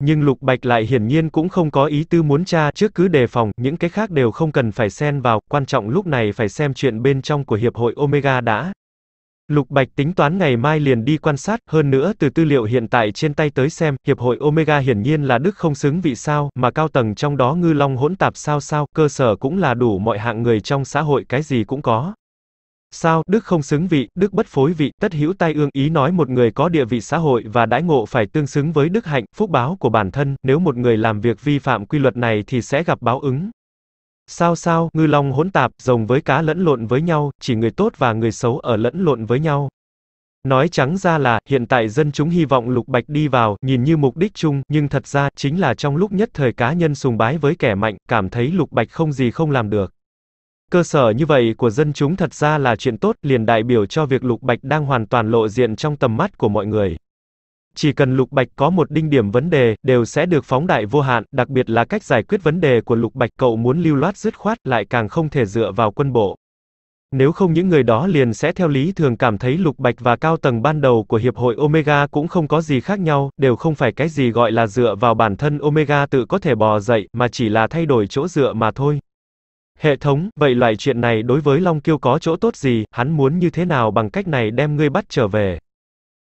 Nhưng Lục Bạch lại hiển nhiên cũng không có ý tư muốn tra, trước cứ đề phòng, những cái khác đều không cần phải xen vào, quan trọng lúc này phải xem chuyện bên trong của hiệp hội Omega đã. Lục Bạch tính toán ngày mai liền đi quan sát, hơn nữa từ tư liệu hiện tại trên tay tới xem, hiệp hội Omega hiển nhiên là đức không xứng vị sao, mà cao tầng trong đó ngư long hỗn tạp sao sao, cơ sở cũng là đủ mọi hạng người trong xã hội cái gì cũng có. Sao, đức không xứng vị, đức bất phối vị, tất hữu tai ương ý nói một người có địa vị xã hội và đãi ngộ phải tương xứng với đức hạnh, phúc báo của bản thân, nếu một người làm việc vi phạm quy luật này thì sẽ gặp báo ứng, Sao sao, ngư long hỗn tạp, rồng với cá lẫn lộn với nhau, chỉ người tốt và người xấu ở lẫn lộn với nhau. Nói trắng ra là, hiện tại dân chúng hy vọng Lục Bạch đi vào, nhìn như mục đích chung, nhưng thật ra, chính là trong lúc nhất thời cá nhân sùng bái với kẻ mạnh, cảm thấy Lục Bạch không gì không làm được. Cơ sở như vậy của dân chúng thật ra là chuyện tốt, liền đại biểu cho việc Lục Bạch đang hoàn toàn lộ diện trong tầm mắt của mọi người. Chỉ cần lục bạch có một đinh điểm vấn đề, đều sẽ được phóng đại vô hạn, đặc biệt là cách giải quyết vấn đề của lục bạch cậu muốn lưu loát dứt khoát lại càng không thể dựa vào quân bộ. Nếu không những người đó liền sẽ theo lý thường cảm thấy lục bạch và cao tầng ban đầu của hiệp hội Omega cũng không có gì khác nhau, đều không phải cái gì gọi là dựa vào bản thân Omega tự có thể bò dậy, mà chỉ là thay đổi chỗ dựa mà thôi. Hệ thống, vậy loại chuyện này đối với Long Kiêu có chỗ tốt gì, hắn muốn như thế nào bằng cách này đem ngươi bắt trở về.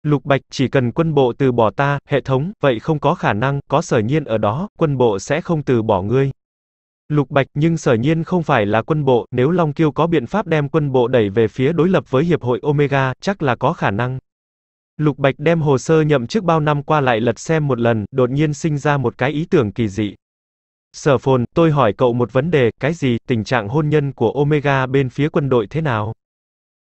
Lục Bạch, chỉ cần quân bộ từ bỏ ta, hệ thống, vậy không có khả năng, có sở nhiên ở đó, quân bộ sẽ không từ bỏ ngươi. Lục Bạch, nhưng sở nhiên không phải là quân bộ, nếu Long Kiêu có biện pháp đem quân bộ đẩy về phía đối lập với Hiệp hội Omega, chắc là có khả năng. Lục Bạch đem hồ sơ nhậm chức bao năm qua lại lật xem một lần, đột nhiên sinh ra một cái ý tưởng kỳ dị. Sở phồn, tôi hỏi cậu một vấn đề, cái gì, tình trạng hôn nhân của Omega bên phía quân đội thế nào?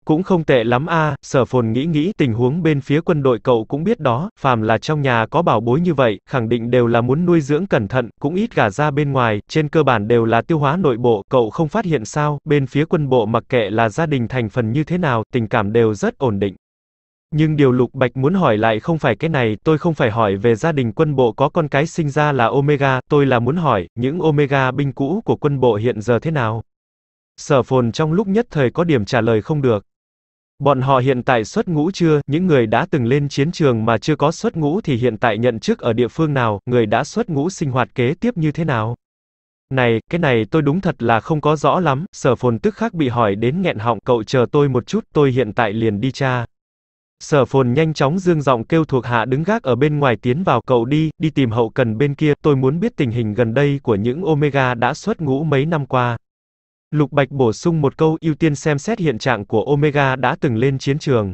Cũng không tệ lắm a, sở phồn nghĩ nghĩ tình huống bên phía quân đội cậu cũng biết đó, phàm là trong nhà có bảo bối như vậy, khẳng định đều là muốn nuôi dưỡng cẩn thận, cũng ít gả ra bên ngoài, trên cơ bản đều là tiêu hóa nội bộ, cậu không phát hiện sao, bên phía quân bộ mặc kệ là gia đình thành phần như thế nào, tình cảm đều rất ổn định. Nhưng điều Lục Bạch muốn hỏi lại không phải cái này, tôi không phải hỏi về gia đình quân bộ có con cái sinh ra là Omega, tôi là muốn hỏi, những Omega binh cũ của quân bộ hiện giờ thế nào? Sở phồn trong lúc nhất thời có điểm trả lời không được. Bọn họ hiện tại xuất ngũ chưa, những người đã từng lên chiến trường mà chưa có xuất ngũ thì hiện tại nhận chức ở địa phương nào, người đã xuất ngũ sinh hoạt kế tiếp như thế nào? Này, cái này tôi đúng thật là không có rõ lắm, sở phồn tức khắc bị hỏi đến nghẹn họng, cậu chờ tôi một chút, tôi hiện tại liền đi cha. Sở phồn nhanh chóng dương giọng kêu thuộc hạ đứng gác ở bên ngoài tiến vào cậu đi, đi tìm hậu cần bên kia, tôi muốn biết tình hình gần đây của những Omega đã xuất ngũ mấy năm qua. Lục Bạch bổ sung một câu ưu tiên xem xét hiện trạng của Omega đã từng lên chiến trường.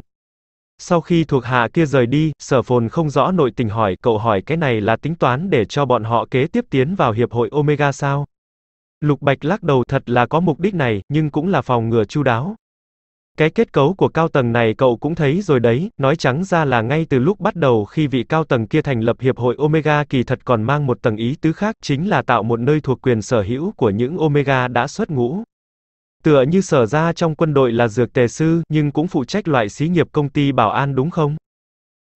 Sau khi thuộc hạ kia rời đi, sở phồn không rõ nội tình hỏi, cậu hỏi cái này là tính toán để cho bọn họ kế tiếp tiến vào hiệp hội Omega sao? Lục Bạch lắc đầu thật là có mục đích này, nhưng cũng là phòng ngừa chu đáo. Cái kết cấu của cao tầng này cậu cũng thấy rồi đấy, nói trắng ra là ngay từ lúc bắt đầu khi vị cao tầng kia thành lập hiệp hội Omega kỳ thật còn mang một tầng ý tứ khác chính là tạo một nơi thuộc quyền sở hữu của những Omega đã xuất ngũ. Tựa như sở ra trong quân đội là dược tề sư, nhưng cũng phụ trách loại xí nghiệp công ty bảo an đúng không?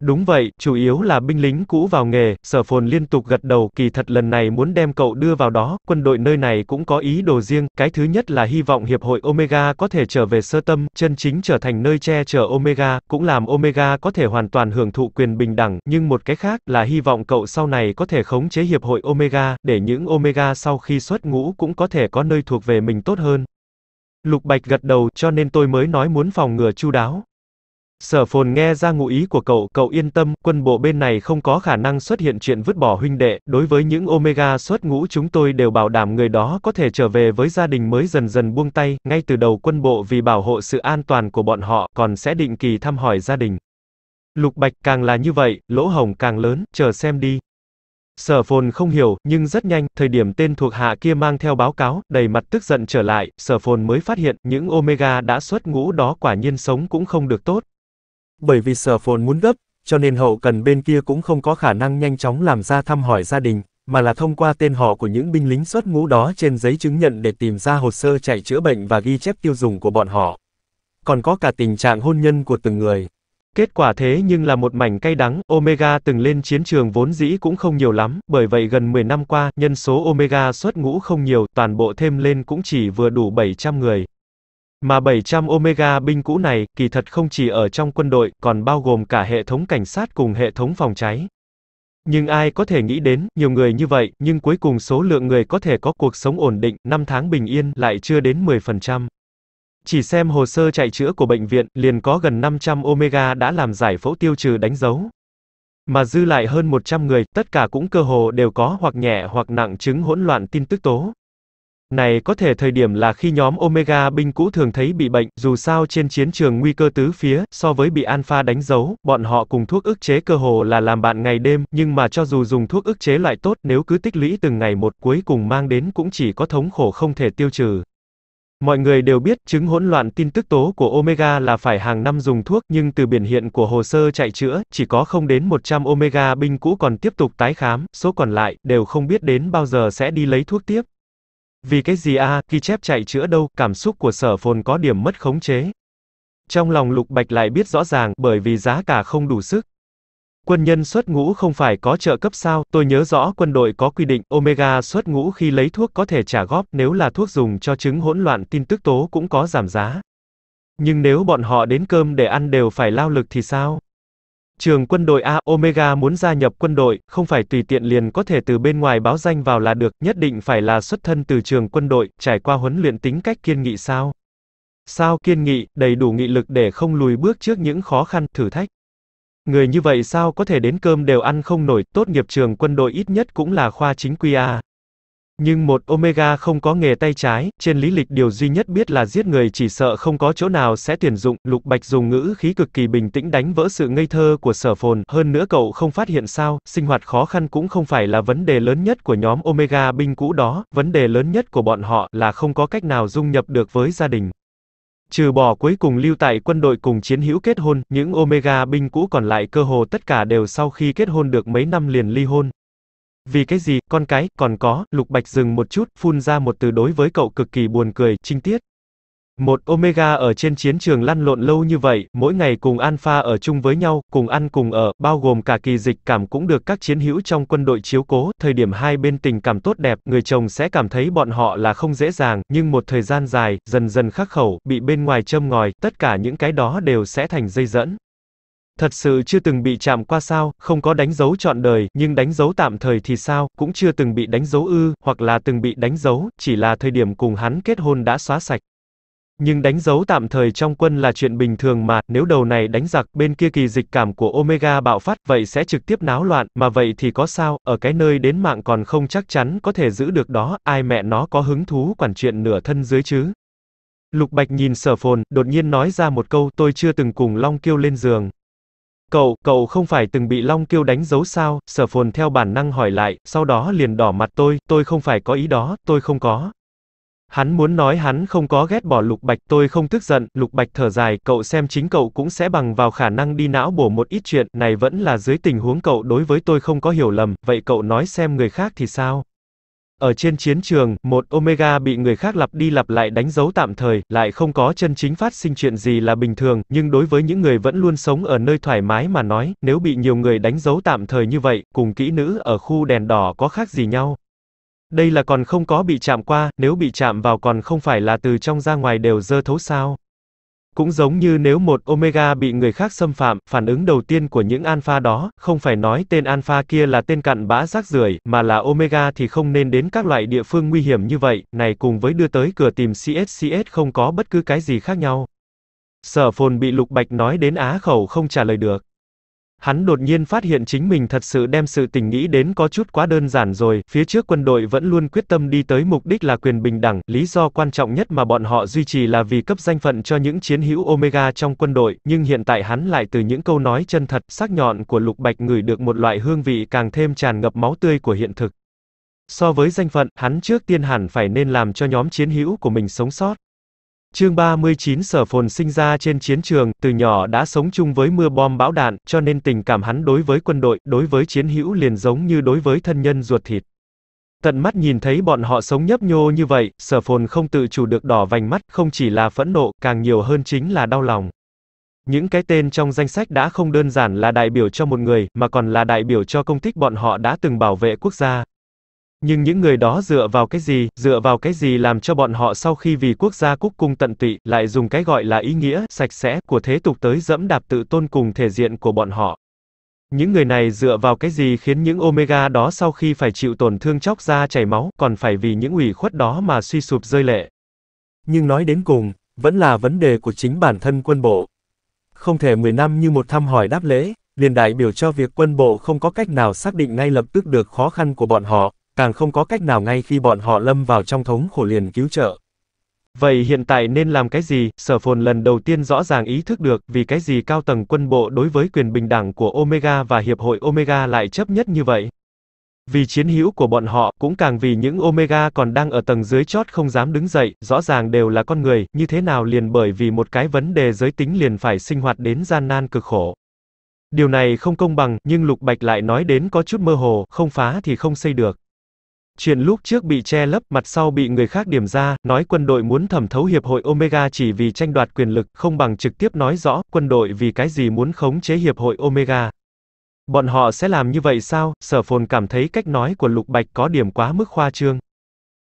Đúng vậy, chủ yếu là binh lính cũ vào nghề, sở phồn liên tục gật đầu, kỳ thật lần này muốn đem cậu đưa vào đó, quân đội nơi này cũng có ý đồ riêng, cái thứ nhất là hy vọng Hiệp hội Omega có thể trở về sơ tâm, chân chính trở thành nơi che chở Omega, cũng làm Omega có thể hoàn toàn hưởng thụ quyền bình đẳng, nhưng một cái khác là hy vọng cậu sau này có thể khống chế Hiệp hội Omega, để những Omega sau khi xuất ngũ cũng có thể có nơi thuộc về mình tốt hơn. Lục Bạch gật đầu, cho nên tôi mới nói muốn phòng ngừa chu đáo. Sở phồn nghe ra ngụ ý của cậu, cậu yên tâm, quân bộ bên này không có khả năng xuất hiện chuyện vứt bỏ huynh đệ, đối với những Omega xuất ngũ chúng tôi đều bảo đảm người đó có thể trở về với gia đình mới dần dần buông tay, ngay từ đầu quân bộ vì bảo hộ sự an toàn của bọn họ, còn sẽ định kỳ thăm hỏi gia đình. Lục Bạch càng là như vậy, lỗ hồng càng lớn, chờ xem đi. Sở phồn không hiểu, nhưng rất nhanh, thời điểm tên thuộc hạ kia mang theo báo cáo, đầy mặt tức giận trở lại, sở phồn mới phát hiện, những Omega đã xuất ngũ đó quả nhiên sống cũng không được tốt. Bởi vì sở phồn muốn gấp, cho nên hậu cần bên kia cũng không có khả năng nhanh chóng làm ra thăm hỏi gia đình, mà là thông qua tên họ của những binh lính xuất ngũ đó trên giấy chứng nhận để tìm ra hồ sơ chạy chữa bệnh và ghi chép tiêu dùng của bọn họ. Còn có cả tình trạng hôn nhân của từng người. Kết quả thế nhưng là một mảnh cay đắng, Omega từng lên chiến trường vốn dĩ cũng không nhiều lắm, bởi vậy gần 10 năm qua, nhân số Omega xuất ngũ không nhiều, toàn bộ thêm lên cũng chỉ vừa đủ 700 người. Mà 700 Omega binh cũ này, kỳ thật không chỉ ở trong quân đội, còn bao gồm cả hệ thống cảnh sát cùng hệ thống phòng cháy. Nhưng ai có thể nghĩ đến, nhiều người như vậy, nhưng cuối cùng số lượng người có thể có cuộc sống ổn định, năm tháng bình yên, lại chưa đến 10%. Chỉ xem hồ sơ chạy chữa của bệnh viện, liền có gần 500 omega đã làm giải phẫu tiêu trừ đánh dấu. Mà dư lại hơn 100 người, tất cả cũng cơ hồ đều có hoặc nhẹ hoặc nặng chứng hỗn loạn tin tức tố. Này có thể thời điểm là khi nhóm Omega binh cũ thường thấy bị bệnh, dù sao trên chiến trường nguy cơ tứ phía, so với bị Alpha đánh dấu, bọn họ cùng thuốc ức chế cơ hồ là làm bạn ngày đêm, nhưng mà cho dù dùng thuốc ức chế loại tốt, nếu cứ tích lũy từng ngày một cuối cùng mang đến cũng chỉ có thống khổ không thể tiêu trừ. Mọi người đều biết, chứng hỗn loạn tin tức tố của omega là phải hàng năm dùng thuốc, nhưng từ biển hiện của hồ sơ chạy chữa, chỉ có không đến 100 omega binh cũ còn tiếp tục tái khám, số còn lại, đều không biết đến bao giờ sẽ đi lấy thuốc tiếp. Vì cái gì a ghi chép chạy chữa đâu, cảm xúc của sở phồn có điểm mất khống chế. Trong lòng lục bạch lại biết rõ ràng, bởi vì giá cả không đủ sức. Quân nhân xuất ngũ không phải có trợ cấp sao? Tôi nhớ rõ quân đội có quy định Omega xuất ngũ khi lấy thuốc có thể trả góp, nếu là thuốc dùng cho chứng hỗn loạn tin tức tố cũng có giảm giá. Nhưng nếu bọn họ đến cơm để ăn đều phải lao lực thì sao? Trường quân đội A Omega muốn gia nhập quân đội, không phải tùy tiện liền có thể từ bên ngoài báo danh vào là được, nhất định phải là xuất thân từ trường quân đội, trải qua huấn luyện tính cách kiên nghị sao? Sao kiên nghị, đầy đủ nghị lực để không lùi bước trước những khó khăn, thử thách. Người như vậy sao có thể đến cơm đều ăn không nổi, tốt nghiệp trường quân đội ít nhất cũng là khoa chính quy A. Nhưng một Omega không có nghề tay trái, trên lý lịch điều duy nhất biết là giết người chỉ sợ không có chỗ nào sẽ tuyển dụng, Lục Bạch dùng ngữ khí cực kỳ bình tĩnh đánh vỡ sự ngây thơ của sở phồn, hơn nữa cậu không phát hiện sao, sinh hoạt khó khăn cũng không phải là vấn đề lớn nhất của nhóm Omega binh cũ đó, vấn đề lớn nhất của bọn họ là không có cách nào dung nhập được với gia đình. Trừ bỏ cuối cùng lưu tại quân đội cùng chiến hữu kết hôn, những Omega binh cũ còn lại cơ hồ tất cả đều sau khi kết hôn được mấy năm liền ly hôn. Vì cái gì, con cái, còn có, Lục Bạch dừng một chút, phun ra một từ đối với cậu cực kỳ buồn cười, trinh tiết. Một Omega ở trên chiến trường lăn lộn lâu như vậy, mỗi ngày cùng Alpha ở chung với nhau, cùng ăn cùng ở, bao gồm cả kỳ dịch cảm cũng được các chiến hữu trong quân đội chiếu cố, thời điểm hai bên tình cảm tốt đẹp, người chồng sẽ cảm thấy bọn họ là không dễ dàng, nhưng một thời gian dài, dần dần khắc khẩu, bị bên ngoài châm ngòi, tất cả những cái đó đều sẽ thành dây dẫn. Thật sự chưa từng bị chạm qua sao, không có đánh dấu trọn đời, nhưng đánh dấu tạm thời thì sao, cũng chưa từng bị đánh dấu ư, hoặc là từng bị đánh dấu, chỉ là thời điểm cùng hắn kết hôn đã xóa sạch. Nhưng đánh dấu tạm thời trong quân là chuyện bình thường mà, nếu đầu này đánh giặc, bên kia kỳ dịch cảm của Omega bạo phát, vậy sẽ trực tiếp náo loạn, mà vậy thì có sao, ở cái nơi đến mạng còn không chắc chắn có thể giữ được đó, ai mẹ nó có hứng thú quản chuyện nửa thân dưới chứ. Lục Bạch nhìn sở phồn, đột nhiên nói ra một câu, tôi chưa từng cùng Long Kiêu lên giường. Cậu, cậu không phải từng bị Long Kiêu đánh dấu sao, sở phồn theo bản năng hỏi lại, sau đó liền đỏ mặt tôi, tôi không phải có ý đó, tôi không có. Hắn muốn nói hắn không có ghét bỏ Lục Bạch, tôi không tức giận, Lục Bạch thở dài, cậu xem chính cậu cũng sẽ bằng vào khả năng đi não bổ một ít chuyện, này vẫn là dưới tình huống cậu đối với tôi không có hiểu lầm, vậy cậu nói xem người khác thì sao? Ở trên chiến trường, một Omega bị người khác lặp đi lặp lại đánh dấu tạm thời, lại không có chân chính phát sinh chuyện gì là bình thường, nhưng đối với những người vẫn luôn sống ở nơi thoải mái mà nói, nếu bị nhiều người đánh dấu tạm thời như vậy, cùng kỹ nữ ở khu đèn đỏ có khác gì nhau? Đây là còn không có bị chạm qua, nếu bị chạm vào còn không phải là từ trong ra ngoài đều dơ thấu sao. Cũng giống như nếu một omega bị người khác xâm phạm, phản ứng đầu tiên của những alpha đó, không phải nói tên alpha kia là tên cặn bã rác rưởi, mà là omega thì không nên đến các loại địa phương nguy hiểm như vậy, này cùng với đưa tới cửa tìm CSCS không có bất cứ cái gì khác nhau. Sở phồn bị lục bạch nói đến á khẩu không trả lời được. Hắn đột nhiên phát hiện chính mình thật sự đem sự tình nghĩ đến có chút quá đơn giản rồi, phía trước quân đội vẫn luôn quyết tâm đi tới mục đích là quyền bình đẳng, lý do quan trọng nhất mà bọn họ duy trì là vì cấp danh phận cho những chiến hữu Omega trong quân đội, nhưng hiện tại hắn lại từ những câu nói chân thật, sắc nhọn của Lục Bạch ngửi được một loại hương vị càng thêm tràn ngập máu tươi của hiện thực. So với danh phận, hắn trước tiên hẳn phải nên làm cho nhóm chiến hữu của mình sống sót. Chương 39 Sở Phồn sinh ra trên chiến trường, từ nhỏ đã sống chung với mưa bom bão đạn, cho nên tình cảm hắn đối với quân đội, đối với chiến hữu liền giống như đối với thân nhân ruột thịt. Tận mắt nhìn thấy bọn họ sống nhấp nhô như vậy, sở phồn không tự chủ được đỏ vành mắt, không chỉ là phẫn nộ, càng nhiều hơn chính là đau lòng. Những cái tên trong danh sách đã không đơn giản là đại biểu cho một người, mà còn là đại biểu cho công tích bọn họ đã từng bảo vệ quốc gia. Nhưng những người đó dựa vào cái gì, dựa vào cái gì làm cho bọn họ sau khi vì quốc gia cúc cung tận tụy, lại dùng cái gọi là ý nghĩa, sạch sẽ, của thế tục tới dẫm đạp tự tôn cùng thể diện của bọn họ. Những người này dựa vào cái gì khiến những omega đó sau khi phải chịu tổn thương chóc ra chảy máu, còn phải vì những ủy khuất đó mà suy sụp rơi lệ. Nhưng nói đến cùng, vẫn là vấn đề của chính bản thân quân bộ. Không thể 10 năm như một thăm hỏi đáp lễ, liền đại biểu cho việc quân bộ không có cách nào xác định ngay lập tức được khó khăn của bọn họ, càng không có cách nào ngay khi bọn họ lâm vào trong thống khổ liền cứu trợ. Vậy hiện tại nên làm cái gì? Sở phồn lần đầu tiên rõ ràng ý thức được vì cái gì cao tầng quân bộ đối với quyền bình đẳng của Omega và Hiệp hội Omega lại chấp nhất như vậy. Vì chiến hữu của bọn họ, cũng càng vì những Omega còn đang ở tầng dưới chót không dám đứng dậy, rõ ràng đều là con người, như thế nào liền bởi vì một cái vấn đề giới tính liền phải sinh hoạt đến gian nan cực khổ. Điều này không công bằng, nhưng Lục Bạch lại nói đến có chút mơ hồ, không phá thì không xây được. Chuyện lúc trước bị che lấp, mặt sau bị người khác điểm ra, nói quân đội muốn thẩm thấu hiệp hội Omega chỉ vì tranh đoạt quyền lực, không bằng trực tiếp nói rõ, quân đội vì cái gì muốn khống chế hiệp hội Omega. Bọn họ sẽ làm như vậy sao? Sở phồn cảm thấy cách nói của Lục Bạch có điểm quá mức khoa trương.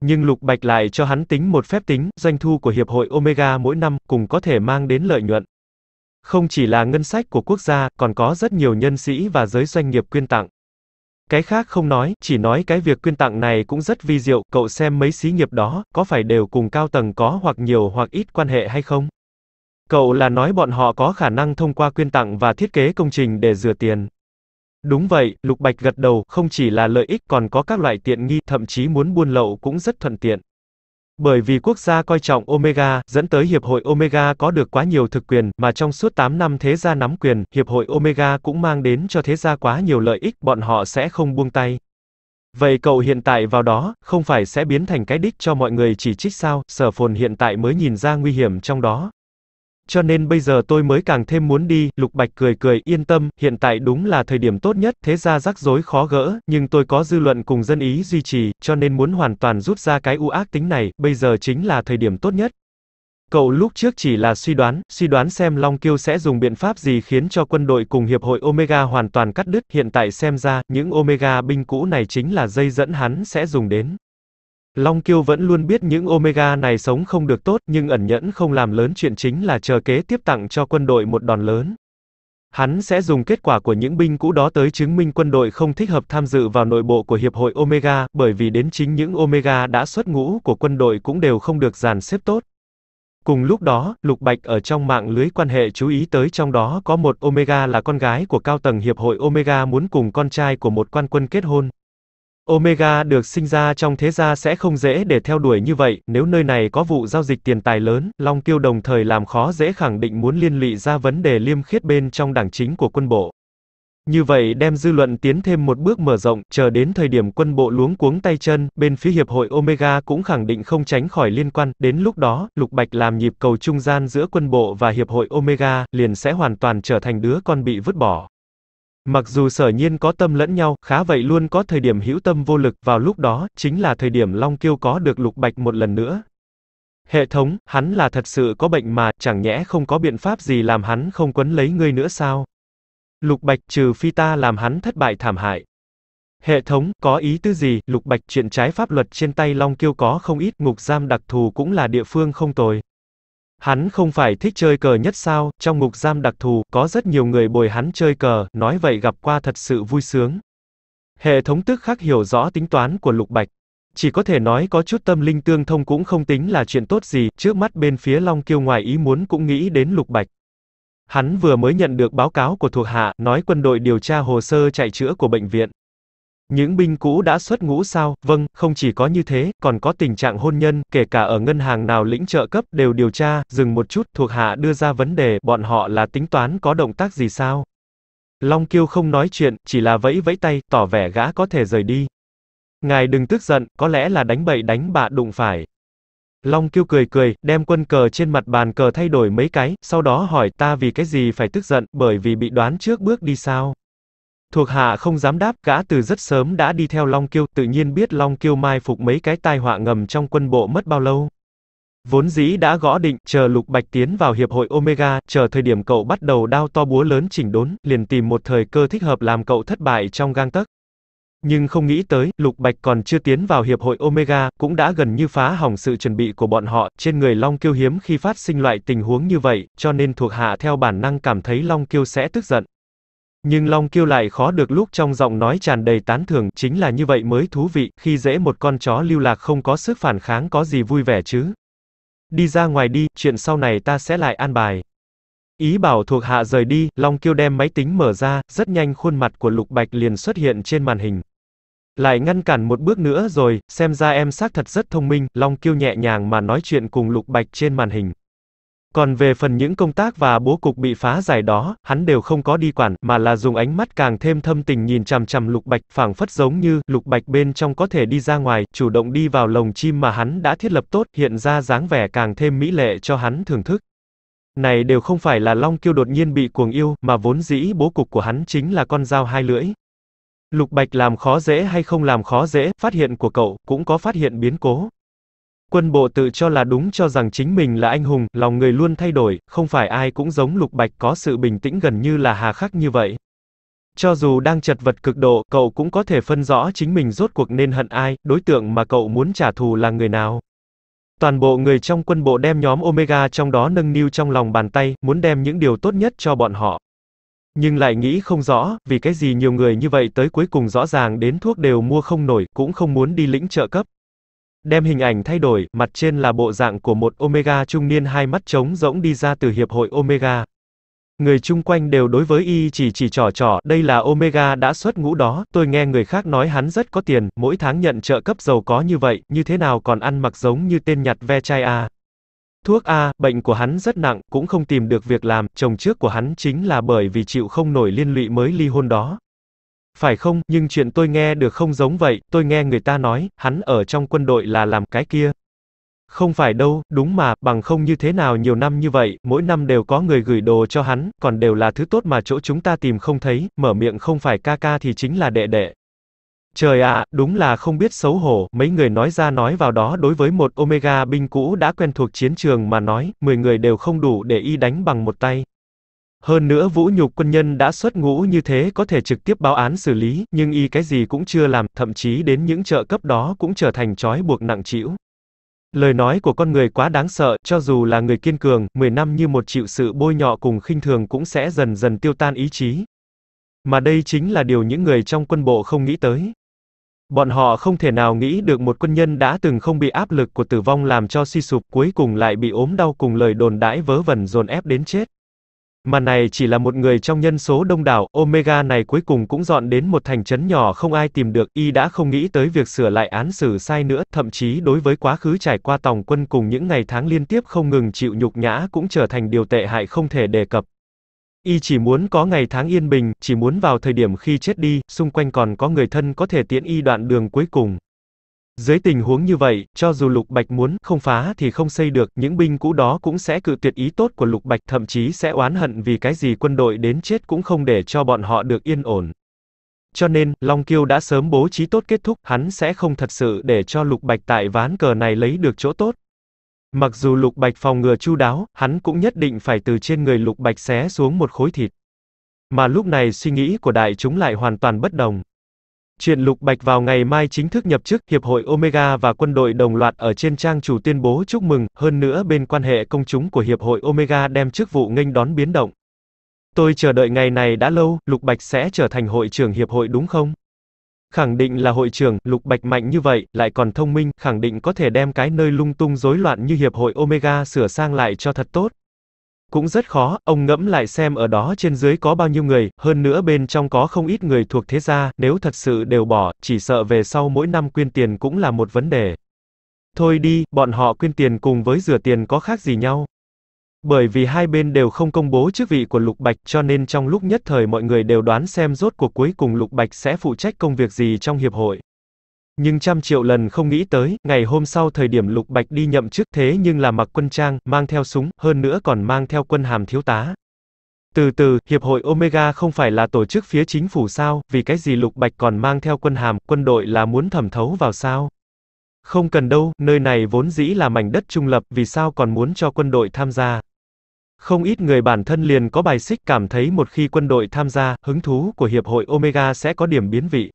Nhưng Lục Bạch lại cho hắn tính một phép tính, doanh thu của Hiệp hội Omega mỗi năm cùng có thể mang đến lợi nhuận. Không chỉ là ngân sách của quốc gia, còn có rất nhiều nhân sĩ và giới doanh nghiệp quyên tặng. Cái khác không nói, chỉ nói cái việc quyên tặng này cũng rất vi diệu, cậu xem mấy xí nghiệp đó, có phải đều cùng cao tầng có hoặc nhiều hoặc ít quan hệ hay không? Cậu là nói bọn họ có khả năng thông qua quyên tặng và thiết kế công trình để rửa tiền. Đúng vậy, Lục Bạch gật đầu, không chỉ là lợi ích còn có các loại tiện nghi, thậm chí muốn buôn lậu cũng rất thuận tiện. Bởi vì quốc gia coi trọng Omega, dẫn tới Hiệp hội Omega có được quá nhiều thực quyền, mà trong suốt 8 năm thế gia nắm quyền, Hiệp hội Omega cũng mang đến cho thế gia quá nhiều lợi ích, bọn họ sẽ không buông tay. Vậy cậu hiện tại vào đó, không phải sẽ biến thành cái đích cho mọi người chỉ trích sao, sở phồn hiện tại mới nhìn ra nguy hiểm trong đó, cho nên bây giờ tôi mới càng thêm muốn đi, Lục Bạch cười cười, yên tâm, hiện tại đúng là thời điểm tốt nhất, thế ra rắc rối khó gỡ, nhưng tôi có dư luận cùng dân ý duy trì, cho nên muốn hoàn toàn rút ra cái u ác tính này, bây giờ chính là thời điểm tốt nhất. Cậu lúc trước chỉ là suy đoán, suy đoán xem Long Kiêu sẽ dùng biện pháp gì khiến cho quân đội cùng hiệp hội Omega hoàn toàn cắt đứt, hiện tại xem ra, những Omega binh cũ này chính là dây dẫn hắn sẽ dùng đến. Long Kiêu vẫn luôn biết những Omega này sống không được tốt nhưng ẩn nhẫn không làm lớn chuyện chính là chờ kế tiếp tặng cho quân đội một đòn lớn. Hắn sẽ dùng kết quả của những binh cũ đó tới chứng minh quân đội không thích hợp tham dự vào nội bộ của Hiệp hội Omega, bởi vì đến chính những Omega đã xuất ngũ của quân đội cũng đều không được dàn xếp tốt. Cùng lúc đó, Lục Bạch ở trong mạng lưới quan hệ chú ý tới trong đó có một Omega là con gái của cao tầng Hiệp hội Omega muốn cùng con trai của một quan quân kết hôn. Omega được sinh ra trong thế gia sẽ không dễ để theo đuổi như vậy, nếu nơi này có vụ giao dịch tiền tài lớn, Long Kiêu đồng thời làm khó dễ khẳng định muốn liên lụy ra vấn đề liêm khiết bên trong đảng chính của quân bộ. Như vậy đem dư luận tiến thêm một bước mở rộng, chờ đến thời điểm quân bộ luống cuống tay chân, bên phía hiệp hội Omega cũng khẳng định không tránh khỏi liên quan, đến lúc đó, Lục Bạch làm nhịp cầu trung gian giữa quân bộ và hiệp hội Omega, liền sẽ hoàn toàn trở thành đứa con bị vứt bỏ. Mặc dù sở nhiên có tâm lẫn nhau, khá vậy luôn có thời điểm hữu tâm vô lực, vào lúc đó, chính là thời điểm Long Kiêu có được lục bạch một lần nữa. Hệ thống, hắn là thật sự có bệnh mà, chẳng nhẽ không có biện pháp gì làm hắn không quấn lấy ngươi nữa sao? Lục bạch trừ phi ta làm hắn thất bại thảm hại. Hệ thống, có ý tư gì, lục bạch chuyện trái pháp luật trên tay Long Kiêu có không ít, ngục giam đặc thù cũng là địa phương không tồi. Hắn không phải thích chơi cờ nhất sao, trong ngục giam đặc thù, có rất nhiều người bồi hắn chơi cờ, nói vậy gặp qua thật sự vui sướng. Hệ thống tức khắc hiểu rõ tính toán của Lục Bạch. Chỉ có thể nói có chút tâm linh tương thông cũng không tính là chuyện tốt gì, trước mắt bên phía Long Kiêu ngoài ý muốn cũng nghĩ đến Lục Bạch. Hắn vừa mới nhận được báo cáo của thuộc hạ, nói quân đội điều tra hồ sơ chạy chữa của bệnh viện. Những binh cũ đã xuất ngũ sao? Vâng, không chỉ có như thế, còn có tình trạng hôn nhân, kể cả ở ngân hàng nào lĩnh trợ cấp đều điều tra, dừng một chút, thuộc hạ đưa ra vấn đề, bọn họ là tính toán có động tác gì sao? Long Kiêu không nói chuyện, chỉ là vẫy vẫy tay, tỏ vẻ gã có thể rời đi. Ngài đừng tức giận, có lẽ là đánh bậy đánh bạ đụng phải. Long Kiêu cười cười, đem quân cờ trên mặt bàn cờ thay đổi mấy cái, sau đó hỏi ta vì cái gì phải tức giận, bởi vì bị đoán trước bước đi sao? Thuộc hạ không dám đáp, gã từ rất sớm đã đi theo Long Kiêu, tự nhiên biết Long Kiêu mai phục mấy cái tai họa ngầm trong quân bộ mất bao lâu. Vốn dĩ đã gõ định, chờ Lục Bạch tiến vào hiệp hội Omega, chờ thời điểm cậu bắt đầu đao to búa lớn chỉnh đốn, liền tìm một thời cơ thích hợp làm cậu thất bại trong gang tấc. Nhưng không nghĩ tới, Lục Bạch còn chưa tiến vào hiệp hội Omega, cũng đã gần như phá hỏng sự chuẩn bị của bọn họ, trên người Long Kiêu hiếm khi phát sinh loại tình huống như vậy, cho nên thuộc hạ theo bản năng cảm thấy Long Kiêu sẽ tức giận. Nhưng Long Kiêu lại khó được lúc trong giọng nói tràn đầy tán thưởng, chính là như vậy mới thú vị, khi dễ một con chó lưu lạc không có sức phản kháng có gì vui vẻ chứ. Đi ra ngoài đi, chuyện sau này ta sẽ lại an bài. Ý bảo thuộc hạ rời đi, Long Kiêu đem máy tính mở ra, rất nhanh khuôn mặt của Lục Bạch liền xuất hiện trên màn hình. Lại ngăn cản một bước nữa rồi, xem ra em xác thật rất thông minh, Long Kiêu nhẹ nhàng mà nói chuyện cùng Lục Bạch trên màn hình. Còn về phần những công tác và bố cục bị phá giải đó, hắn đều không có đi quản, mà là dùng ánh mắt càng thêm thâm tình nhìn chằm chằm Lục Bạch, phảng phất giống như Lục Bạch bên trong có thể đi ra ngoài, chủ động đi vào lồng chim mà hắn đã thiết lập tốt, hiện ra dáng vẻ càng thêm mỹ lệ cho hắn thưởng thức. Này đều không phải là Long Kiêu đột nhiên bị cuồng yêu, mà vốn dĩ bố cục của hắn chính là con dao hai lưỡi. Lục Bạch làm khó dễ hay không làm khó dễ, phát hiện của cậu cũng có phát hiện biến cố. Quân bộ tự cho là đúng cho rằng chính mình là anh hùng, lòng người luôn thay đổi, không phải ai cũng giống Lục Bạch có sự bình tĩnh gần như là hà khắc như vậy. Cho dù đang chật vật cực độ, cậu cũng có thể phân rõ chính mình rốt cuộc nên hận ai, đối tượng mà cậu muốn trả thù là người nào. Toàn bộ người trong quân bộ đem nhóm Omega trong đó nâng niu trong lòng bàn tay, muốn đem những điều tốt nhất cho bọn họ. Nhưng lại nghĩ không rõ, vì cái gì nhiều người như vậy tới cuối cùng rõ ràng đến thuốc đều mua không nổi, cũng không muốn đi lĩnh trợ cấp. Đem hình ảnh thay đổi, mặt trên là bộ dạng của một Omega trung niên hai mắt trống rỗng đi ra từ hiệp hội Omega. Người chung quanh đều đối với y chỉ chỉ trò trò, đây là Omega đã xuất ngũ đó, tôi nghe người khác nói hắn rất có tiền, mỗi tháng nhận trợ cấp giàu có như vậy, như thế nào còn ăn mặc giống như tên nhặt ve chai a. Thuốc a, bệnh của hắn rất nặng, cũng không tìm được việc làm, chồng trước của hắn chính là bởi vì chịu không nổi liên lụy mới ly hôn đó. Phải không, nhưng chuyện tôi nghe được không giống vậy, tôi nghe người ta nói, hắn ở trong quân đội là làm cái kia. Không phải đâu, đúng mà, bằng không như thế nào nhiều năm như vậy, mỗi năm đều có người gửi đồ cho hắn, còn đều là thứ tốt mà chỗ chúng ta tìm không thấy, mở miệng không phải ca ca thì chính là đệ đệ. Trời ạ, đúng là không biết xấu hổ, mấy người nói ra nói vào đó đối với một Omega binh cũ đã quen thuộc chiến trường mà nói, 10 người đều không đủ để y đánh bằng một tay. Hơn nữa Vũ Nhục quân nhân đã xuất ngũ như thế có thể trực tiếp báo án xử lý, nhưng y cái gì cũng chưa làm, thậm chí đến những trợ cấp đó cũng trở thành trói buộc nặng chịu Lời nói của con người quá đáng sợ, cho dù là người kiên cường, 10 năm như một chịu sự bôi nhọ cùng khinh thường cũng sẽ dần dần tiêu tan ý chí. Mà đây chính là điều những người trong quân bộ không nghĩ tới. Bọn họ không thể nào nghĩ được một quân nhân đã từng không bị áp lực của tử vong làm cho suy sụp cuối cùng lại bị ốm đau cùng lời đồn đãi vớ vẩn dồn ép đến chết. Mà này chỉ là một người trong nhân số đông đảo, Omega này cuối cùng cũng dọn đến một thành trấn nhỏ không ai tìm được, y đã không nghĩ tới việc sửa lại án xử sai nữa, thậm chí đối với quá khứ trải qua tòng quân cùng những ngày tháng liên tiếp không ngừng chịu nhục nhã cũng trở thành điều tệ hại không thể đề cập. Y chỉ muốn có ngày tháng yên bình, chỉ muốn vào thời điểm khi chết đi, xung quanh còn có người thân có thể tiễn y đoạn đường cuối cùng. Dưới tình huống như vậy, cho dù Lục Bạch muốn không phá thì không xây được, những binh cũ đó cũng sẽ cự tuyệt ý tốt của Lục Bạch, thậm chí sẽ oán hận vì cái gì quân đội đến chết cũng không để cho bọn họ được yên ổn. Cho nên, Long Kiêu đã sớm bố trí tốt kết thúc, hắn sẽ không thật sự để cho Lục Bạch tại ván cờ này lấy được chỗ tốt. Mặc dù Lục Bạch phòng ngừa chu đáo, hắn cũng nhất định phải từ trên người Lục Bạch xé xuống một khối thịt. Mà lúc này suy nghĩ của đại chúng lại hoàn toàn bất đồng. Chuyện Lục Bạch vào ngày mai chính thức nhập chức, Hiệp hội Omega và quân đội đồng loạt ở trên trang chủ tuyên bố chúc mừng, hơn nữa bên quan hệ công chúng của Hiệp hội Omega đem chức vụ nghênh đón biến động. Tôi chờ đợi ngày này đã lâu, Lục Bạch sẽ trở thành hội trưởng Hiệp hội đúng không? Khẳng định là hội trưởng, Lục Bạch mạnh như vậy, lại còn thông minh, khẳng định có thể đem cái nơi lung tung rối loạn như Hiệp hội Omega sửa sang lại cho thật tốt. Cũng rất khó, ông ngẫm lại xem ở đó trên dưới có bao nhiêu người, hơn nữa bên trong có không ít người thuộc thế gia, nếu thật sự đều bỏ, chỉ sợ về sau mỗi năm quyên tiền cũng là một vấn đề. Thôi đi, bọn họ quyên tiền cùng với rửa tiền có khác gì nhau. Bởi vì hai bên đều không công bố chức vị của Lục Bạch cho nên trong lúc nhất thời mọi người đều đoán xem rốt cuộc cuối cùng Lục Bạch sẽ phụ trách công việc gì trong hiệp hội. Nhưng trăm triệu lần không nghĩ tới, ngày hôm sau thời điểm Lục Bạch đi nhậm chức thế nhưng là mặc quân trang, mang theo súng, hơn nữa còn mang theo quân hàm thiếu tá. Từ từ, Hiệp hội Omega không phải là tổ chức phía chính phủ sao, vì cái gì Lục Bạch còn mang theo quân hàm, quân đội là muốn thẩm thấu vào sao? Không cần đâu, nơi này vốn dĩ là mảnh đất trung lập, vì sao còn muốn cho quân đội tham gia? Không ít người bản thân liền có bài xích cảm thấy một khi quân đội tham gia, hứng thú của Hiệp hội Omega sẽ có điểm biến vị.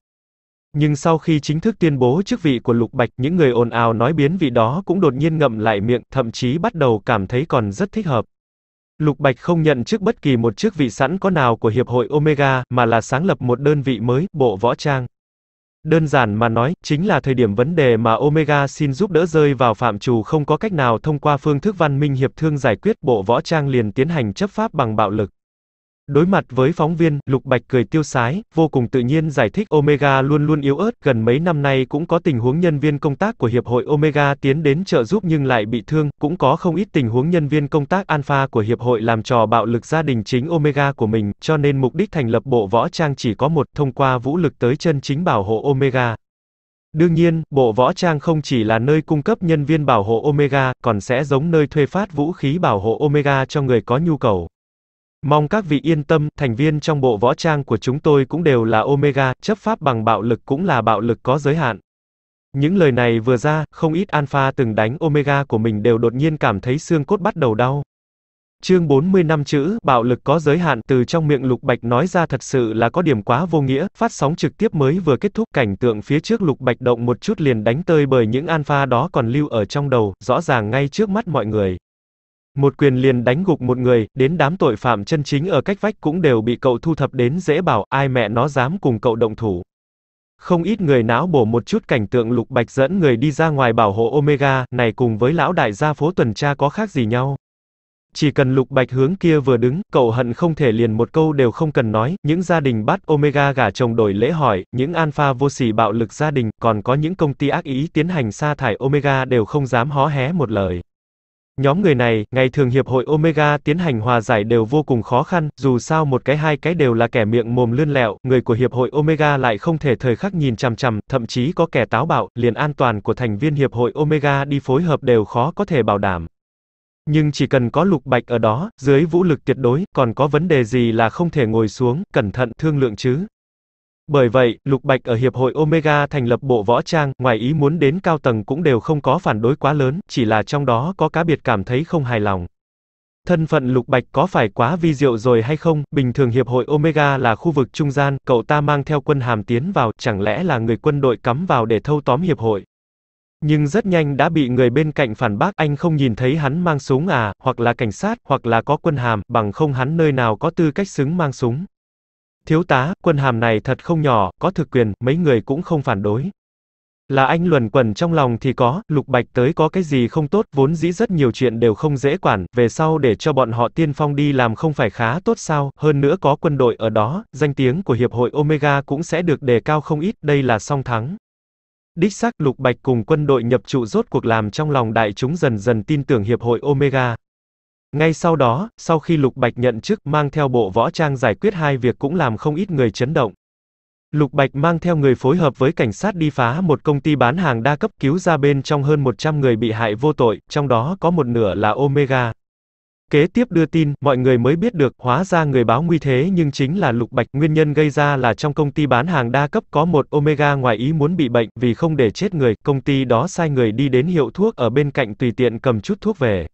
Nhưng sau khi chính thức tuyên bố chức vị của Lục Bạch, những người ồn ào nói biến vị đó cũng đột nhiên ngậm lại miệng, thậm chí bắt đầu cảm thấy còn rất thích hợp. Lục Bạch không nhận chức bất kỳ một chức vị sẵn có nào của Hiệp hội Omega, mà là sáng lập một đơn vị mới, bộ võ trang. Đơn giản mà nói, chính là thời điểm vấn đề mà Omega xin giúp đỡ rơi vào phạm trù không có cách nào thông qua phương thức văn minh hiệp thương giải quyết, bộ võ trang liền tiến hành chấp pháp bằng bạo lực. Đối mặt với phóng viên, Lục Bạch cười tiêu sái, vô cùng tự nhiên giải thích Omega luôn luôn yếu ớt, gần mấy năm nay cũng có tình huống nhân viên công tác của hiệp hội Omega tiến đến trợ giúp nhưng lại bị thương, cũng có không ít tình huống nhân viên công tác Alpha của hiệp hội làm trò bạo lực gia đình chính Omega của mình, cho nên mục đích thành lập bộ võ trang chỉ có một, thông qua vũ lực tới chân chính bảo hộ Omega. Đương nhiên, bộ võ trang không chỉ là nơi cung cấp nhân viên bảo hộ Omega, còn sẽ giống nơi thuê phát vũ khí bảo hộ Omega cho người có nhu cầu. Mong các vị yên tâm, thành viên trong bộ võ trang của chúng tôi cũng đều là Omega, chấp pháp bằng bạo lực cũng là bạo lực có giới hạn. Những lời này vừa ra, không ít Alpha từng đánh Omega của mình đều đột nhiên cảm thấy xương cốt bắt đầu đau. Chương 40 năm chữ, bạo lực có giới hạn từ trong miệng Lục Bạch nói ra thật sự là có điểm quá vô nghĩa, phát sóng trực tiếp mới vừa kết thúc cảnh tượng phía trước Lục Bạch động một chút liền đánh tơi bởi những Alpha đó còn lưu ở trong đầu, rõ ràng ngay trước mắt mọi người. Một quyền liền đánh gục một người, đến đám tội phạm chân chính ở cách vách cũng đều bị cậu thu thập đến dễ bảo, ai mẹ nó dám cùng cậu động thủ. Không ít người não bổ một chút cảnh tượng lục bạch dẫn người đi ra ngoài bảo hộ Omega, này cùng với lão đại gia phố tuần tra có khác gì nhau. Chỉ cần lục bạch hướng kia vừa đứng, cậu hận không thể liền một câu đều không cần nói, những gia đình bắt Omega gả chồng đổi lễ hỏi, những alpha vô sỉ bạo lực gia đình, còn có những công ty ác ý tiến hành sa thải Omega đều không dám hó hé một lời. Nhóm người này, ngày thường hiệp hội Omega tiến hành hòa giải đều vô cùng khó khăn, dù sao một cái hai cái đều là kẻ miệng mồm lươn lẹo, người của hiệp hội Omega lại không thể thời khắc nhìn chằm chằm, thậm chí có kẻ táo bạo, liền an toàn của thành viên hiệp hội Omega đi phối hợp đều khó có thể bảo đảm. Nhưng chỉ cần có lục bạch ở đó, dưới vũ lực tuyệt đối, còn có vấn đề gì là không thể ngồi xuống, cẩn thận thương lượng chứ, bởi vậy, Lục Bạch ở Hiệp hội Omega thành lập bộ võ trang, ngoài ý muốn đến cao tầng cũng đều không có phản đối quá lớn, chỉ là trong đó có cá biệt cảm thấy không hài lòng. Thân phận Lục Bạch có phải quá vi diệu rồi hay không, bình thường Hiệp hội Omega là khu vực trung gian, cậu ta mang theo quân hàm tiến vào, chẳng lẽ là người quân đội cắm vào để thâu tóm Hiệp hội. Nhưng rất nhanh đã bị người bên cạnh phản bác, anh không nhìn thấy hắn mang súng à, hoặc là cảnh sát, hoặc là có quân hàm, bằng không hắn nơi nào có tư cách xứng mang súng. Thiếu tá, quân hàm này thật không nhỏ, có thực quyền, mấy người cũng không phản đối. Là anh luẩn quẩn trong lòng thì có, lục bạch tới có cái gì không tốt, vốn dĩ rất nhiều chuyện đều không dễ quản, về sau để cho bọn họ tiên phong đi làm không phải khá tốt sao, hơn nữa có quân đội ở đó, danh tiếng của Hiệp hội Omega cũng sẽ được đề cao không ít, đây là song thắng. Đích xác lục bạch cùng quân đội nhập trụ rốt cuộc làm trong lòng đại chúng dần dần tin tưởng Hiệp hội Omega. Ngay sau đó, sau khi Lục Bạch nhận chức mang theo bộ võ trang giải quyết hai việc cũng làm không ít người chấn động. Lục Bạch mang theo người phối hợp với cảnh sát đi phá một công ty bán hàng đa cấp cứu ra bên trong hơn 100 người bị hại vô tội, trong đó có một nửa là Omega. Kế tiếp đưa tin, mọi người mới biết được, hóa ra người báo nguy thế nhưng chính là Lục Bạch, nguyên nhân gây ra là trong công ty bán hàng đa cấp có một Omega ngoài ý muốn bị bệnh, vì không để chết người, công ty đó sai người đi đến hiệu thuốc ở bên cạnh tùy tiện cầm chút thuốc về.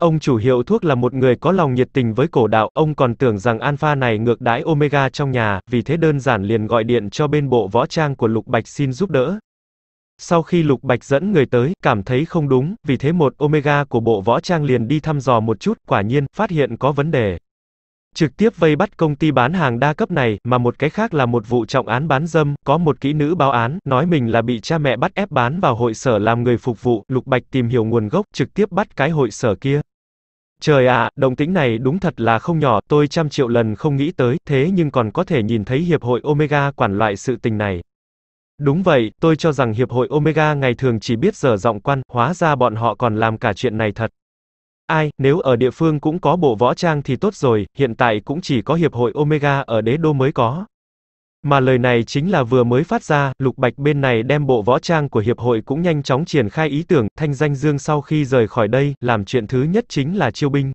Ông chủ hiệu thuốc là một người có lòng nhiệt tình với cổ đạo, ông còn tưởng rằng Alpha này ngược đãi Omega trong nhà, vì thế đơn giản liền gọi điện cho bên bộ võ trang của Lục Bạch xin giúp đỡ. Sau khi Lục Bạch dẫn người tới, cảm thấy không đúng, vì thế một Omega của bộ võ trang liền đi thăm dò một chút, quả nhiên, phát hiện có vấn đề trực tiếp vây bắt công ty bán hàng đa cấp này, mà một cái khác là một vụ trọng án bán dâm, có một kỹ nữ báo án, nói mình là bị cha mẹ bắt ép bán vào hội sở làm người phục vụ, Lục Bạch tìm hiểu nguồn gốc, trực tiếp bắt cái hội sở kia. Trời ạ, động tĩnh này đúng thật là không nhỏ, tôi trăm triệu lần không nghĩ tới, thế nhưng còn có thể nhìn thấy Hiệp hội Omega quản loại sự tình này. Đúng vậy, tôi cho rằng Hiệp hội Omega ngày thường chỉ biết dở giọng quan, hóa ra bọn họ còn làm cả chuyện này thật. Ai, nếu ở địa phương cũng có bộ võ trang thì tốt rồi, hiện tại cũng chỉ có hiệp hội Omega ở đế đô mới có. Mà lời này chính là vừa mới phát ra, Lục Bạch bên này đem bộ võ trang của hiệp hội cũng nhanh chóng triển khai ý tưởng, Thanh Danh Dương sau khi rời khỏi đây, làm chuyện thứ nhất chính là chiêu binh.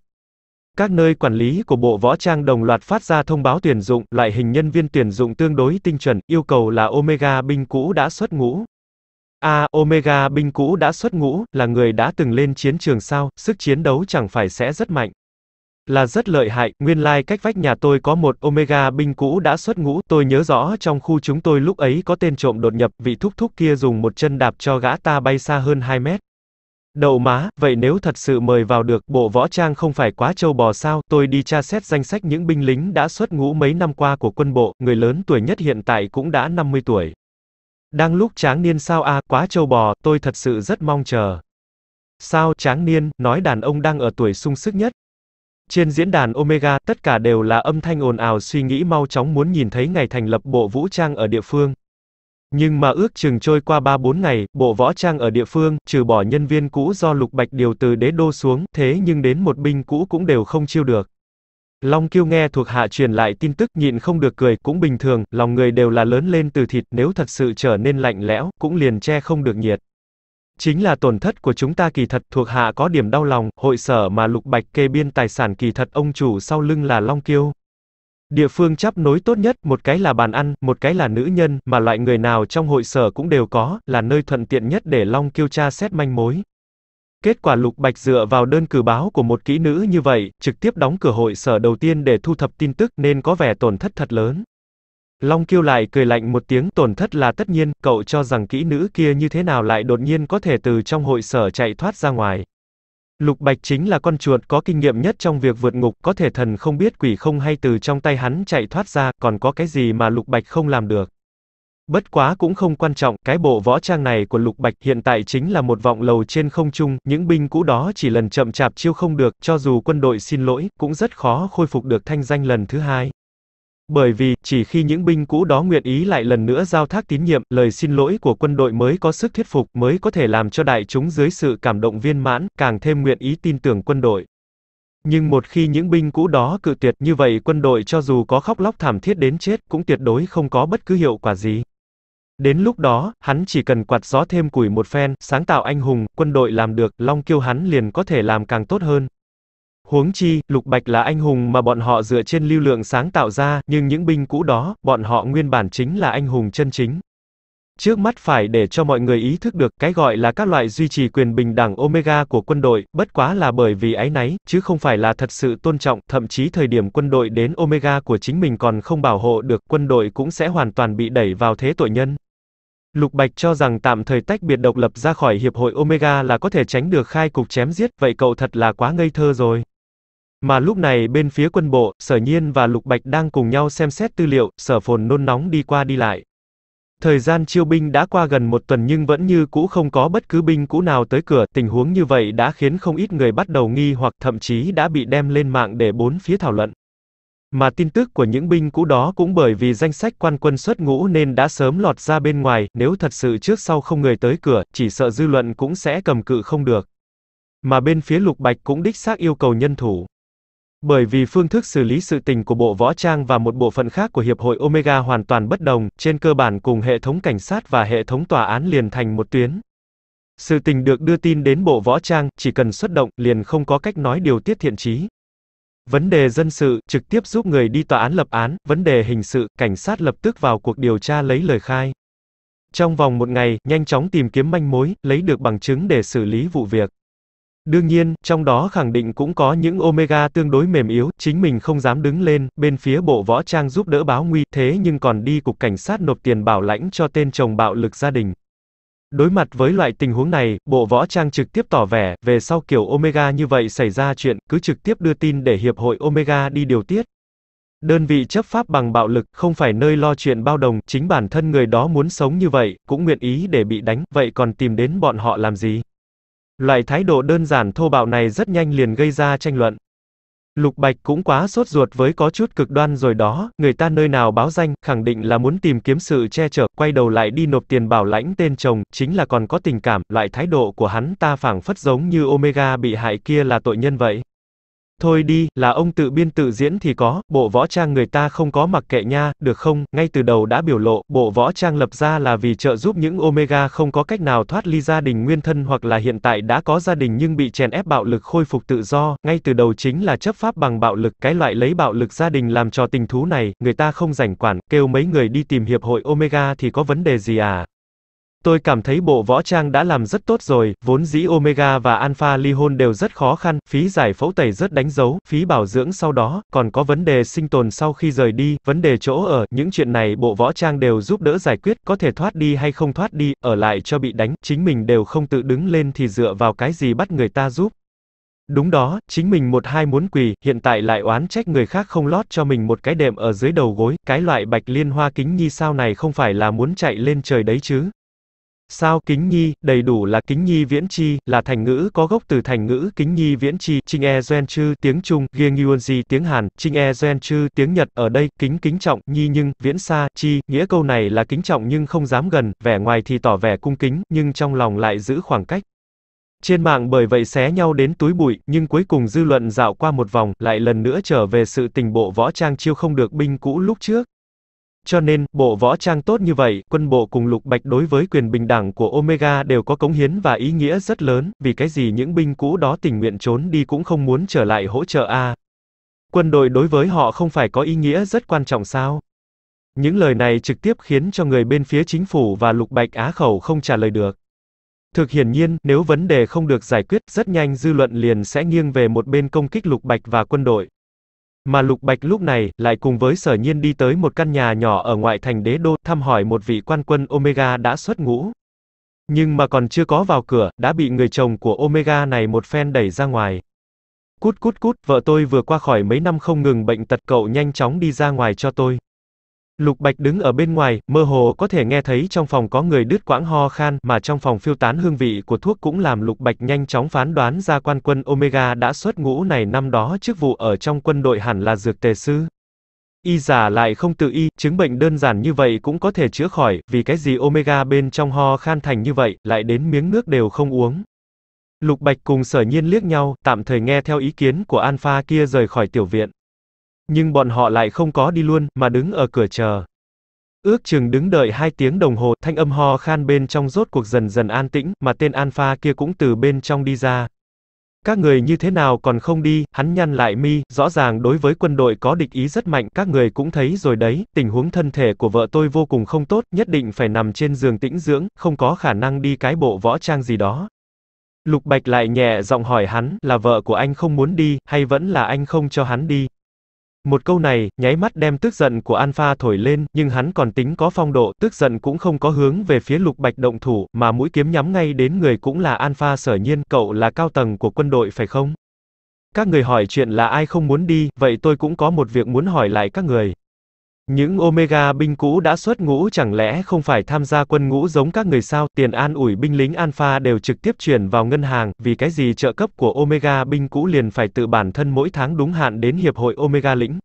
Các nơi quản lý của Bộ Võ Trang đồng loạt phát ra thông báo tuyển dụng, loại hình nhân viên tuyển dụng tương đối tinh chuẩn, yêu cầu là Omega binh cũ đã xuất ngũ, A, Omega binh cũ đã xuất ngũ, là người đã từng lên chiến trường sao, sức chiến đấu chẳng phải sẽ rất mạnh. Là rất lợi hại, nguyên lai like cách vách nhà tôi có một Omega binh cũ đã xuất ngũ, tôi nhớ rõ trong khu chúng tôi lúc ấy có tên trộm đột nhập, vị thúc thúc kia dùng một chân đạp cho gã ta bay xa hơn 2 mét. Đậu má, vậy nếu thật sự mời vào được, bộ võ trang không phải quá trâu bò sao, tôi đi tra xét danh sách những binh lính đã xuất ngũ mấy năm qua của quân bộ, người lớn tuổi nhất hiện tại cũng đã 50 tuổi. Đang lúc tráng niên sao a, quá châu bò, tôi thật sự rất mong chờ. Sao tráng niên, nói đàn ông đang ở tuổi sung sức nhất. Trên diễn đàn Omega, tất cả đều là âm thanh ồn ào suy nghĩ mau chóng muốn nhìn thấy ngày thành lập bộ vũ trang ở địa phương. Nhưng mà ước chừng trôi qua 3-4 ngày, bộ võ trang ở địa phương, trừ bỏ nhân viên cũ do Lục Bạch điều từ đế đô xuống, thế nhưng đến một binh cũ cũng đều không chiêu được. Long Kiêu nghe thuộc hạ truyền lại tin tức nhịn không được cười, cũng bình thường, lòng người đều là lớn lên từ thịt, nếu thật sự trở nên lạnh lẽo, cũng liền che không được nhiệt. Chính là tổn thất của chúng ta kỳ thật thuộc hạ có điểm đau lòng, hội sở mà lục bạch kê biên tài sản kỳ thật ông chủ sau lưng là Long Kiêu. Địa phương chấp nối tốt nhất, một cái là bàn ăn, một cái là nữ nhân, mà loại người nào trong hội sở cũng đều có, là nơi thuận tiện nhất để Long Kiêu tra xét manh mối. Kết quả Lục Bạch dựa vào đơn cử báo của một kỹ nữ như vậy, trực tiếp đóng cửa hội sở đầu tiên để thu thập tin tức nên có vẻ tổn thất thật lớn. Long Kiêu lại cười lạnh một tiếng, tổn thất là tất nhiên, cậu cho rằng kỹ nữ kia như thế nào lại đột nhiên có thể từ trong hội sở chạy thoát ra ngoài. Lục Bạch chính là con chuột có kinh nghiệm nhất trong việc vượt ngục, có thể thần không biết quỷ không hay từ trong tay hắn chạy thoát ra, còn có cái gì mà Lục Bạch không làm được. Bất quá cũng không quan trọng, cái bộ võ trang này của Lục Bạch hiện tại chính là một vọng lầu trên không trung, những binh cũ đó chỉ lần chậm chạp chiêu không được, cho dù quân đội xin lỗi, cũng rất khó khôi phục được thanh danh lần thứ hai. Bởi vì, chỉ khi những binh cũ đó nguyện ý lại lần nữa giao thác tín nhiệm, lời xin lỗi của quân đội mới có sức thuyết phục, mới có thể làm cho đại chúng dưới sự cảm động viên mãn, càng thêm nguyện ý tin tưởng quân đội. Nhưng một khi những binh cũ đó cự tuyệt như vậy quân đội cho dù có khóc lóc thảm thiết đến chết, cũng tuyệt đối không có bất cứ hiệu quả gì. Đến lúc đó, hắn chỉ cần quạt gió thêm củi một phen, sáng tạo anh hùng, quân đội làm được, Long Kiêu hắn liền có thể làm càng tốt hơn. Huống chi, Lục Bạch là anh hùng mà bọn họ dựa trên lưu lượng sáng tạo ra, nhưng những binh cũ đó, bọn họ nguyên bản chính là anh hùng chân chính. Trước mắt phải để cho mọi người ý thức được cái gọi là các loại duy trì quyền bình đẳng Omega của quân đội, bất quá là bởi vì ái náy, chứ không phải là thật sự tôn trọng, thậm chí thời điểm quân đội đến Omega của chính mình còn không bảo hộ được, quân đội cũng sẽ hoàn toàn bị đẩy vào thế tội nhân. Lục Bạch cho rằng tạm thời tách biệt độc lập ra khỏi hiệp hội Omega là có thể tránh được khai cục chém giết, vậy cậu thật là quá ngây thơ rồi. Mà lúc này bên phía quân bộ, Sở Nhiên và Lục Bạch đang cùng nhau xem xét tư liệu, Sở Phồn nôn nóng đi qua đi lại. Thời gian chiêu binh đã qua gần một tuần nhưng vẫn như cũ không có bất cứ binh cũ nào tới cửa, tình huống như vậy đã khiến không ít người bắt đầu nghi hoặc thậm chí đã bị đem lên mạng để bốn phía thảo luận. Mà tin tức của những binh cũ đó cũng bởi vì danh sách quan quân xuất ngũ nên đã sớm lọt ra bên ngoài, nếu thật sự trước sau không người tới cửa, chỉ sợ dư luận cũng sẽ cầm cự không được. Mà bên phía Lục Bạch cũng đích xác yêu cầu nhân thủ. Bởi vì phương thức xử lý sự tình của Bộ Võ Trang và một bộ phận khác của Hiệp hội Omega hoàn toàn bất đồng, trên cơ bản cùng hệ thống cảnh sát và hệ thống tòa án liền thành một tuyến. Sự tình được đưa tin đến Bộ Võ Trang, chỉ cần xuất động, liền không có cách nói điều tiết thiện trí. Vấn đề dân sự, trực tiếp giúp người đi tòa án lập án, vấn đề hình sự, cảnh sát lập tức vào cuộc điều tra lấy lời khai. Trong vòng một ngày, nhanh chóng tìm kiếm manh mối, lấy được bằng chứng để xử lý vụ việc. Đương nhiên, trong đó khẳng định cũng có những Omega tương đối mềm yếu, chính mình không dám đứng lên, bên phía bộ võ trang giúp đỡ báo nguy, thế nhưng còn đi cục cảnh sát nộp tiền bảo lãnh cho tên chồng bạo lực gia đình. Đối mặt với loại tình huống này, Bộ Võ Trang trực tiếp tỏ vẻ, về sau kiểu Omega như vậy xảy ra chuyện, cứ trực tiếp đưa tin để Hiệp hội Omega đi điều tiết. Đơn vị chấp pháp bằng bạo lực, không phải nơi lo chuyện bao đồng, chính bản thân người đó muốn sống như vậy, cũng nguyện ý để bị đánh, vậy còn tìm đến bọn họ làm gì? Loại thái độ đơn giản thô bạo này rất nhanh liền gây ra tranh luận. Lục Bạch cũng quá sốt ruột với có chút cực đoan rồi đó, người ta nơi nào báo danh, khẳng định là muốn tìm kiếm sự che chở, quay đầu lại đi nộp tiền bảo lãnh tên chồng, chính là còn có tình cảm, loại thái độ của hắn ta phảng phất giống như Omega bị hại kia là tội nhân vậy. Thôi đi, là ông tự biên tự diễn thì có, bộ võ trang người ta không có mặc kệ nha, được không? Ngay từ đầu đã biểu lộ, bộ võ trang lập ra là vì trợ giúp những Omega không có cách nào thoát ly gia đình nguyên thân hoặc là hiện tại đã có gia đình nhưng bị chèn ép bạo lực khôi phục tự do, ngay từ đầu chính là chấp pháp bằng bạo lực, cái loại lấy bạo lực gia đình làm cho tình thú này, người ta không rảnh quản, kêu mấy người đi tìm hiệp hội Omega thì có vấn đề gì à? Tôi cảm thấy bộ võ trang đã làm rất tốt rồi, vốn dĩ Omega và Alpha ly hôn đều rất khó khăn, phí giải phẫu tẩy rất đánh dấu, phí bảo dưỡng sau đó, còn có vấn đề sinh tồn sau khi rời đi, vấn đề chỗ ở, những chuyện này bộ võ trang đều giúp đỡ giải quyết, có thể thoát đi hay không thoát đi, ở lại cho bị đánh, chính mình đều không tự đứng lên thì dựa vào cái gì bắt người ta giúp. Đúng đó, chính mình một hai muốn quỳ, hiện tại lại oán trách người khác không lót cho mình một cái đệm ở dưới đầu gối, cái loại bạch liên hoa kính nhi sao này không phải là muốn chạy lên trời đấy chứ. Sao kính nhi, đầy đủ là kính nhi viễn chi, là thành ngữ có gốc từ thành ngữ kính nhi viễn chi, trinh e gen chư tiếng Trung, giengyuanji tiếng Hàn, trinh e gen chư tiếng Nhật, ở đây, kính kính trọng, nhi nhưng, viễn xa, chi, nghĩa câu này là kính trọng nhưng không dám gần, vẻ ngoài thì tỏ vẻ cung kính, nhưng trong lòng lại giữ khoảng cách. Trên mạng bởi vậy xé nhau đến túi bụi, nhưng cuối cùng dư luận dạo qua một vòng, lại lần nữa trở về sự tình bộ võ trang chiêu không được binh cũ lúc trước. Cho nên, bộ võ trang tốt như vậy, quân bộ cùng lục bạch đối với quyền bình đẳng của Omega đều có cống hiến và ý nghĩa rất lớn, vì cái gì những binh cũ đó tình nguyện trốn đi cũng không muốn trở lại hỗ trợ a. Quân đội đối với họ không phải có ý nghĩa rất quan trọng sao? Những lời này trực tiếp khiến cho người bên phía chính phủ và lục bạch á khẩu không trả lời được. Thực hiển nhiên, nếu vấn đề không được giải quyết, rất nhanh dư luận liền sẽ nghiêng về một bên công kích lục bạch và quân đội. Mà Lục Bạch lúc này, lại cùng với sở nhiên đi tới một căn nhà nhỏ ở ngoại thành đế đô, thăm hỏi một vị quan quân Omega đã xuất ngũ. Nhưng mà còn chưa có vào cửa, đã bị người chồng của Omega này một phen đẩy ra ngoài. Cút cút cút, vợ tôi vừa qua khỏi mấy năm không ngừng bệnh tật cậu nhanh chóng đi ra ngoài cho tôi. Lục Bạch đứng ở bên ngoài, mơ hồ có thể nghe thấy trong phòng có người đứt quãng ho khan, mà trong phòng phiêu tán hương vị của thuốc cũng làm Lục Bạch nhanh chóng phán đoán ra quan quân Omega đã xuất ngũ này năm đó chức vụ ở trong quân đội hẳn là dược tề sư. Y giả lại không tự y, chứng bệnh đơn giản như vậy cũng có thể chữa khỏi, vì cái gì Omega bên trong ho khan thành như vậy, lại đến miếng nước đều không uống. Lục Bạch cùng sở nhiên liếc nhau, tạm thời nghe theo ý kiến của Alpha kia rời khỏi tiểu viện. Nhưng bọn họ lại không có đi luôn, mà đứng ở cửa chờ. Ước chừng đứng đợi hai tiếng đồng hồ, thanh âm ho khan bên trong rốt cuộc dần dần an tĩnh, mà tên Alpha kia cũng từ bên trong đi ra. Các người như thế nào còn không đi, hắn nhăn lại mi, rõ ràng đối với quân đội có địch ý rất mạnh, các người cũng thấy rồi đấy, tình huống thân thể của vợ tôi vô cùng không tốt, nhất định phải nằm trên giường tĩnh dưỡng, không có khả năng đi cái bộ võ trang gì đó. Lục Bạch lại nhẹ giọng hỏi hắn, là vợ của anh không muốn đi, hay vẫn là anh không cho hắn đi? Một câu này, nháy mắt đem tức giận của Alpha thổi lên, nhưng hắn còn tính có phong độ, tức giận cũng không có hướng về phía lục bạch động thủ, mà mũi kiếm nhắm ngay đến người cũng là Alpha sở nhiên, cậu là cao tầng của quân đội phải không? Các người hỏi chuyện là ai không muốn đi, vậy tôi cũng có một việc muốn hỏi lại các người. Những Omega binh cũ đã xuất ngũ chẳng lẽ không phải tham gia quân ngũ giống các người sao, tiền an ủi binh lính Alpha đều trực tiếp chuyển vào ngân hàng, vì cái gì trợ cấp của Omega binh cũ liền phải tự bản thân mỗi tháng đúng hạn đến Hiệp hội Omega lĩnh.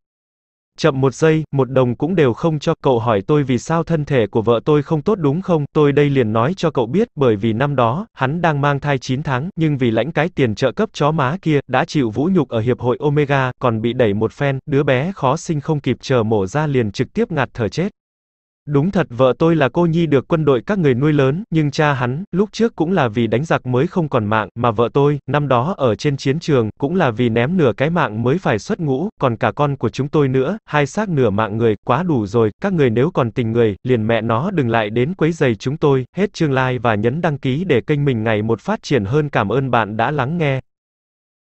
Chậm một giây, một đồng cũng đều không cho, cậu hỏi tôi vì sao thân thể của vợ tôi không tốt đúng không, tôi đây liền nói cho cậu biết, bởi vì năm đó, hắn đang mang thai 9 tháng, nhưng vì lãnh cái tiền trợ cấp chó má kia, đã chịu vũ nhục ở hiệp hội Omega, còn bị đẩy một phen, đứa bé khó sinh không kịp chờ mổ ra liền trực tiếp ngạt thở chết. Đúng thật vợ tôi là cô Nhi được quân đội các người nuôi lớn, nhưng cha hắn, lúc trước cũng là vì đánh giặc mới không còn mạng, mà vợ tôi, năm đó ở trên chiến trường, cũng là vì ném nửa cái mạng mới phải xuất ngũ, còn cả con của chúng tôi nữa, hai xác nửa mạng người, quá đủ rồi, các người nếu còn tình người, liền mẹ nó đừng lại đến quấy giày chúng tôi, hết chương like và nhấn đăng ký để kênh mình ngày một phát triển hơn cảm ơn bạn đã lắng nghe.